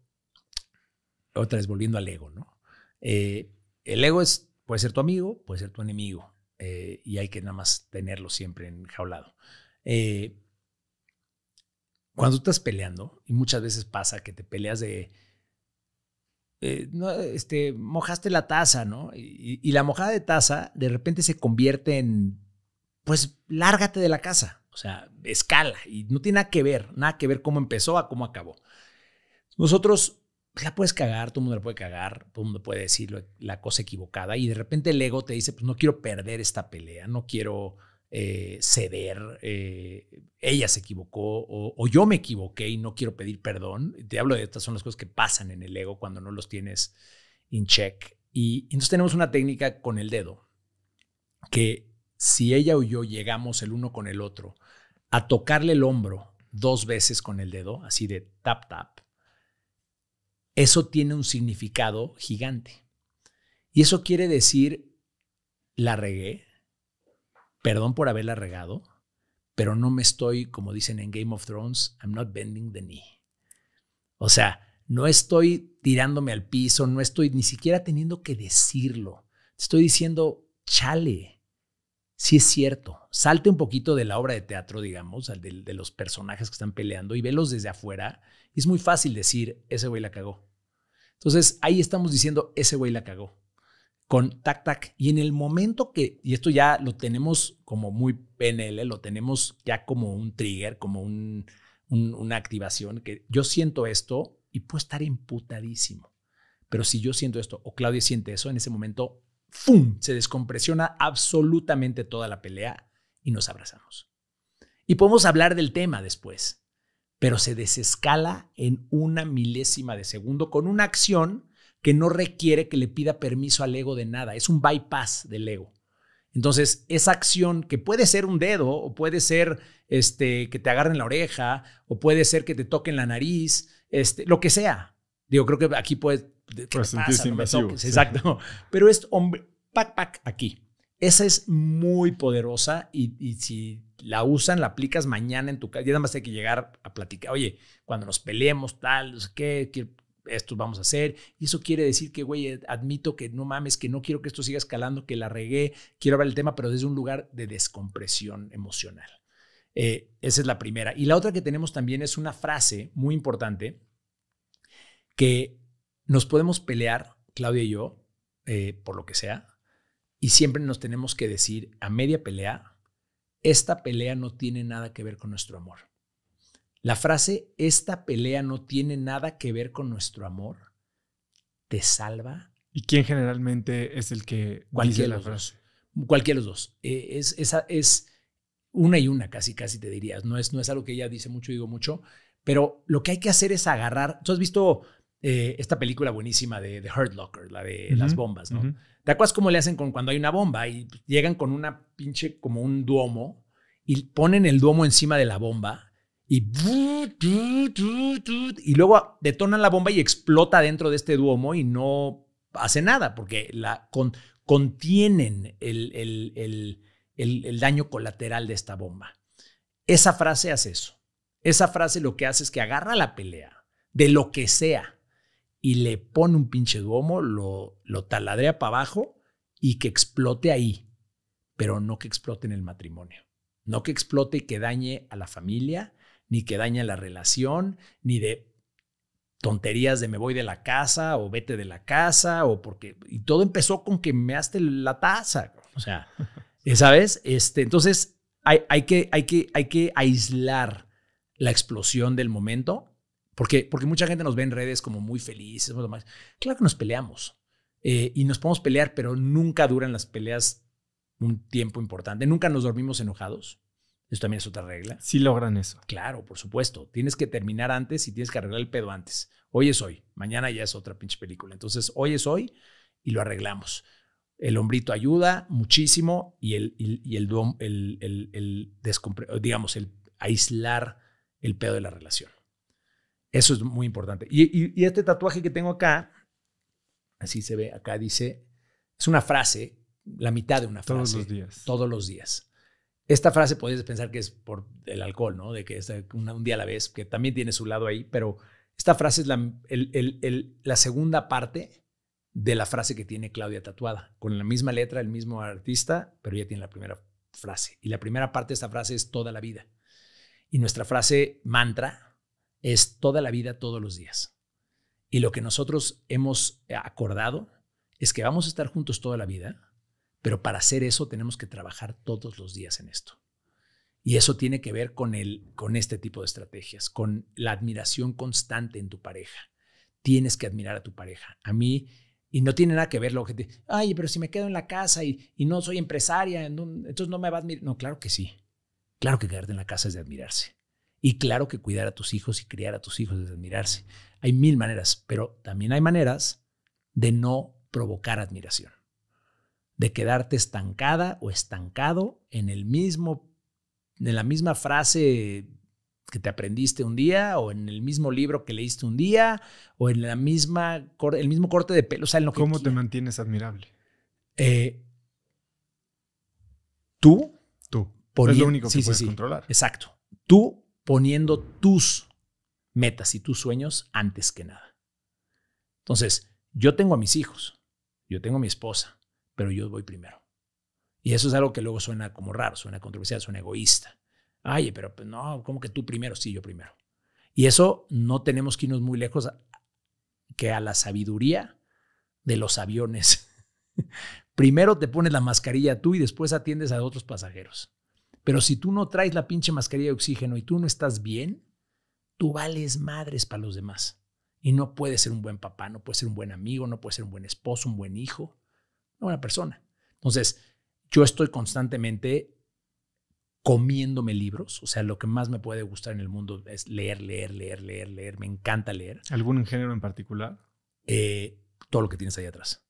[SPEAKER 2] otra vez volviendo al ego, ¿no? Eh, el ego es, puede ser tu amigo, puede ser tu enemigo, y hay que nada más tenerlo siempre enjaulado. Eh, cuando tú estás peleando, y muchas veces pasa que te peleas de, eh, no, este, mojaste la taza, ¿no? Y, la mojada de taza de repente se convierte en, pues, lárgate de la casa, o sea, escala, y no tiene nada que ver, nada que ver cómo empezó a cómo acabó. Nosotros la puedes cagar, todo el mundo la puede cagar, todo el mundo puede decir la cosa equivocada, y de repente el ego te dice, pues, no quiero perder esta pelea, no quiero eh, ceder, eh, ella se equivocó o, yo me equivoqué y no quiero pedir perdón. Te hablo de estas, son las cosas que pasan en el ego cuando no los tienes en check. Y entonces tenemos una técnica con el dedo, que si ella o yo llegamos el uno con el otro a tocarle el hombro dos veces con el dedo, así de tap tap, eso tiene un significado gigante. Y eso quiere decir, la regué, perdón por haberla regado, pero no me estoy, como dicen en Game of Thrones, I'm not bending the knee. O sea, no estoy tirándome al piso, no estoy ni siquiera teniendo que decirlo. Estoy diciendo, chale, si es cierto. Salte un poquito de la obra de teatro, digamos, de, de los personajes que están peleando y velos desde afuera. Es muy fácil decir, ese güey la cagó. Entonces, ahí estamos diciendo, ese güey la cagó con tac tac y en el momento que y esto ya lo tenemos como muy PNL, lo tenemos ya como un trigger, como una activación que yo siento esto y puedo estar emputadísimo, Pero si yo siento esto o Claudia siente eso, en ese momento ¡fum! se descompresiona absolutamente toda la pelea y nos abrazamos. Y podemos hablar del tema después, pero se desescala en una milésima de segundo con una acción que no requiere que le pida permiso al ego de nada, es un bypass del ego. Entonces, esa acción que puede ser un dedo o puede ser este, que te agarren la oreja o puede ser que te toquen la nariz, este, lo que sea. Digo, creo que aquí puede... Pues, exacto. Pero es, hombre, pac, pac, aquí. Esa es muy poderosa y, y, si la usan, la aplicas mañana en tu casa. Ya nada más hay que llegar a platicar. Oye, cuando nos peleemos, tal, no sé qué, esto vamos a hacer. Y eso quiere decir que, güey, eh, admito que no mames, que no quiero que esto siga escalando, que la regué, quiero hablar el tema, pero desde un lugar de descompresión emocional. Eh, esa es la primera. Y la otra que tenemos también es una frase muy importante que nos podemos pelear, Claudia y yo, eh, por lo que sea, y siempre nos tenemos que decir a media pelea, esta pelea no tiene nada que ver con nuestro amor. La frase, esta pelea no tiene nada que ver con nuestro amor, te salva.
[SPEAKER 1] ¿Y quién generalmente es el que dice la
[SPEAKER 2] frase? Cualquiera de los dos. E, es, esa es una y una, casi, casi te dirías. No es, no es algo que ella dice mucho, digo mucho, pero lo que hay que hacer es agarrar. Tú has visto eh, esta película buenísima de The Hurt Locker, la de las bombas, ¿no? ¿Te acuerdas cómo le hacen con cuando hay una bomba y llegan con una pinche como un duomo y ponen el duomo encima de la bomba y, luego detonan la bomba y explota dentro de este duomo y no hace nada porque la, contienen el, el, el, el daño colateral de esta bomba. Esa frase hace eso. Esa frase lo que hace es que agarra la pelea de lo que sea y le pone un pinche duomo, lo, lo taladrea para abajo y que explote ahí, pero no que explote en el matrimonio, no que explote y que dañe a la familia ni que daña la relación, ni de tonterías de me voy de la casa o vete de la casa o porque... Y todo empezó con que me measte la taza. O sea, eh, ¿sabes? Este, entonces hay, hay, que, hay, que, hay que aislar la explosión del momento porque, porque mucha gente nos ve en redes como muy felices. Claro que nos peleamos eh, y nos podemos pelear, pero nunca duran las peleas un tiempo importante. Nunca nos dormimos enojados. Eso también es otra regla. Si logran eso. Claro, por supuesto. Tienes que terminar antes y tienes que arreglar el pedo antes. Hoy es hoy, mañana ya es otra pinche película. Entonces, hoy es hoy y lo arreglamos. El hombrito ayuda muchísimo y el, y, el, el, digamos, el aislar el pedo de la relación. Eso es muy importante. Y, y este tatuaje que tengo acá, así se ve, acá dice, es una frase, la mitad de una frase. Todos los días. Todos los días esta frase podéis pensar que es por el alcohol, ¿no? De que es un día a la vez, que también tiene su lado ahí, pero esta frase es la, la segunda parte de la frase que tiene Claudia tatuada, con la misma letra, el mismo artista, pero ya tiene la primera frase. Y la primera parte de esta frase es toda la vida. Y nuestra frase mantra es toda la vida, todos los días. Y lo que nosotros hemos acordado es que vamos a estar juntos toda la vida, pero para hacer eso tenemos que trabajar todos los días en esto. Y eso tiene que ver con, el, con este tipo de estrategias, con la admiración constante en tu pareja. Tienes que admirar a tu pareja. A mí, y no tiene nada que ver lo que te, ay, pero si me quedo en la casa y, no soy empresaria, entonces no me va a admirar. No, claro que sí. Claro que quedarte en la casa es de admirarse. Y claro que cuidar a tus hijos y criar a tus hijos es de admirarse. Hay mil maneras, pero también hay maneras de no provocar admiración de quedarte estancada o estancado en el mismo, en la misma frase que te aprendiste un día o en el mismo libro que leíste un día o en la misma el mismo corte de pelo, o ¿Cómo te mantienes admirable? Eh,
[SPEAKER 1] tú, tú, es lo único que puedes controlar.
[SPEAKER 2] Exacto. Tú poniendo tus metas y tus sueños antes que nada. Entonces, yo tengo a mis hijos, yo tengo a mi esposa, pero yo voy primero. Y eso es algo que luego suena como raro, suena controversial, suena egoísta. Ay, pero pues, no, como que tú primero? Sí, yo primero. Y eso no tenemos que irnos muy lejos que a la sabiduría de los aviones. primero te pones la mascarilla tú y después atiendes a otros pasajeros. Pero si tú no traes la pinche mascarilla de oxígeno y tú no estás bien, tú vales madres para los demás. Y no puedes ser un buen papá, no puedes ser un buen amigo, no puedes ser un buen esposo, un buen hijo una persona. Entonces, yo estoy constantemente comiéndome libros. O sea, lo que más me puede gustar en el mundo es leer, leer, leer, leer, leer. Me encanta leer.
[SPEAKER 1] ¿Algún género en
[SPEAKER 2] particular? Eh, todo lo que tienes ahí atrás.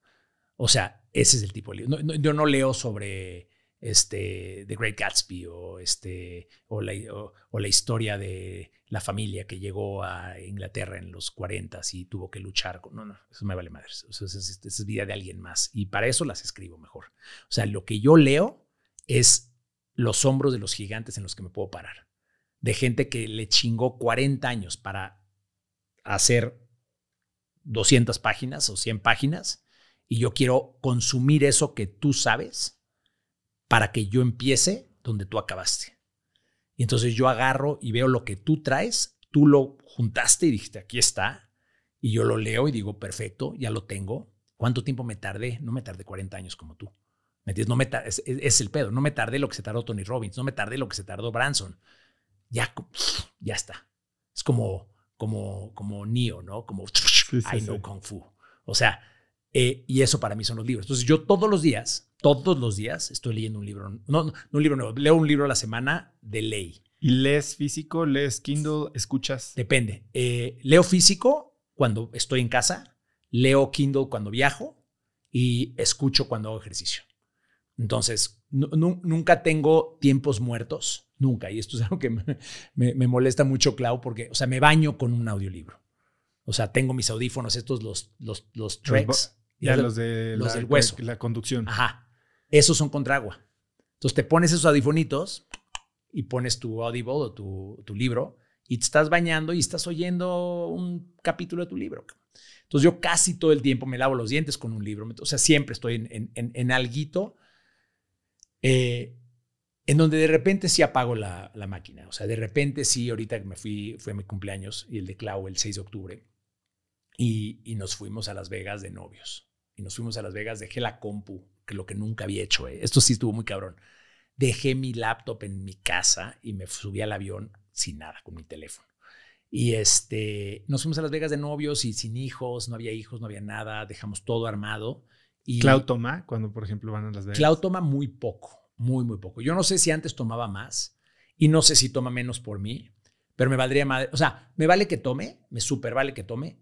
[SPEAKER 2] O sea, ese es el tipo de libro. yo no leo sobre este, The Great Gatsby o, este, o, la, historia de la familia que llegó a Inglaterra en los 40 y tuvo que luchar. Con, no, no, eso me vale madre. esa es, es, vida de alguien más y para eso las escribo mejor. O sea, lo que yo leo es los hombros de los gigantes en los que me puedo parar. De gente que le chingó 40 años para hacer 200 páginas o 100 páginas y yo quiero consumir eso que tú sabes para que yo empiece donde tú acabaste. Y entonces yo agarro y veo lo que tú traes, tú lo juntaste y dijiste, aquí está, y yo lo leo y digo, perfecto, ya lo tengo. ¿Cuánto tiempo me tardé? No me tardé 40 años como tú. ¿Me No me es, el pedo. No me tardé lo que se tardó Tony Robbins, no me tardé lo que se tardó Branson. Ya, ya está. Es como, como, como Neo, ¿no? Como I know Kung Fu. O sea, eh, y eso para mí son los libros. Entonces yo todos los días, todos los días estoy leyendo un libro, no, un libro nuevo, leo un libro a la semana de ley. ¿Y lees físico, lees Kindle, escuchas? Depende. Eh, leo físico cuando estoy en casa, leo Kindle cuando viajo y escucho cuando hago ejercicio. Entonces, nunca tengo tiempos muertos, nunca. Y esto es algo que me, molesta mucho, Clau, porque, o sea, me baño con un audiolibro. O sea, tengo mis audífonos, estos, los, los, los tracks. Ya, los de los del hueso. La, conducción. Ajá. Esos son contra agua. Entonces te pones esos audifonitos y pones tu audible o tu, libro y te estás bañando y estás oyendo un capítulo de tu libro. Entonces yo casi todo el tiempo me lavo los dientes con un libro. O sea, siempre estoy en, en, en, alguito eh, en donde de repente sí apago la, máquina. O sea, de repente sí, ahorita que me fui, fue mi cumpleaños y el de Clau el 6 de octubre. y nos fuimos a Las Vegas de novios y nos fuimos a Las Vegas, dejé la compu, que lo que nunca había hecho. Eh. Esto sí estuvo muy cabrón. Dejé mi laptop en mi casa y me subí al avión sin nada, con mi teléfono. Y este, nos fuimos a Las Vegas de novios y sin hijos, no había hijos, no había nada, dejamos todo armado. Y ¿Clau toma cuando, por ejemplo, van a Las Vegas? Clau toma muy poco, muy, muy poco. Yo no sé si antes tomaba más y no sé si toma menos por mí, pero me valdría madre. O sea, me vale que tome, me super vale que tome,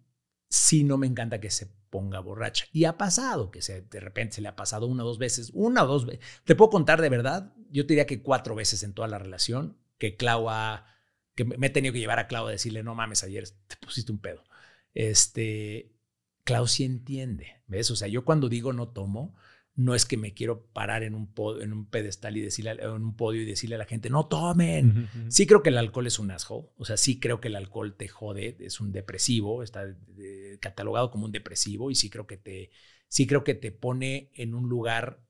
[SPEAKER 2] si no me encanta que se ponga borracha. Y ha pasado, que se, de repente se le ha pasado una o dos veces, una o dos veces. Te puedo contar de verdad, yo te diría que cuatro veces en toda la relación, que Clau ha, que me he tenido que llevar a Clau a decirle, no mames, ayer te pusiste un pedo. Este, Clau sí entiende, ¿ves? O sea, yo cuando digo no tomo, no es que me quiero parar en un, en un pedestal y decirle, en un podio y decirle a la gente, no tomen. Sí creo que el alcohol es un asco, o sea, sí creo que el alcohol te jode, es un depresivo, está catalogado como un depresivo y sí creo que te, sí creo que te pone en un lugar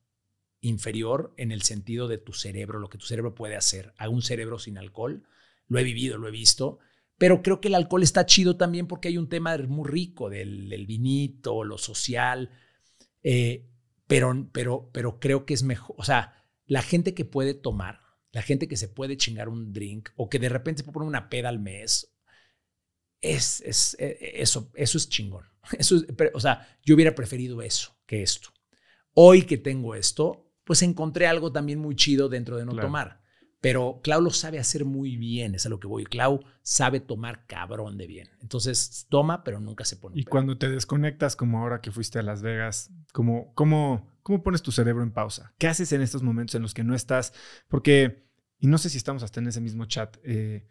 [SPEAKER 2] inferior en el sentido de tu cerebro, lo que tu cerebro puede hacer. A un cerebro sin alcohol, lo he vivido, lo he visto, pero creo que el alcohol está chido también porque hay un tema muy rico del, vinito, lo social. Eh, pero, pero, creo que es mejor, o sea, la gente que puede tomar, la gente que se puede chingar un drink o que de repente se puede poner una peda al mes, es, es, eh, eso, eso es chingón. Eso o sea, yo hubiera preferido eso que esto. Hoy que tengo esto, pues encontré algo también muy chido dentro de no tomar. Pero Clau lo sabe hacer muy bien, es a lo que voy. Clau sabe tomar cabrón de bien. Entonces toma, pero nunca se pone. Y
[SPEAKER 1] cuando te desconectas, como ahora que fuiste a Las Vegas, ¿cómo, cómo, ¿cómo pones tu cerebro en pausa? ¿Qué haces en estos momentos en los que no estás? Porque, y no sé si estamos hasta en ese mismo chat, eh,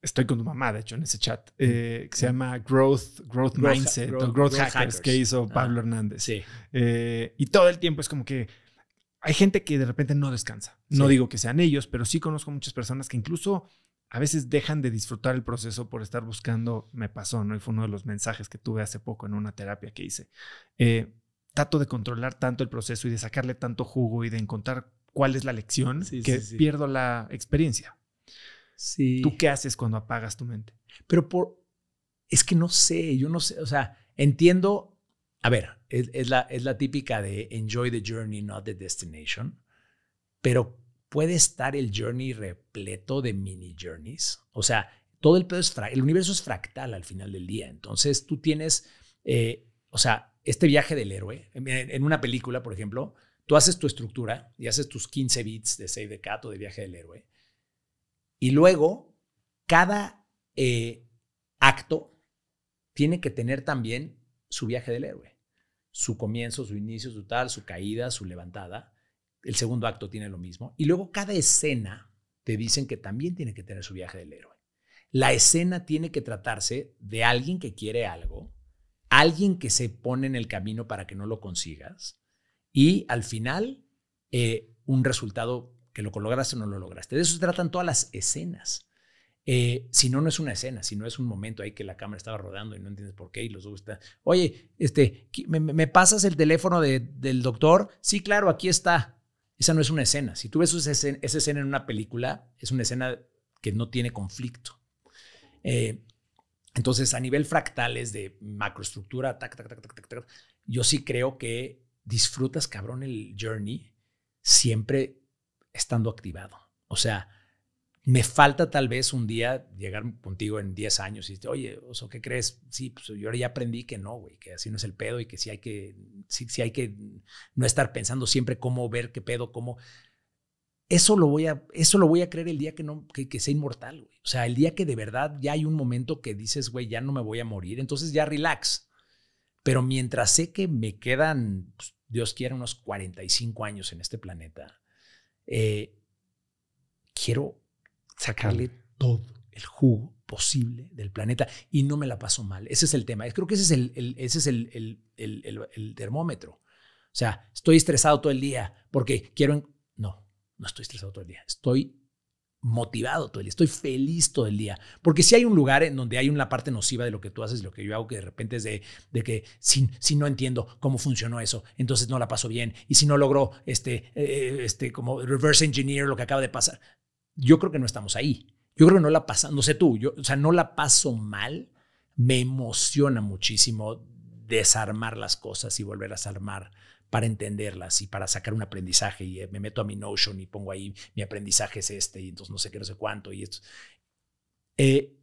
[SPEAKER 1] estoy con tu mamá, de hecho, en ese chat, mm. eh, que se mm. llama Growth, Growth, Mindset o Growth, hackers, que hizo ah, Pablo Hernández. Sí. Eh, y todo el tiempo es como que hay gente que de repente no descansa. No digo que sean ellos, pero sí conozco muchas personas que incluso a veces dejan de disfrutar el proceso por estar buscando, me pasó, ¿no? Y fue uno de los mensajes que tuve hace poco en una terapia que hice. Eh, trato de controlar tanto el proceso y de sacarle tanto jugo y de encontrar cuál es la lección que pierdo la experiencia. Sí. ¿Tú qué haces cuando apagas tu mente? Pero por, es que no sé, yo no sé,
[SPEAKER 2] o sea, entiendo, a ver, es, la, típica de enjoy the journey, not the destination, pero puede estar el journey repleto de mini journeys. O sea, todo el el universo es fractal al final del día. Entonces tú tienes, eh, o sea, este viaje del héroe, en, una película, por ejemplo, tú haces tu estructura y haces tus 15 bits de Save the Cat o de viaje del héroe. Y luego, cada eh, acto tiene que tener también su viaje del héroe su comienzo, su inicio, su tal, su caída, su levantada. El segundo acto tiene lo mismo. Y luego cada escena te dicen que también tiene que tener su viaje del héroe. La escena tiene que tratarse de alguien que quiere algo, alguien que se pone en el camino para que no lo consigas y al final eh, un resultado que lo lograste o no lo lograste. De eso se tratan todas las escenas. Eh, si no, no es una escena, si no es un momento ahí que la cámara estaba rodando y no entiendes por qué y los están Oye, este, ¿me, pasas el teléfono del doctor? Sí, claro, aquí está. Esa no es una escena. Si tú ves esa escena, en una película, es una escena que no tiene conflicto. Eh, entonces, a nivel fractales de macroestructura, yo sí creo que disfrutas, cabrón, el journey siempre estando activado. O sea, me falta tal vez un día llegar contigo en 10 años y decirte, oye, oso, ¿qué crees? Sí, pues yo ahora ya aprendí que no, güey, que así no es el pedo y que sí hay que, sí, sí hay que no estar pensando siempre cómo ver qué pedo, cómo... Eso lo voy a, eso lo voy a creer el día que, no, que, sea inmortal, güey. O sea, el día que de verdad ya hay un momento que dices, güey, ya no me voy a morir, entonces ya relax. Pero mientras sé que me quedan, pues, Dios quiera, unos 45 años en este planeta, eh, quiero sacarle todo el jugo posible del planeta y no me la paso mal. Ese es el tema. Creo que ese es el, ese es el, termómetro. O sea, estoy estresado todo el día porque quiero... No, no estoy estresado todo el día. Estoy motivado todo el día, estoy feliz todo el día. Porque si hay un lugar en donde hay una parte nociva de lo que tú haces, lo que yo hago, que de repente es de, que si, si, no entiendo cómo funcionó eso, entonces no la paso bien. Y si no logro este, eh, eh, este como reverse engineer lo que acaba de pasar, yo creo que no estamos ahí. Yo creo que no la paso no sé tú, yo, o sea, no la paso mal. Me emociona muchísimo desarmar las cosas y volver a armar para entenderlas y para sacar un aprendizaje. Y eh, me meto a mi Notion y pongo ahí, mi aprendizaje es este, y entonces no sé qué, no sé cuánto, y esto. Eh,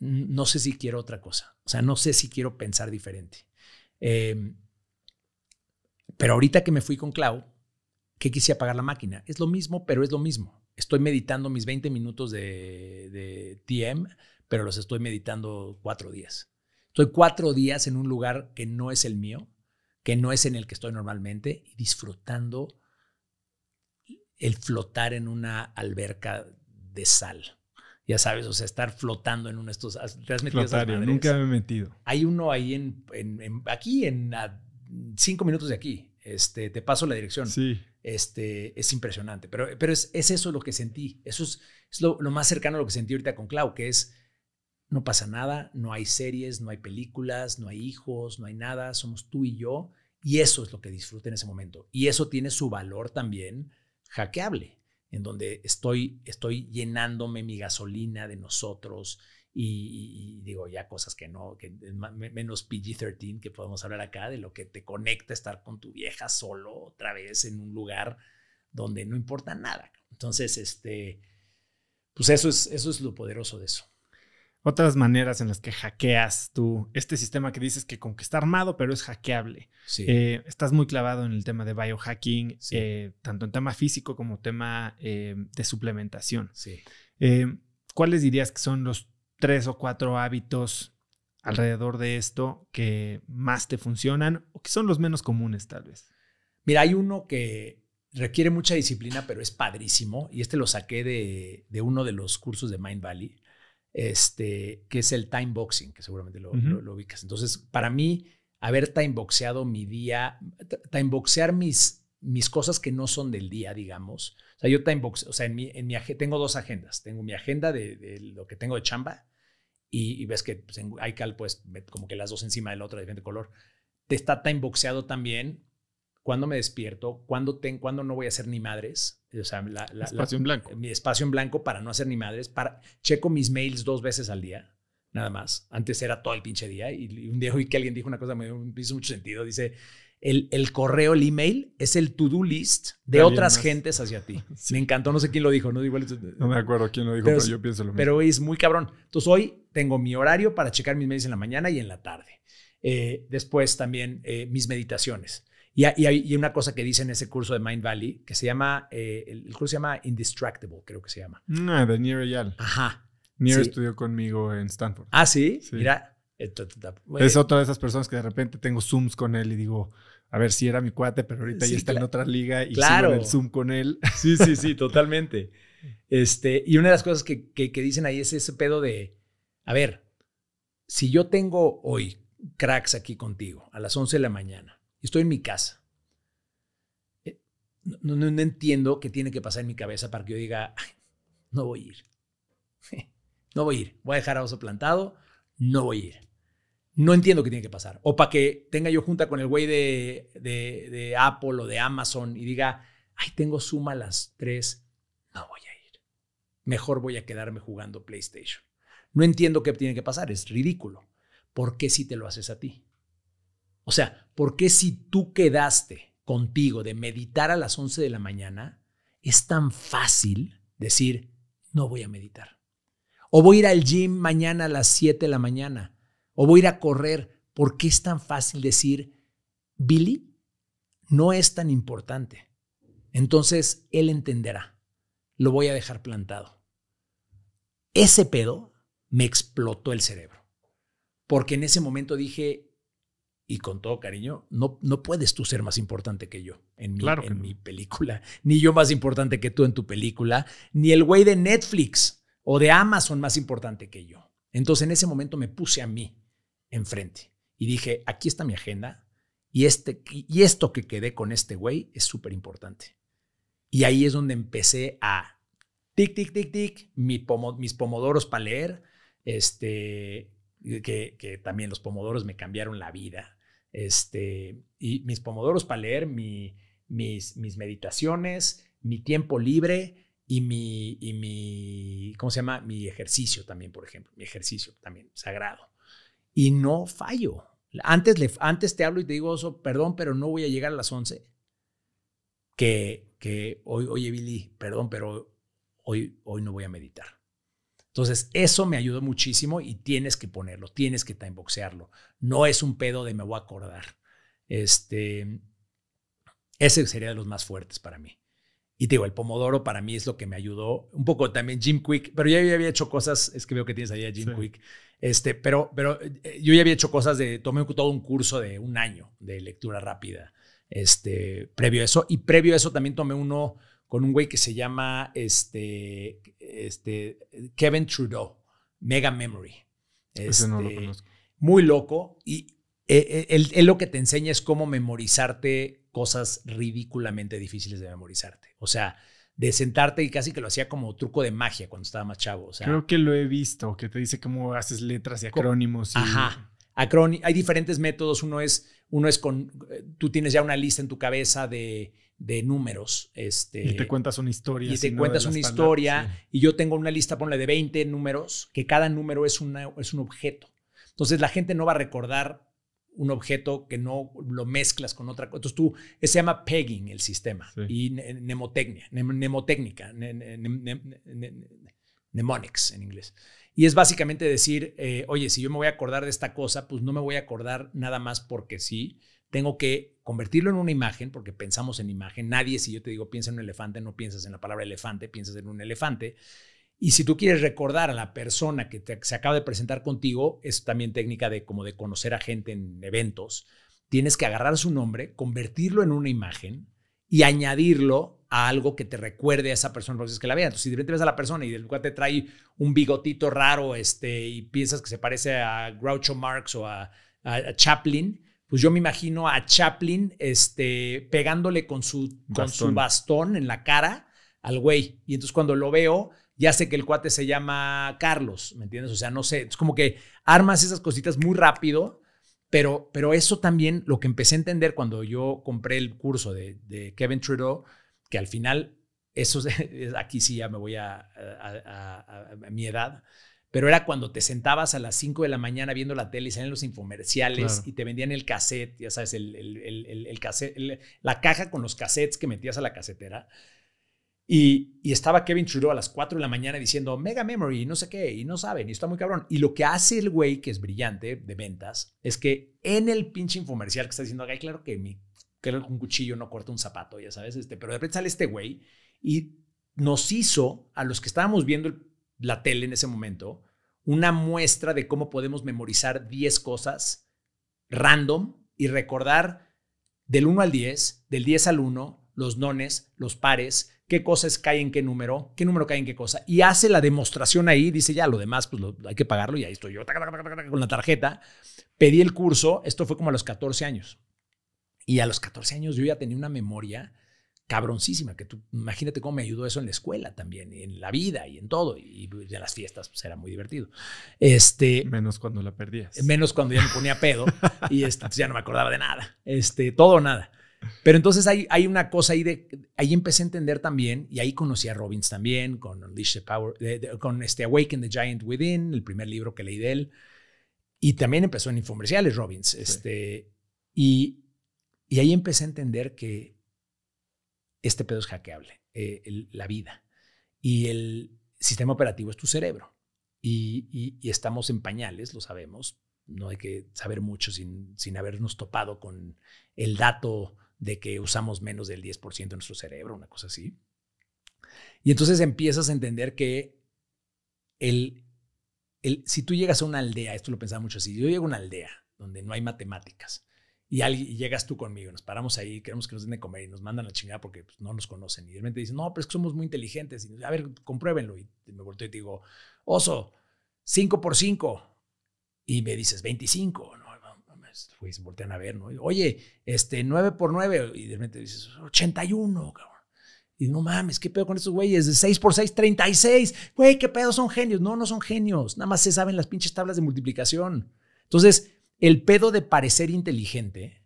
[SPEAKER 2] no sé si quiero otra cosa. O sea, no sé si quiero pensar diferente. Em, pero ahorita que me fui con Clau, que quise apagar la máquina. Es lo mismo, pero es lo mismo estoy meditando mis 20 minutos de, de TM, pero los estoy meditando cuatro días. Estoy cuatro días en un lugar que no es el mío, que no es en el que estoy normalmente, y disfrutando el flotar en una alberca de sal. Ya sabes, o sea, estar flotando en uno de estos. ¿Te has metido Nunca
[SPEAKER 1] me he metido.
[SPEAKER 2] Hay uno ahí en, aquí, en a cinco minutos de aquí. Este, te paso la dirección. Sí. Este, es impresionante. Pero, pero es, eso lo que sentí. Eso es, lo, más cercano a lo que sentí ahorita con Clau, que es, no pasa nada, no hay series, no hay películas, no hay hijos, no hay nada, somos tú y yo. Y eso es lo que disfruto en ese momento. Y eso tiene su valor también hackeable, en donde estoy, estoy llenándome mi gasolina de nosotros y, digo, ya cosas que no, que menos PG-13 que podemos hablar acá, de lo que te conecta estar con tu vieja solo otra vez en un lugar donde no importa nada. Entonces, este,
[SPEAKER 1] pues eso es, eso es lo poderoso de eso. Otras maneras en las que hackeas tú este sistema que dices que con que está armado, pero es hackeable. Eh, estás muy clavado en el tema de biohacking, eh, tanto en tema físico como tema eh, de suplementación. Sí. ¿Cuáles dirías que son los tres o cuatro hábitos alrededor de esto que más te funcionan o que son los menos comunes tal vez? Mira, hay uno
[SPEAKER 2] que requiere mucha disciplina, pero es padrísimo, y este lo saqué de, uno de los cursos de Mind Valley, este, que es el timeboxing, que seguramente lo, lo, ubicas. Entonces, para mí, haber timeboxeado mi día, timeboxear mis, mis cosas que no son del día, digamos, o sea, yo o sea, en mi, en mi tengo dos agendas. Tengo mi agenda de, de lo que tengo de chamba y, ves que hay pues, en pues como que las dos encima de la otra de diferente color. Te está timeboxeado también cuando me despierto, cuando ten, cuando no voy a hacer ni madres. O sea, la, espacio en blanco. Mi espacio en blanco para no hacer ni madres. Para, checo mis mails dos veces al día nada más. Antes era todo el pinche día y, un día oí que alguien dijo una cosa me hizo mucho sentido. Dice, el, correo, el email, es el to-do list de otras gentes hacia ti. Me encantó, no sé quién lo dijo, no, Igual, eh, no me acuerdo quién lo dijo, pero, yo pienso lo mismo. Pero es muy cabrón. Entonces hoy tengo mi horario para checar mis mails en la mañana y en la tarde. Eh, después también eh, mis meditaciones.
[SPEAKER 1] Y, hay
[SPEAKER 2] una cosa que dice en ese curso de Mind Valley, que se llama, el, curso se llama Indistractable, creo que se llama.
[SPEAKER 1] Ah, de Nier Yal Ajá. estudió conmigo en Stanford. Ah, sí. sí. Mira, es otra de esas personas que de repente tengo Zooms con él y digo, a ver si era mi cuate, pero ahorita ya está en otra liga y claro. en el Zoom
[SPEAKER 2] con él. Sí, sí, sí, totalmente. Este, y una de las cosas que, que, dicen ahí es ese pedo de, a ver, si yo tengo hoy cracks aquí contigo a las 11 de la mañana y estoy en mi casa, eh, no, entiendo qué tiene que pasar en mi cabeza para que yo diga, no voy a ir. No voy a ir. Voy a dejar a oso plantado, no voy a ir no entiendo qué tiene que pasar. O para que tenga yo junta con el güey de, de, Apple o de Amazon y diga, ay, tengo suma a las 3, no voy a ir. Mejor voy a quedarme jugando PlayStation. No entiendo qué tiene que pasar, es ridículo. ¿Por qué si te lo haces a ti? O sea, ¿por qué si tú quedaste contigo de meditar a las 11 de la mañana, es tan fácil decir, no voy a meditar? O voy a ir al gym mañana a las 7 de la mañana o voy a ir a correr, porque es tan fácil decir, Billy no es tan importante? Entonces él entenderá, lo voy a dejar plantado. Ese pedo me explotó el cerebro, porque en ese momento dije, y con todo cariño, no, no puedes tú ser más importante que yo en, mi película, ni yo más importante que tú en tu película, ni el güey de Netflix o de Amazon más importante que yo. Entonces en ese momento me puse a mí enfrente. Y dije, aquí está mi agenda y, este, y esto que quedé con este güey es súper importante. Y ahí es donde empecé a tic, tic, tic, tic, mis pomodoros para leer, este, que, también los pomodoros me cambiaron la vida. Este, y mis pomodoros para leer, mi, mis, mis meditaciones, mi tiempo libre, y mi, y mi, ¿cómo se llama? Mi ejercicio también, por ejemplo, mi ejercicio también, sagrado y no fallo. Antes, antes te hablo y te digo, eso, perdón, pero no voy a llegar a las 11. Que, que hoy, oye, Billy, perdón, pero hoy, hoy no voy a meditar. Entonces, eso me ayudó muchísimo y tienes que ponerlo, tienes que timeboxearlo. No es un pedo de me voy a acordar. Este, ese sería de los más fuertes para mí. Y te digo, el Pomodoro para mí es lo que me ayudó. Un poco también Jim Quick, pero yo ya había hecho cosas, es que veo que tienes ahí a Jim Quick. Este, pero, pero eh, yo ya había hecho cosas de, tomé todo un curso de un año de lectura rápida, este, previo a eso. Y previo a eso también tomé uno con un güey que se llama, este, este, Kevin Trudeau, Mega Memory. Este, Muy loco. Y eh, eh, él lo que te enseña es cómo memorizarte cosas ridículamente difíciles de memorizarte. O sea, de sentarte y casi que lo hacía como truco de magia cuando estaba más chavo. Creo
[SPEAKER 1] que lo he visto, que te dice cómo haces letras y acrónimos. Y... Ajá. hay
[SPEAKER 2] diferentes métodos. Uno es, uno es con, eh, tú tienes ya una lista en tu cabeza de, números. Este, y te cuentas una historia. Y te cuentas una historia. Y yo tengo una lista, ponle, de 20 números, que cada número es, una, es un objeto. Entonces la gente no va a recordar un objeto que no lo mezclas con otra cosa. Entonces tú, se llama pegging el sistema y nemotecnia, mnemotecnica, mnemonics en inglés. Y es básicamente decir, eh, oye, si yo me voy a acordar de esta cosa, pues no me voy a acordar nada más porque sí. Tengo que convertirlo en una imagen, porque pensamos en imagen. Nadie, si yo te digo piensa en un elefante, no piensas en la palabra elefante, piensas en un elefante. Y si tú quieres recordar a la persona que se acaba de presentar contigo, es también técnica de como de conocer a gente en eventos. Tienes que agarrar su nombre, convertirlo en una imagen y añadirlo a algo que te recuerde a esa persona es que la vea. Entonces, si de repente ves a la persona y del cual te trae un bigotito raro este, y piensas que se parece a Groucho Marx o a, Chaplin, pues yo me imagino a Chaplin este, pegándole con su, con su bastón en la cara al güey. Y entonces cuando lo veo, ya sé que el cuate se llama Carlos, ¿me entiendes? O sea, no sé, es como que armas esas cositas muy rápido, pero, pero eso también lo que empecé a entender cuando yo compré el curso de, Kevin Trudeau, que al final, eso es, aquí sí ya me voy a, mi edad, pero era cuando te sentabas a las 5 de la mañana viendo la tele y salían los infomerciales y te vendían el cassette, ya sabes, el, el, la caja con los cassettes que metías a la casetera. Y, estaba Kevin Trudeau a las 4 de la mañana diciendo mega memory y no sé qué, y no saben, y está muy cabrón. Y lo que hace el güey, que es brillante de ventas, es que en el pinche infomercial que está diciendo, acá claro que me que un cuchillo no corta un zapato, ya sabes, este, pero de repente sale este güey y nos hizo a los que estábamos viendo la tele en ese momento una muestra de cómo podemos memorizar 10 cosas random y recordar del 1 al 10, del 10 al 1, los nones, los pares, qué cosas caen en qué número, qué número caen en qué cosa. Y hace la demostración ahí, dice ya, lo demás, pues hay que pagarlo y ahí estoy yo con la tarjeta. Pedí el curso, esto fue como a los 14 años. Y a los 14 años yo ya tenía una memoria cabroncísima, que tú imagínate cómo me ayudó eso en la escuela también, en la vida y en todo, y, de pues, las fiestas, pues era muy divertido.
[SPEAKER 1] Este, menos cuando la perdías.
[SPEAKER 2] Menos cuando ya me ponía pedo y este, pues, ya no me acordaba de nada, este, todo nada. Pero entonces hay, hay una cosa ahí de, ahí empecé a entender también, y ahí conocí a Robbins también, con Power, con este Awaken the Giant Within, el primer libro que leí de él. Y también empezó en infomerciales Robbins. Este, y, ahí empecé a entender que este pedo es hackeable, eh, la vida. Y el sistema operativo es tu cerebro. Y, estamos en pañales, lo sabemos. No hay que saber mucho sin, sin habernos topado con el dato de que usamos menos del 10% de nuestro cerebro, una cosa así. Y entonces empiezas a entender que el, si tú llegas a una aldea, esto lo pensaba mucho así, yo llego a una aldea donde no hay matemáticas y, alguien, llegas tú conmigo, nos paramos ahí, queremos que nos den de comer y nos mandan la chingada porque pues, no nos conocen y de repente dicen, no, pero es que somos muy inteligentes y a ver, compruébenlo. Y me volteo y te digo, oso, 5 por 5 y me dices 25, ¿no? Pues, se voltean a ver, ¿no? Oye, este, 9 por 9, y de repente dices, 81, cabrón. Y no mames, ¿qué pedo con estos güeyes? De 6 por 6, 36. Güey, ¿qué pedo? Son genios. No, no son genios. Nada más se saben las pinches tablas de multiplicación. Entonces, el pedo de parecer inteligente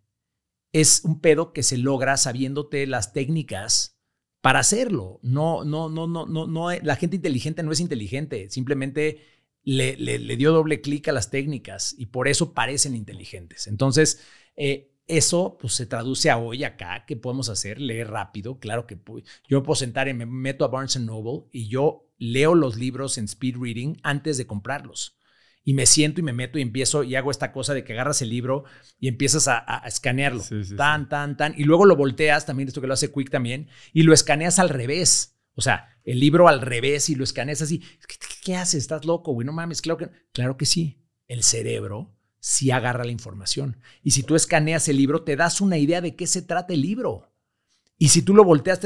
[SPEAKER 2] es un pedo que se logra sabiéndote las técnicas para hacerlo. No, no, no, no, no, no. La gente inteligente no es inteligente. Simplemente le, dio doble clic a las técnicas y por eso parecen inteligentes. Entonces, eh, eso pues, se traduce a hoy acá. ¿Qué podemos hacer? Leer rápido. Claro que yo me puedo sentar y me meto a Barnes Noble y yo leo los libros en speed reading antes de comprarlos. Y me siento y me meto y empiezo y hago esta cosa de que agarras el libro y empiezas a, escanearlo. tan, tan, tan. Y luego lo volteas, también esto que lo hace Quick también, y lo escaneas al revés. O sea, el libro al revés y lo escaneas así. ¿qué haces? ¿Estás loco, güey? No mames, claro que, sí. El cerebro sí agarra la información. Y si tú escaneas el libro, te das una idea de qué se trata el libro. Y si tú lo volteas,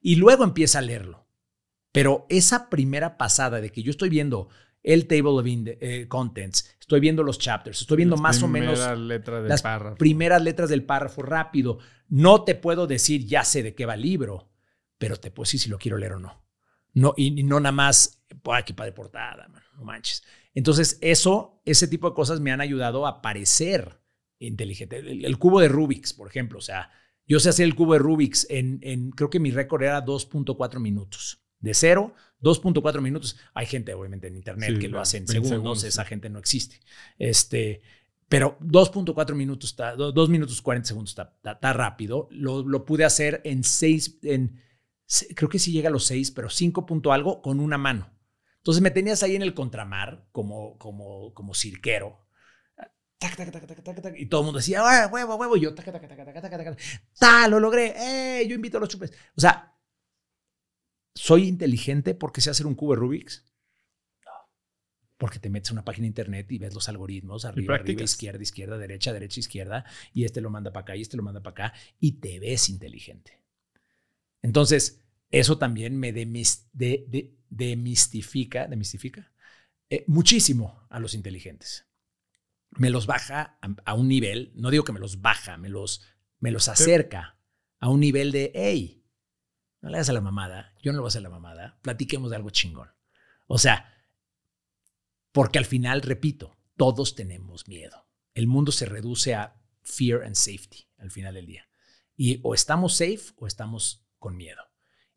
[SPEAKER 2] y luego empieza a leerlo. Pero esa primera pasada de que yo estoy viendo el table of eh, contents, estoy viendo los chapters, estoy viendo más o menos las primeras letras del párrafo rápido. No te puedo decir ya sé de qué va el libro, pero te puedo decir si lo quiero leer o no. No, y, no nada más, por aquí para portada, no manches! Entonces, eso, ese tipo de cosas me han ayudado a parecer inteligente. El, cubo de Rubik's, por ejemplo, o sea, yo sé hacer el cubo de Rubik's en, creo que mi récord era 2.4 minutos. De cero, 2.4 minutos. Hay gente, obviamente, en internet que lo hace en segundos, esa gente no existe. Este, pero 2.4 minutos, está, 2 minutos 40 segundos está, rápido. Lo, lo, pude hacer en 6, en creo que sí llega a los seis, pero cinco punto algo con una mano. Entonces me tenías ahí en el contramar como, como, como cirquero. y todo el mundo decía, huevo, huevo, y yo, tac, tac, tac, tac, ta, lo logré, eh, yo invito a los chupes. O sea, ¿soy inteligente porque sé hacer un cubo Rubik's? No. Porque te metes a una página internet y ves los algoritmos, arriba, arriba, izquierda, izquierda, derecha, derecha, izquierda, y este lo manda para acá y este lo manda para acá, y te ves inteligente. Entonces, eso también me demistifica, demistifica eh, muchísimo a los inteligentes. Me los baja a, un nivel, no digo que me los baja, me los, me los acerca a un nivel de, hey, no le hagas a la mamada, yo no le voy a hacer la mamada, platiquemos de algo chingón. O sea, porque al final, repito, todos tenemos miedo. El mundo se reduce a fear and safety al final del día. Y o estamos safe o estamos con miedo.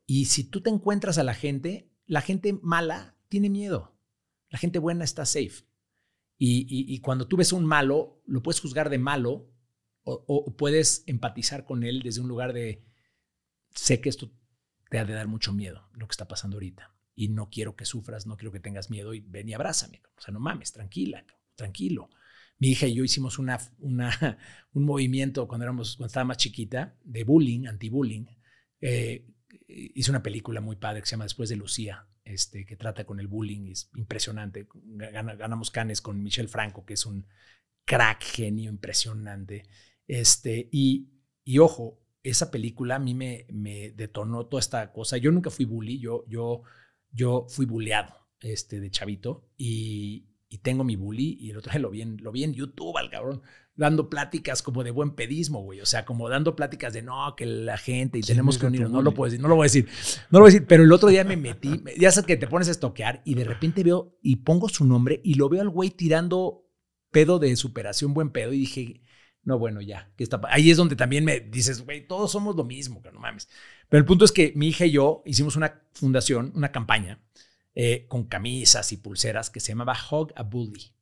[SPEAKER 2] Y si tú te encuentras a la gente, la gente mala tiene miedo. La gente buena está safe. Y, cuando tú ves a un malo, lo puedes juzgar de malo o, puedes empatizar con él desde un lugar de, sé que esto te ha de dar mucho miedo, lo que está pasando ahorita. Y no quiero que sufras, no quiero que tengas miedo y ven y abrázame. O sea, no mames, tranquila, tranquilo. Mi hija y yo hicimos una, una, un movimiento cuando, éramos, cuando estaba más chiquita de bullying, anti-bullying eh, hice una película muy padre que se llama Después de Lucía, este, que trata con el bullying, es impresionante. ganamos canes con Michelle Franco, que es un crack genio impresionante. Este, y, ojo, esa película a mí me, me detonó toda esta cosa. Yo nunca fui bully, yo, yo, yo fui bulleado este, de chavito y, tengo mi bully y el otro día lo vi lo vi en YouTube al cabrón dando pláticas como de buen pedismo, güey. O sea, como dando pláticas de no, que la gente y tenemos que unirnos. No lo puedo decir, no lo voy a decir. No lo voy a decir. Pero el otro día me metí, ya sabes que te pones a estoquear y de repente veo y pongo su nombre y lo veo al güey tirando pedo de superación, buen pedo. Y dije, no, bueno, ya, que está. Ahí es donde también me dices, güey, todos somos lo mismo, que no mames. Pero el punto es que mi hija y yo hicimos una fundación, una campaña eh, con camisas y pulseras que se llamaba Hog a Bully.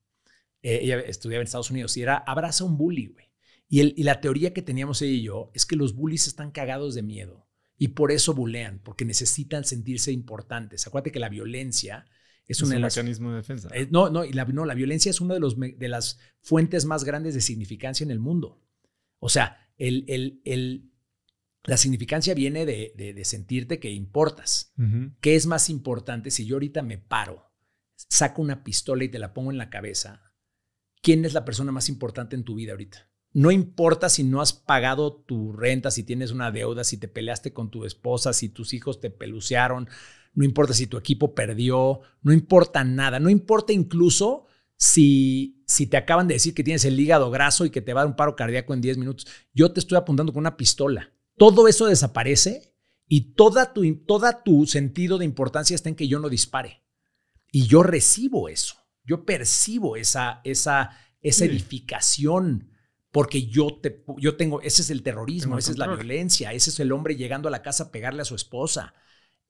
[SPEAKER 2] Eh, ella estudiaba en Estados Unidos, y era abraza un bully, güey. Y, el, la teoría que teníamos ella y yo es que los bullies están cagados de miedo y por eso bulean, porque necesitan sentirse importantes. Acuérdate que la violencia es, un mecanismo de defensa. no, eh, no, la, no, la violencia es una de, las fuentes más grandes de significancia en el mundo. O sea, el, la significancia viene de, sentirte que importas. ¿Qué es más importante si yo ahorita me paro, saco una pistola y te la pongo en la cabeza? quién es la persona más importante en tu vida ahorita. No importa si no has pagado tu renta, si tienes una deuda, si te peleaste con tu esposa, si tus hijos te pelucearon, no importa si tu equipo perdió, no importa nada, no importa incluso si, si te acaban de decir que tienes el hígado graso y que te va a dar un paro cardíaco en 10 minutos. Yo te estoy apuntando con una pistola. Todo eso desaparece y toda tu, toda tu sentido de importancia está en que yo no dispare. Y yo recibo eso yo percibo esa, esa, mm. edificación porque yo, te, yo tengo, ese es el terrorismo, esa es la violencia, ese es el hombre llegando a la casa a pegarle a su esposa.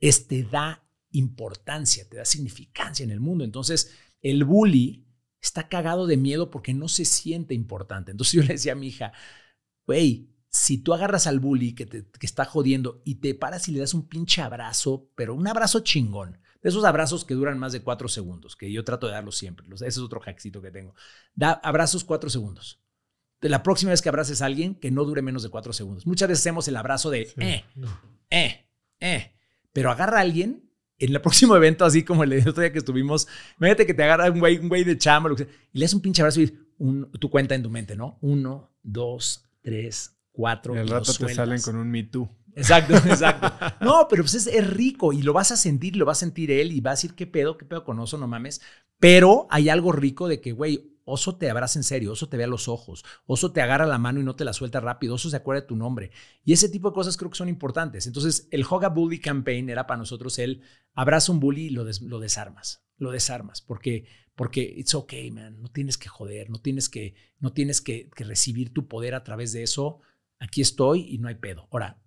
[SPEAKER 2] Este da importancia, te da significancia en el mundo. Entonces, el bully está cagado de miedo porque no se siente importante. Entonces yo le decía a mi hija, güey, si tú agarras al bully que te que está jodiendo y te paras y le das un pinche abrazo, pero un abrazo chingón, esos abrazos que duran más de cuatro segundos, que yo trato de darlos siempre. Ese es otro hackcito que tengo. Da abrazos cuatro segundos. la próxima vez que abraces a alguien, que no dure menos de cuatro segundos. Muchas veces hacemos el abrazo de eh, eh, eh. Pero agarra a alguien en el próximo evento, así como el otro día que estuvimos, imagínate que te agarra un güey, de chamba, lo que sea, y le das un pinche abrazo y tú tu cuenta en tu mente, ¿no? Uno, dos, tres, cuatro. Y rato te salen con un Me Too. Exacto, exacto. No, pero pues es, rico y lo vas a sentir, lo va a sentir él y va a decir, ¿qué pedo? ¿Qué pedo con oso? No mames. Pero hay algo rico de que, güey, oso te abraza en serio, oso te ve a los ojos, oso te agarra la mano y no te la suelta rápido, oso se acuerda de tu nombre. Y ese tipo de cosas creo que son importantes. Entonces, el Hoga Bully Campaign era para nosotros el abraza un bully y lo, lo desarmas, lo desarmas, porque porque it's okay, man, no tienes que joder, no tienes que, no tienes que recibir tu poder a través de eso. Aquí estoy y no hay pedo. Ahora,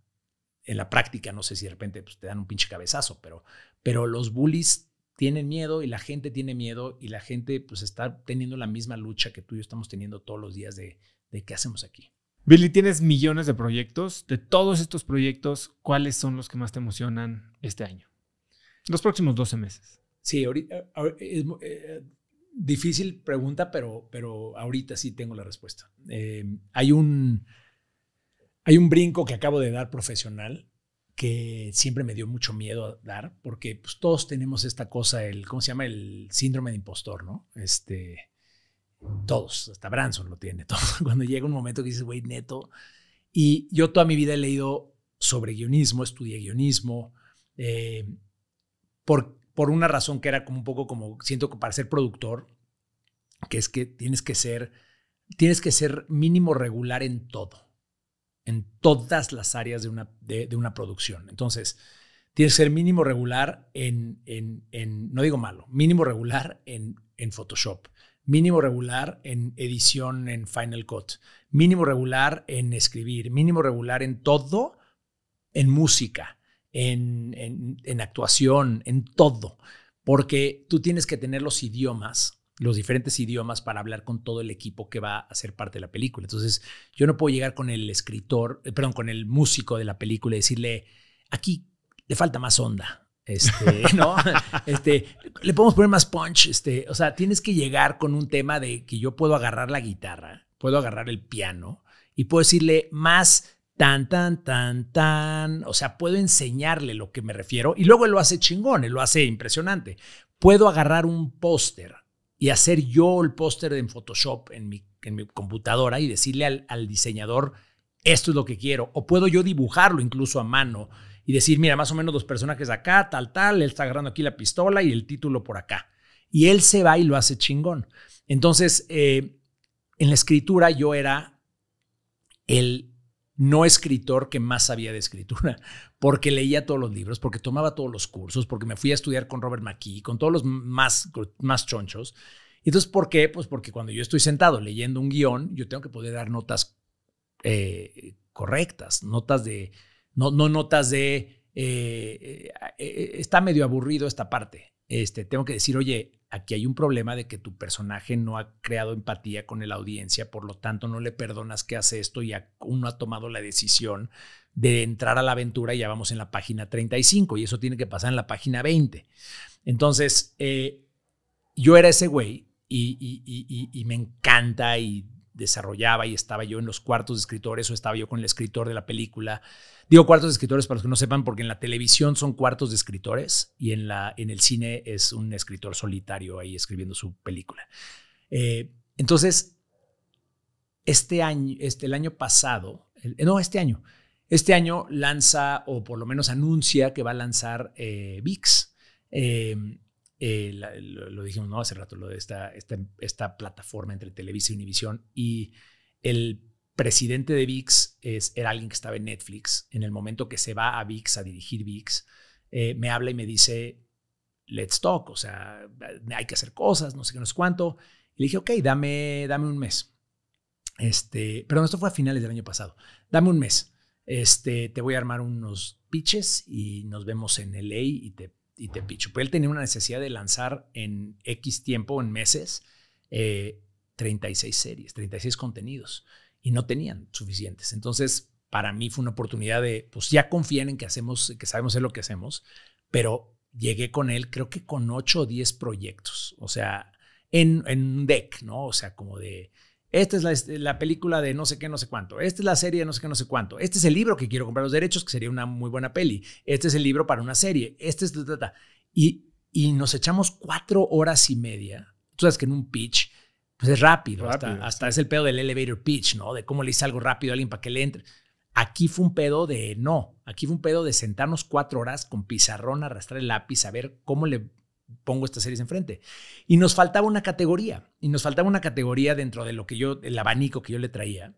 [SPEAKER 2] en la práctica, no sé si de repente pues, te dan un pinche cabezazo, pero, pero los bullies tienen miedo y la gente tiene miedo y la gente pues está teniendo la misma lucha que tú y yo estamos teniendo todos los días de, qué
[SPEAKER 1] hacemos aquí. Billy, tienes millones de proyectos. De todos estos proyectos, ¿cuáles son los que más te emocionan este año? Los próximos 12 meses.
[SPEAKER 2] Sí, ahorita, eh, eh, difícil pregunta, pero, pero ahorita sí tengo la respuesta. Eh, hay un hay un brinco que acabo de dar profesional que siempre me dio mucho miedo dar, porque pues, todos tenemos esta cosa, el, ¿cómo se llama? El síndrome de impostor, ¿no? Este, todos, hasta Branson lo tiene, todo. Cuando llega un momento que dices, güey, neto. Y yo toda mi vida he leído sobre guionismo, estudié guionismo, eh, por, por una razón que era como un poco como, siento que para ser productor, que es que tienes que ser, tienes que ser mínimo regular en todo en todas las áreas de una, de, una producción. Entonces, tienes que ser mínimo regular en, en, en, no digo malo, mínimo regular en, en Photoshop, mínimo regular en edición en Final Cut, mínimo regular en escribir, mínimo regular en todo, en música, en, en, en actuación, en todo, porque tú tienes que tener los idiomas los diferentes idiomas para hablar con todo el equipo que va a ser parte de la película. Entonces, yo no puedo llegar con el escritor, eh, perdón, con el músico de la película y decirle, aquí le falta más onda. Este, ¿no? Este, le podemos poner más punch. Este, o sea, tienes que llegar con un tema de que yo puedo agarrar la guitarra, puedo agarrar el piano y puedo decirle más tan, tan, tan, tan. O sea, puedo enseñarle lo que me refiero y luego él lo hace chingón, él lo hace impresionante. Puedo agarrar un póster y hacer yo el póster en Photoshop en mi, en mi, computadora y decirle al, diseñador, esto es lo que quiero. O puedo yo dibujarlo incluso a mano y decir, mira, más o menos dos personajes acá, tal, tal, él está agarrando aquí la pistola y el título por acá. Y él se va y lo hace chingón. Entonces, eh, en la escritura yo era el no escritor que más sabía de escritura, porque leía todos los libros, porque tomaba todos los cursos, porque me fui a estudiar con Robert McKee, con todos los más, más chonchos. Entonces, ¿por qué? Pues porque cuando yo estoy sentado leyendo un guión, yo tengo que poder dar notas eh, correctas, notas de, no, no notas de, eh, eh, está medio aburrido esta parte este, tengo que decir, oye, aquí hay un problema de que tu personaje no ha creado empatía con la audiencia, por lo tanto no le perdonas que hace esto y aún no ha tomado la decisión de entrar a la aventura y ya vamos en la página 35 y eso tiene que pasar en la página 20. Entonces, eh, yo era ese güey y, y, me encanta y desarrollaba y estaba yo en los cuartos de escritores o estaba yo con el escritor de la película. Digo cuartos de escritores para los que no sepan, porque en la televisión son cuartos de escritores y en, la, en el cine es un escritor solitario ahí escribiendo su película. Eh, entonces, este año, este, el año pasado, eh, no, este año, este año lanza o por lo menos anuncia que va a lanzar eh, VIX. Eh, eh, lo, dijimos ¿no? hace rato, lo de esta, esta, plataforma entre Televisa y Univisión. Y el presidente de VIX es, era alguien que estaba en Netflix. En el momento que se va a VIX a dirigir VIX, eh, me habla y me dice, let's talk, o sea, hay que hacer cosas, no sé qué, no sé cuánto. Y le dije, ok, dame, dame un mes. Este, no esto fue a finales del año pasado. Dame un mes. Este, te voy a armar unos pitches y nos vemos en LA y te y te picho. Pero él tenía una necesidad de lanzar en X tiempo, en meses, 36 eh, series, 36 contenidos. Y no tenían suficientes. Entonces, para mí fue una oportunidad de, pues ya confían en que hacemos, que sabemos hacer lo que hacemos, pero llegué con él, creo que con 8 o 10 proyectos. O sea, en, en un deck, ¿no? O sea, como de esta es la, película de no sé qué, no sé cuánto, esta es la serie de no sé qué, no sé cuánto, este es el libro que quiero comprar los derechos, que sería una muy buena peli, este es el libro para una serie, este es... Y, nos echamos cuatro horas y media. Tú sabes que en un pitch pues es rápido, hasta, hasta, es el pedo del elevator pitch, ¿no? De cómo le hice algo rápido a alguien para que le entre. Aquí fue un pedo de no, aquí fue un pedo de sentarnos cuatro horas con pizarrón, arrastrar el lápiz, a ver cómo le pongo estas series enfrente. Y nos faltaba una categoría, y nos faltaba una categoría dentro de lo que yo, el abanico que yo le traía.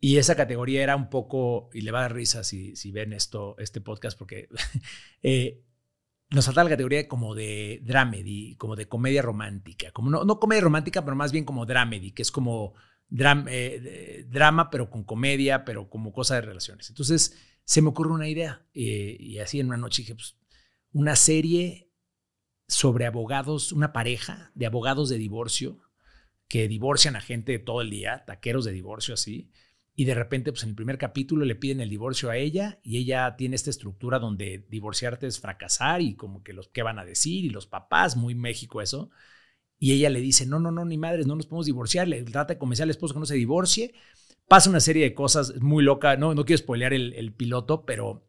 [SPEAKER 2] Y esa categoría era un poco, y le va a dar risa si, si ven esto, este podcast, porque eh, nos faltaba la categoría como de dramedy, como de comedia romántica, como no, no comedia romántica, pero más bien como dramedy, que es como dram, eh, drama, pero con comedia, pero como cosa de relaciones. Entonces se me ocurre una idea, eh, y así en una noche dije, pues, una serie sobre abogados, una pareja de abogados de divorcio que divorcian a gente todo el día, taqueros de divorcio así, y de repente pues en el primer capítulo le piden el divorcio a ella y ella tiene esta estructura donde divorciarte es fracasar y como que los que van a decir y los papás, muy México eso. Y ella le dice, no, no, no, ni madres, no nos podemos divorciar, le trata de convencer al esposo que no se divorcie. Pasa una serie de cosas muy loca, no, no quiero spoilear el, el piloto, pero,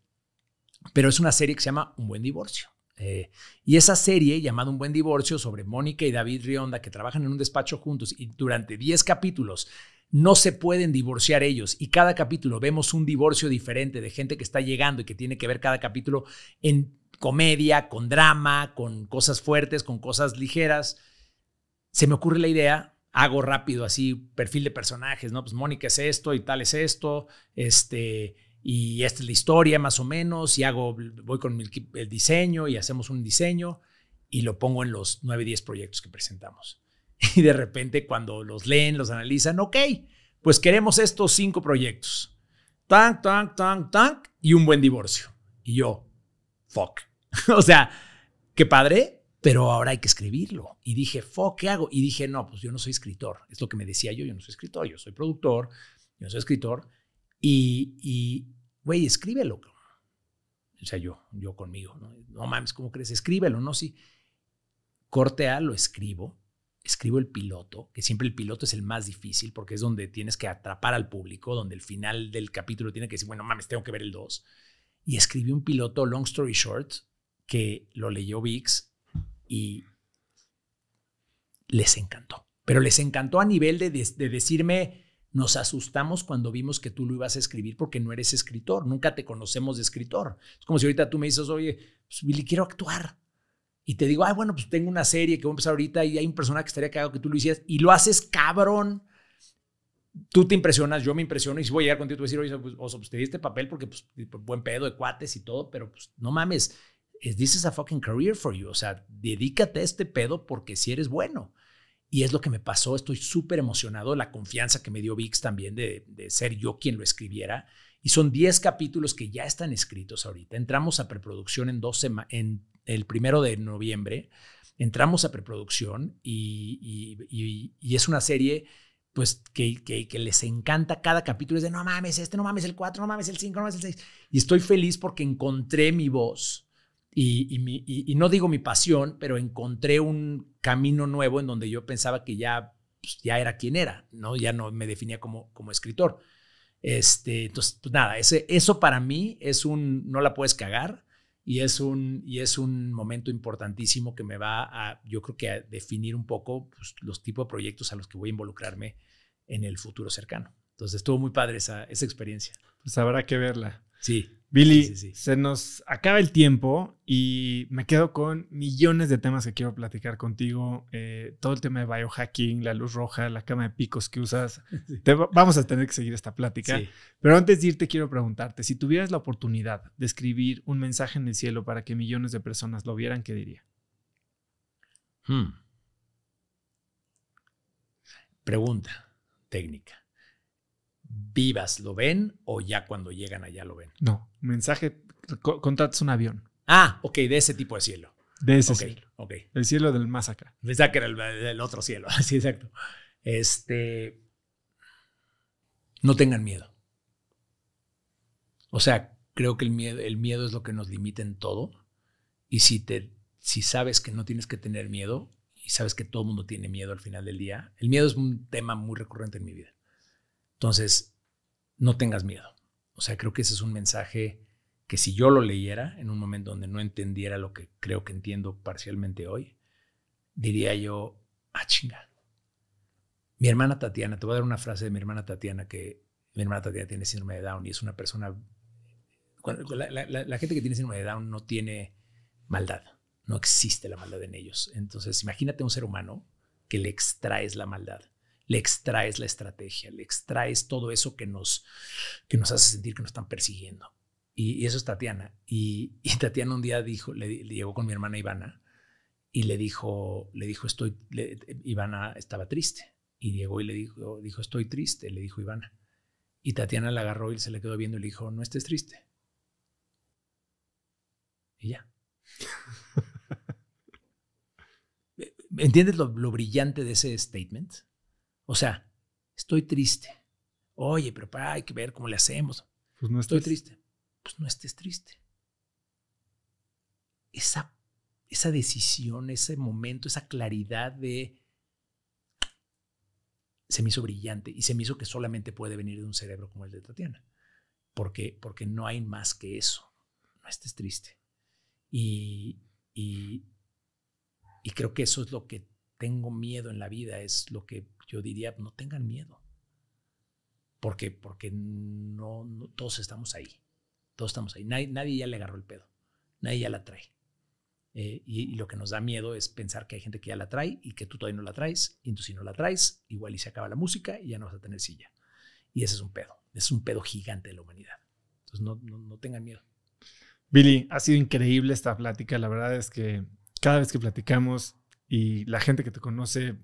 [SPEAKER 2] pero es una serie que se llama Un buen divorcio eh, y esa serie llamada Un buen divorcio sobre Mónica y David Rionda, que trabajan en un despacho juntos y durante 10 capítulos no se pueden divorciar ellos y cada capítulo vemos un divorcio diferente de gente que está llegando y que tiene que ver cada capítulo en comedia, con drama, con cosas fuertes, con cosas ligeras. Se me ocurre la idea, hago rápido así perfil de personajes, ¿no? Pues Mónica es esto y tal es esto, este, y esta es la historia más o menos, y hago, voy con el diseño y hacemos un diseño y lo pongo en los 9, 10 proyectos que presentamos. Y de repente cuando los leen, los analizan, ok, pues queremos estos cinco proyectos. Tank, tank, tank, tank y un buen divorcio. Y yo, fuck. o sea, qué padre, pero ahora hay que escribirlo. Y dije, fuck, ¿qué hago? Y dije, no, pues yo no soy escritor. Es lo que me decía yo, yo no soy escritor, yo soy productor, yo no soy escritor. Y, y, güey, escríbelo. O sea, yo, yo conmigo, ¿no? no mames, ¿cómo crees? Escríbelo, ¿no? Sí. Corte A, lo escribo, escribo el piloto, que siempre el piloto es el más difícil porque es donde tienes que atrapar al público, donde el final del capítulo tiene que decir, bueno, mames, tengo que ver el 2. Y escribí un piloto, long story short, que lo leyó VIX y les encantó. Pero les encantó a nivel de decirme, nos asustamos cuando vimos que tú lo ibas a escribir porque no eres escritor, nunca te conocemos de escritor. Es como si ahorita tú me dices, oye, pues, Billy, quiero actuar. Y te digo, ay, bueno, pues tengo una serie que voy a empezar ahorita y hay un personaje que estaría cagado que tú lo hicieras y lo haces cabrón. Tú te impresionas, yo me impresiono y si voy a llegar contigo, te voy a decir, oye, pues, pues papel porque pues, buen pedo de cuates y todo, pero pues no mames, eh, this is a fucking career for you. O sea, dedícate a este pedo porque si eres bueno. Y es lo que me pasó, estoy súper emocionado, la confianza que me dio Vix también de, ser yo quien lo escribiera. Y son 10 capítulos que ya están escritos ahorita. Entramos a preproducción en, el primero de noviembre, entramos a preproducción y, es una serie pues que, que, les encanta cada capítulo. Es de no mames este, no mames el 4, no mames el 5, no mames el 6. Y estoy feliz porque encontré mi voz y, no digo mi pasión, pero encontré un camino nuevo en donde yo pensaba que ya, pues, ya era quien era, ¿no? Ya no me definía como, como escritor. Este, entonces, pues nada, ese, eso para mí es un, no la puedes cagar y es un, y es un momento importantísimo que me va a, yo creo que a definir un poco pues, los tipos de proyectos a los que voy a involucrarme en el futuro cercano. Entonces, estuvo muy
[SPEAKER 1] padre esa, esa experiencia. Pues habrá que verla. Sí. Billy, se nos acaba el tiempo y me quedo con millones de temas que quiero platicar contigo. Eh, todo el tema de biohacking, la luz roja, la cama de picos que usas. vamos a tener que seguir esta plática. Pero antes de irte, quiero preguntarte, si tuvieras la oportunidad de escribir un mensaje en el cielo para que millones de personas lo vieran, ¿qué diría? Hmm. Pregunta
[SPEAKER 2] técnica vivas lo ven o ya cuando llegan allá lo ven?
[SPEAKER 1] No, mensaje, contratas un avión. Ah,
[SPEAKER 2] ok, de ese tipo de cielo. De ese cielo.
[SPEAKER 1] Ok. El cielo del masacre.
[SPEAKER 2] El el, otro cielo, así exacto. Este. No tengan miedo. O sea, creo que el miedo, el miedo es lo que nos limita en todo. Y si, te, si sabes que no tienes que tener miedo y sabes que todo el mundo tiene miedo al final del día, el miedo es un tema muy recurrente en mi vida. Entonces, no tengas miedo. O sea, creo que ese es un mensaje que si yo lo leyera en un momento donde no entendiera lo que creo que entiendo parcialmente hoy, diría yo, ah, chinga. Mi hermana Tatiana, te voy a dar una frase de mi hermana Tatiana, que mi hermana Tatiana tiene síndrome de Down y es una persona... La, gente que tiene síndrome de Down no tiene maldad, no existe la maldad en ellos. Entonces, imagínate un ser humano que le extraes la maldad le extraes la estrategia, le extraes todo eso que nos, que nos hace sentir que nos están persiguiendo. Y, eso es Tatiana. Y, Tatiana un día dijo, le, llegó con mi hermana Ivana y le dijo, le dijo, estoy, Ivana estaba triste. Y llegó y le dijo, dijo, estoy triste, le dijo Ivana. Y Tatiana la agarró y se le quedó viendo y le dijo, no estés triste. Y ya. ¿Entiendes lo, lo brillante de ese statement? O sea, estoy triste. Oye, pero hay que ver cómo le hacemos. Pues no estés. Estoy triste. Pues no estés triste. Esa, esa decisión, ese momento, esa claridad de... Se me hizo brillante y se me hizo que solamente puede venir de un cerebro como el de Tatiana. Porque, porque no hay más que eso. No estés triste. Y, y, y creo que eso es lo que tengo miedo en la vida es lo que yo diría, no tengan miedo. porque Porque no, todos estamos ahí. Todos estamos ahí. Nadie, ya le agarró el pedo. Nadie ya la trae. Eh, y, lo que nos da miedo es pensar que hay gente que ya la trae y que tú todavía no la traes. Y tú si no la traes, igual y se acaba la música y ya no vas a tener silla. Y ese es un pedo.
[SPEAKER 1] Es un pedo gigante de la humanidad. Entonces no, no tengan miedo. Billy, ha sido increíble esta plática. La verdad es que cada vez que platicamos y la gente que te conoce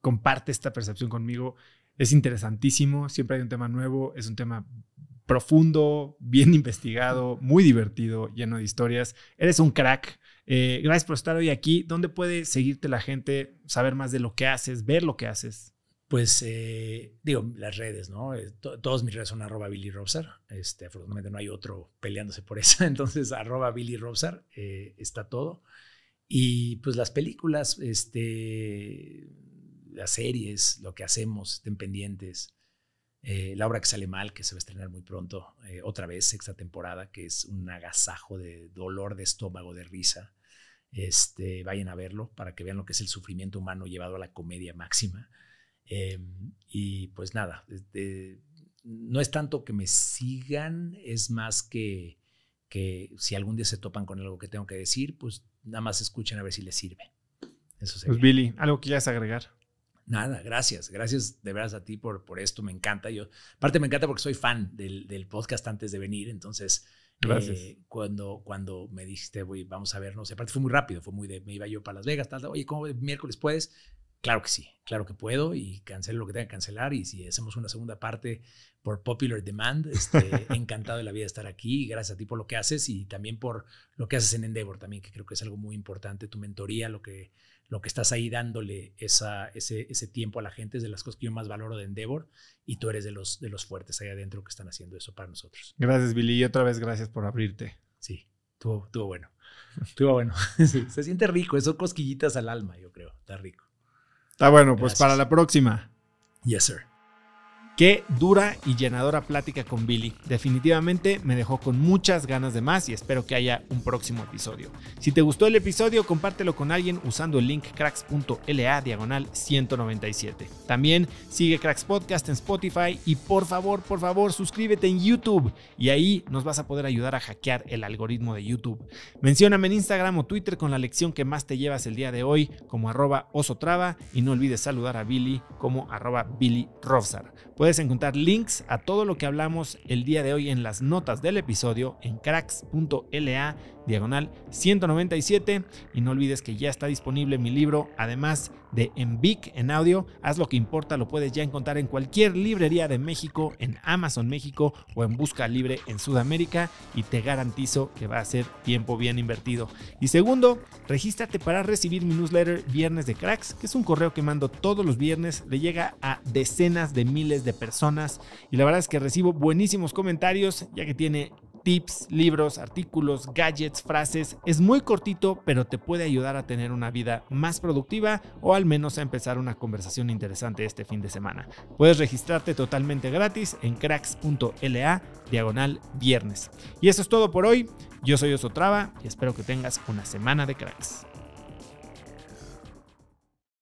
[SPEAKER 1] comparte esta percepción conmigo. Es interesantísimo, siempre hay un tema nuevo, es un tema profundo, bien investigado, muy divertido, lleno de historias. Eres un crack. Eh, gracias por estar hoy aquí. ¿Dónde puede seguirte la gente, saber más de lo que haces, ver lo que haces? Pues eh, digo,
[SPEAKER 2] las redes, ¿no? Eh, todos mis redes son arroba Billy Este, afortunadamente no hay otro peleándose por eso, Entonces, arroba Billy está todo. Y pues las películas, este, las series, lo que hacemos, estén pendientes. Eh, la obra que sale mal, que se va a estrenar muy pronto, eh, otra vez, sexta temporada, que es un agasajo de dolor de estómago, de risa. Este, vayan a verlo para que vean lo que es el sufrimiento humano llevado a la comedia máxima. Eh, y pues nada, este, no es tanto que me sigan, es más que, que si algún día se topan con algo que tengo que decir, pues nada más escuchen a ver si les sirve. Eso pues, sería. Pues
[SPEAKER 1] Billy, ¿algo que quieras agregar? Nada,
[SPEAKER 2] gracias. Gracias de veras a ti por, por esto. Me encanta. Yo, aparte me encanta porque soy fan del, podcast antes de venir. Entonces, eh, cuando, cuando me dijiste, voy, vamos a vernos. Aparte fue muy rápido, fue muy de, me iba yo para Las Vegas, tal, tal oye, ¿cómo miércoles puedes? claro que sí, claro que puedo y cancelo lo que tenga que cancelar y si hacemos una segunda parte por popular demand, este, encantado de la vida de estar aquí gracias a ti por lo que haces y también por lo que haces en Endeavor también, que creo que es algo muy importante, tu mentoría, lo que, lo que estás ahí dándole esa, ese, ese tiempo a la gente es de las cosas que yo más valoro de Endeavor y tú eres de los, de los fuertes ahí adentro que están haciendo eso para nosotros.
[SPEAKER 1] Gracias Billy y otra vez gracias por abrirte. Sí, estuvo, estuvo bueno. Estuvo bueno. se
[SPEAKER 2] siente rico, eso cosquillitas al alma, yo creo, está rico.
[SPEAKER 1] Está ah, bueno, pues para la próxima. Yes, sir. Qué dura y llenadora plática con Billy. Definitivamente me dejó con muchas ganas de más y espero que haya un próximo episodio. Si te gustó el episodio, compártelo con alguien usando el link cracks.la diagonal 197. También sigue Cracks Podcast en Spotify y por favor, por favor, suscríbete en YouTube y ahí nos vas a poder ayudar a hackear el algoritmo de YouTube. Mencióname en Instagram o Twitter con la lección que más te llevas el día de hoy como arroba osotrava y no olvides saludar a Billy como arroba Billy Robsar Puedes encontrar links a todo lo que hablamos el día de hoy en las notas del episodio en cracks.la diagonal 197. Y no olvides que ya está disponible mi libro, además de en Vic en audio. Haz lo que importa, lo puedes ya encontrar en cualquier librería de México, en Amazon México o en Busca Libre en Sudamérica. Y te garantizo que va a ser tiempo bien invertido. Y segundo, regístrate para recibir mi newsletter Viernes de Cracks, que es un correo que mando todos los viernes. Le llega a decenas de miles de personas. Y la verdad es que recibo buenísimos comentarios, ya que tiene tips, libros, artículos, gadgets, frases. Es muy cortito, pero te puede ayudar a tener una vida más productiva o al menos a empezar una conversación interesante este fin de semana. Puedes registrarte totalmente gratis en cracks.la diagonal viernes. Y eso es todo por hoy. Yo soy Osotrava y espero que tengas una semana de cracks.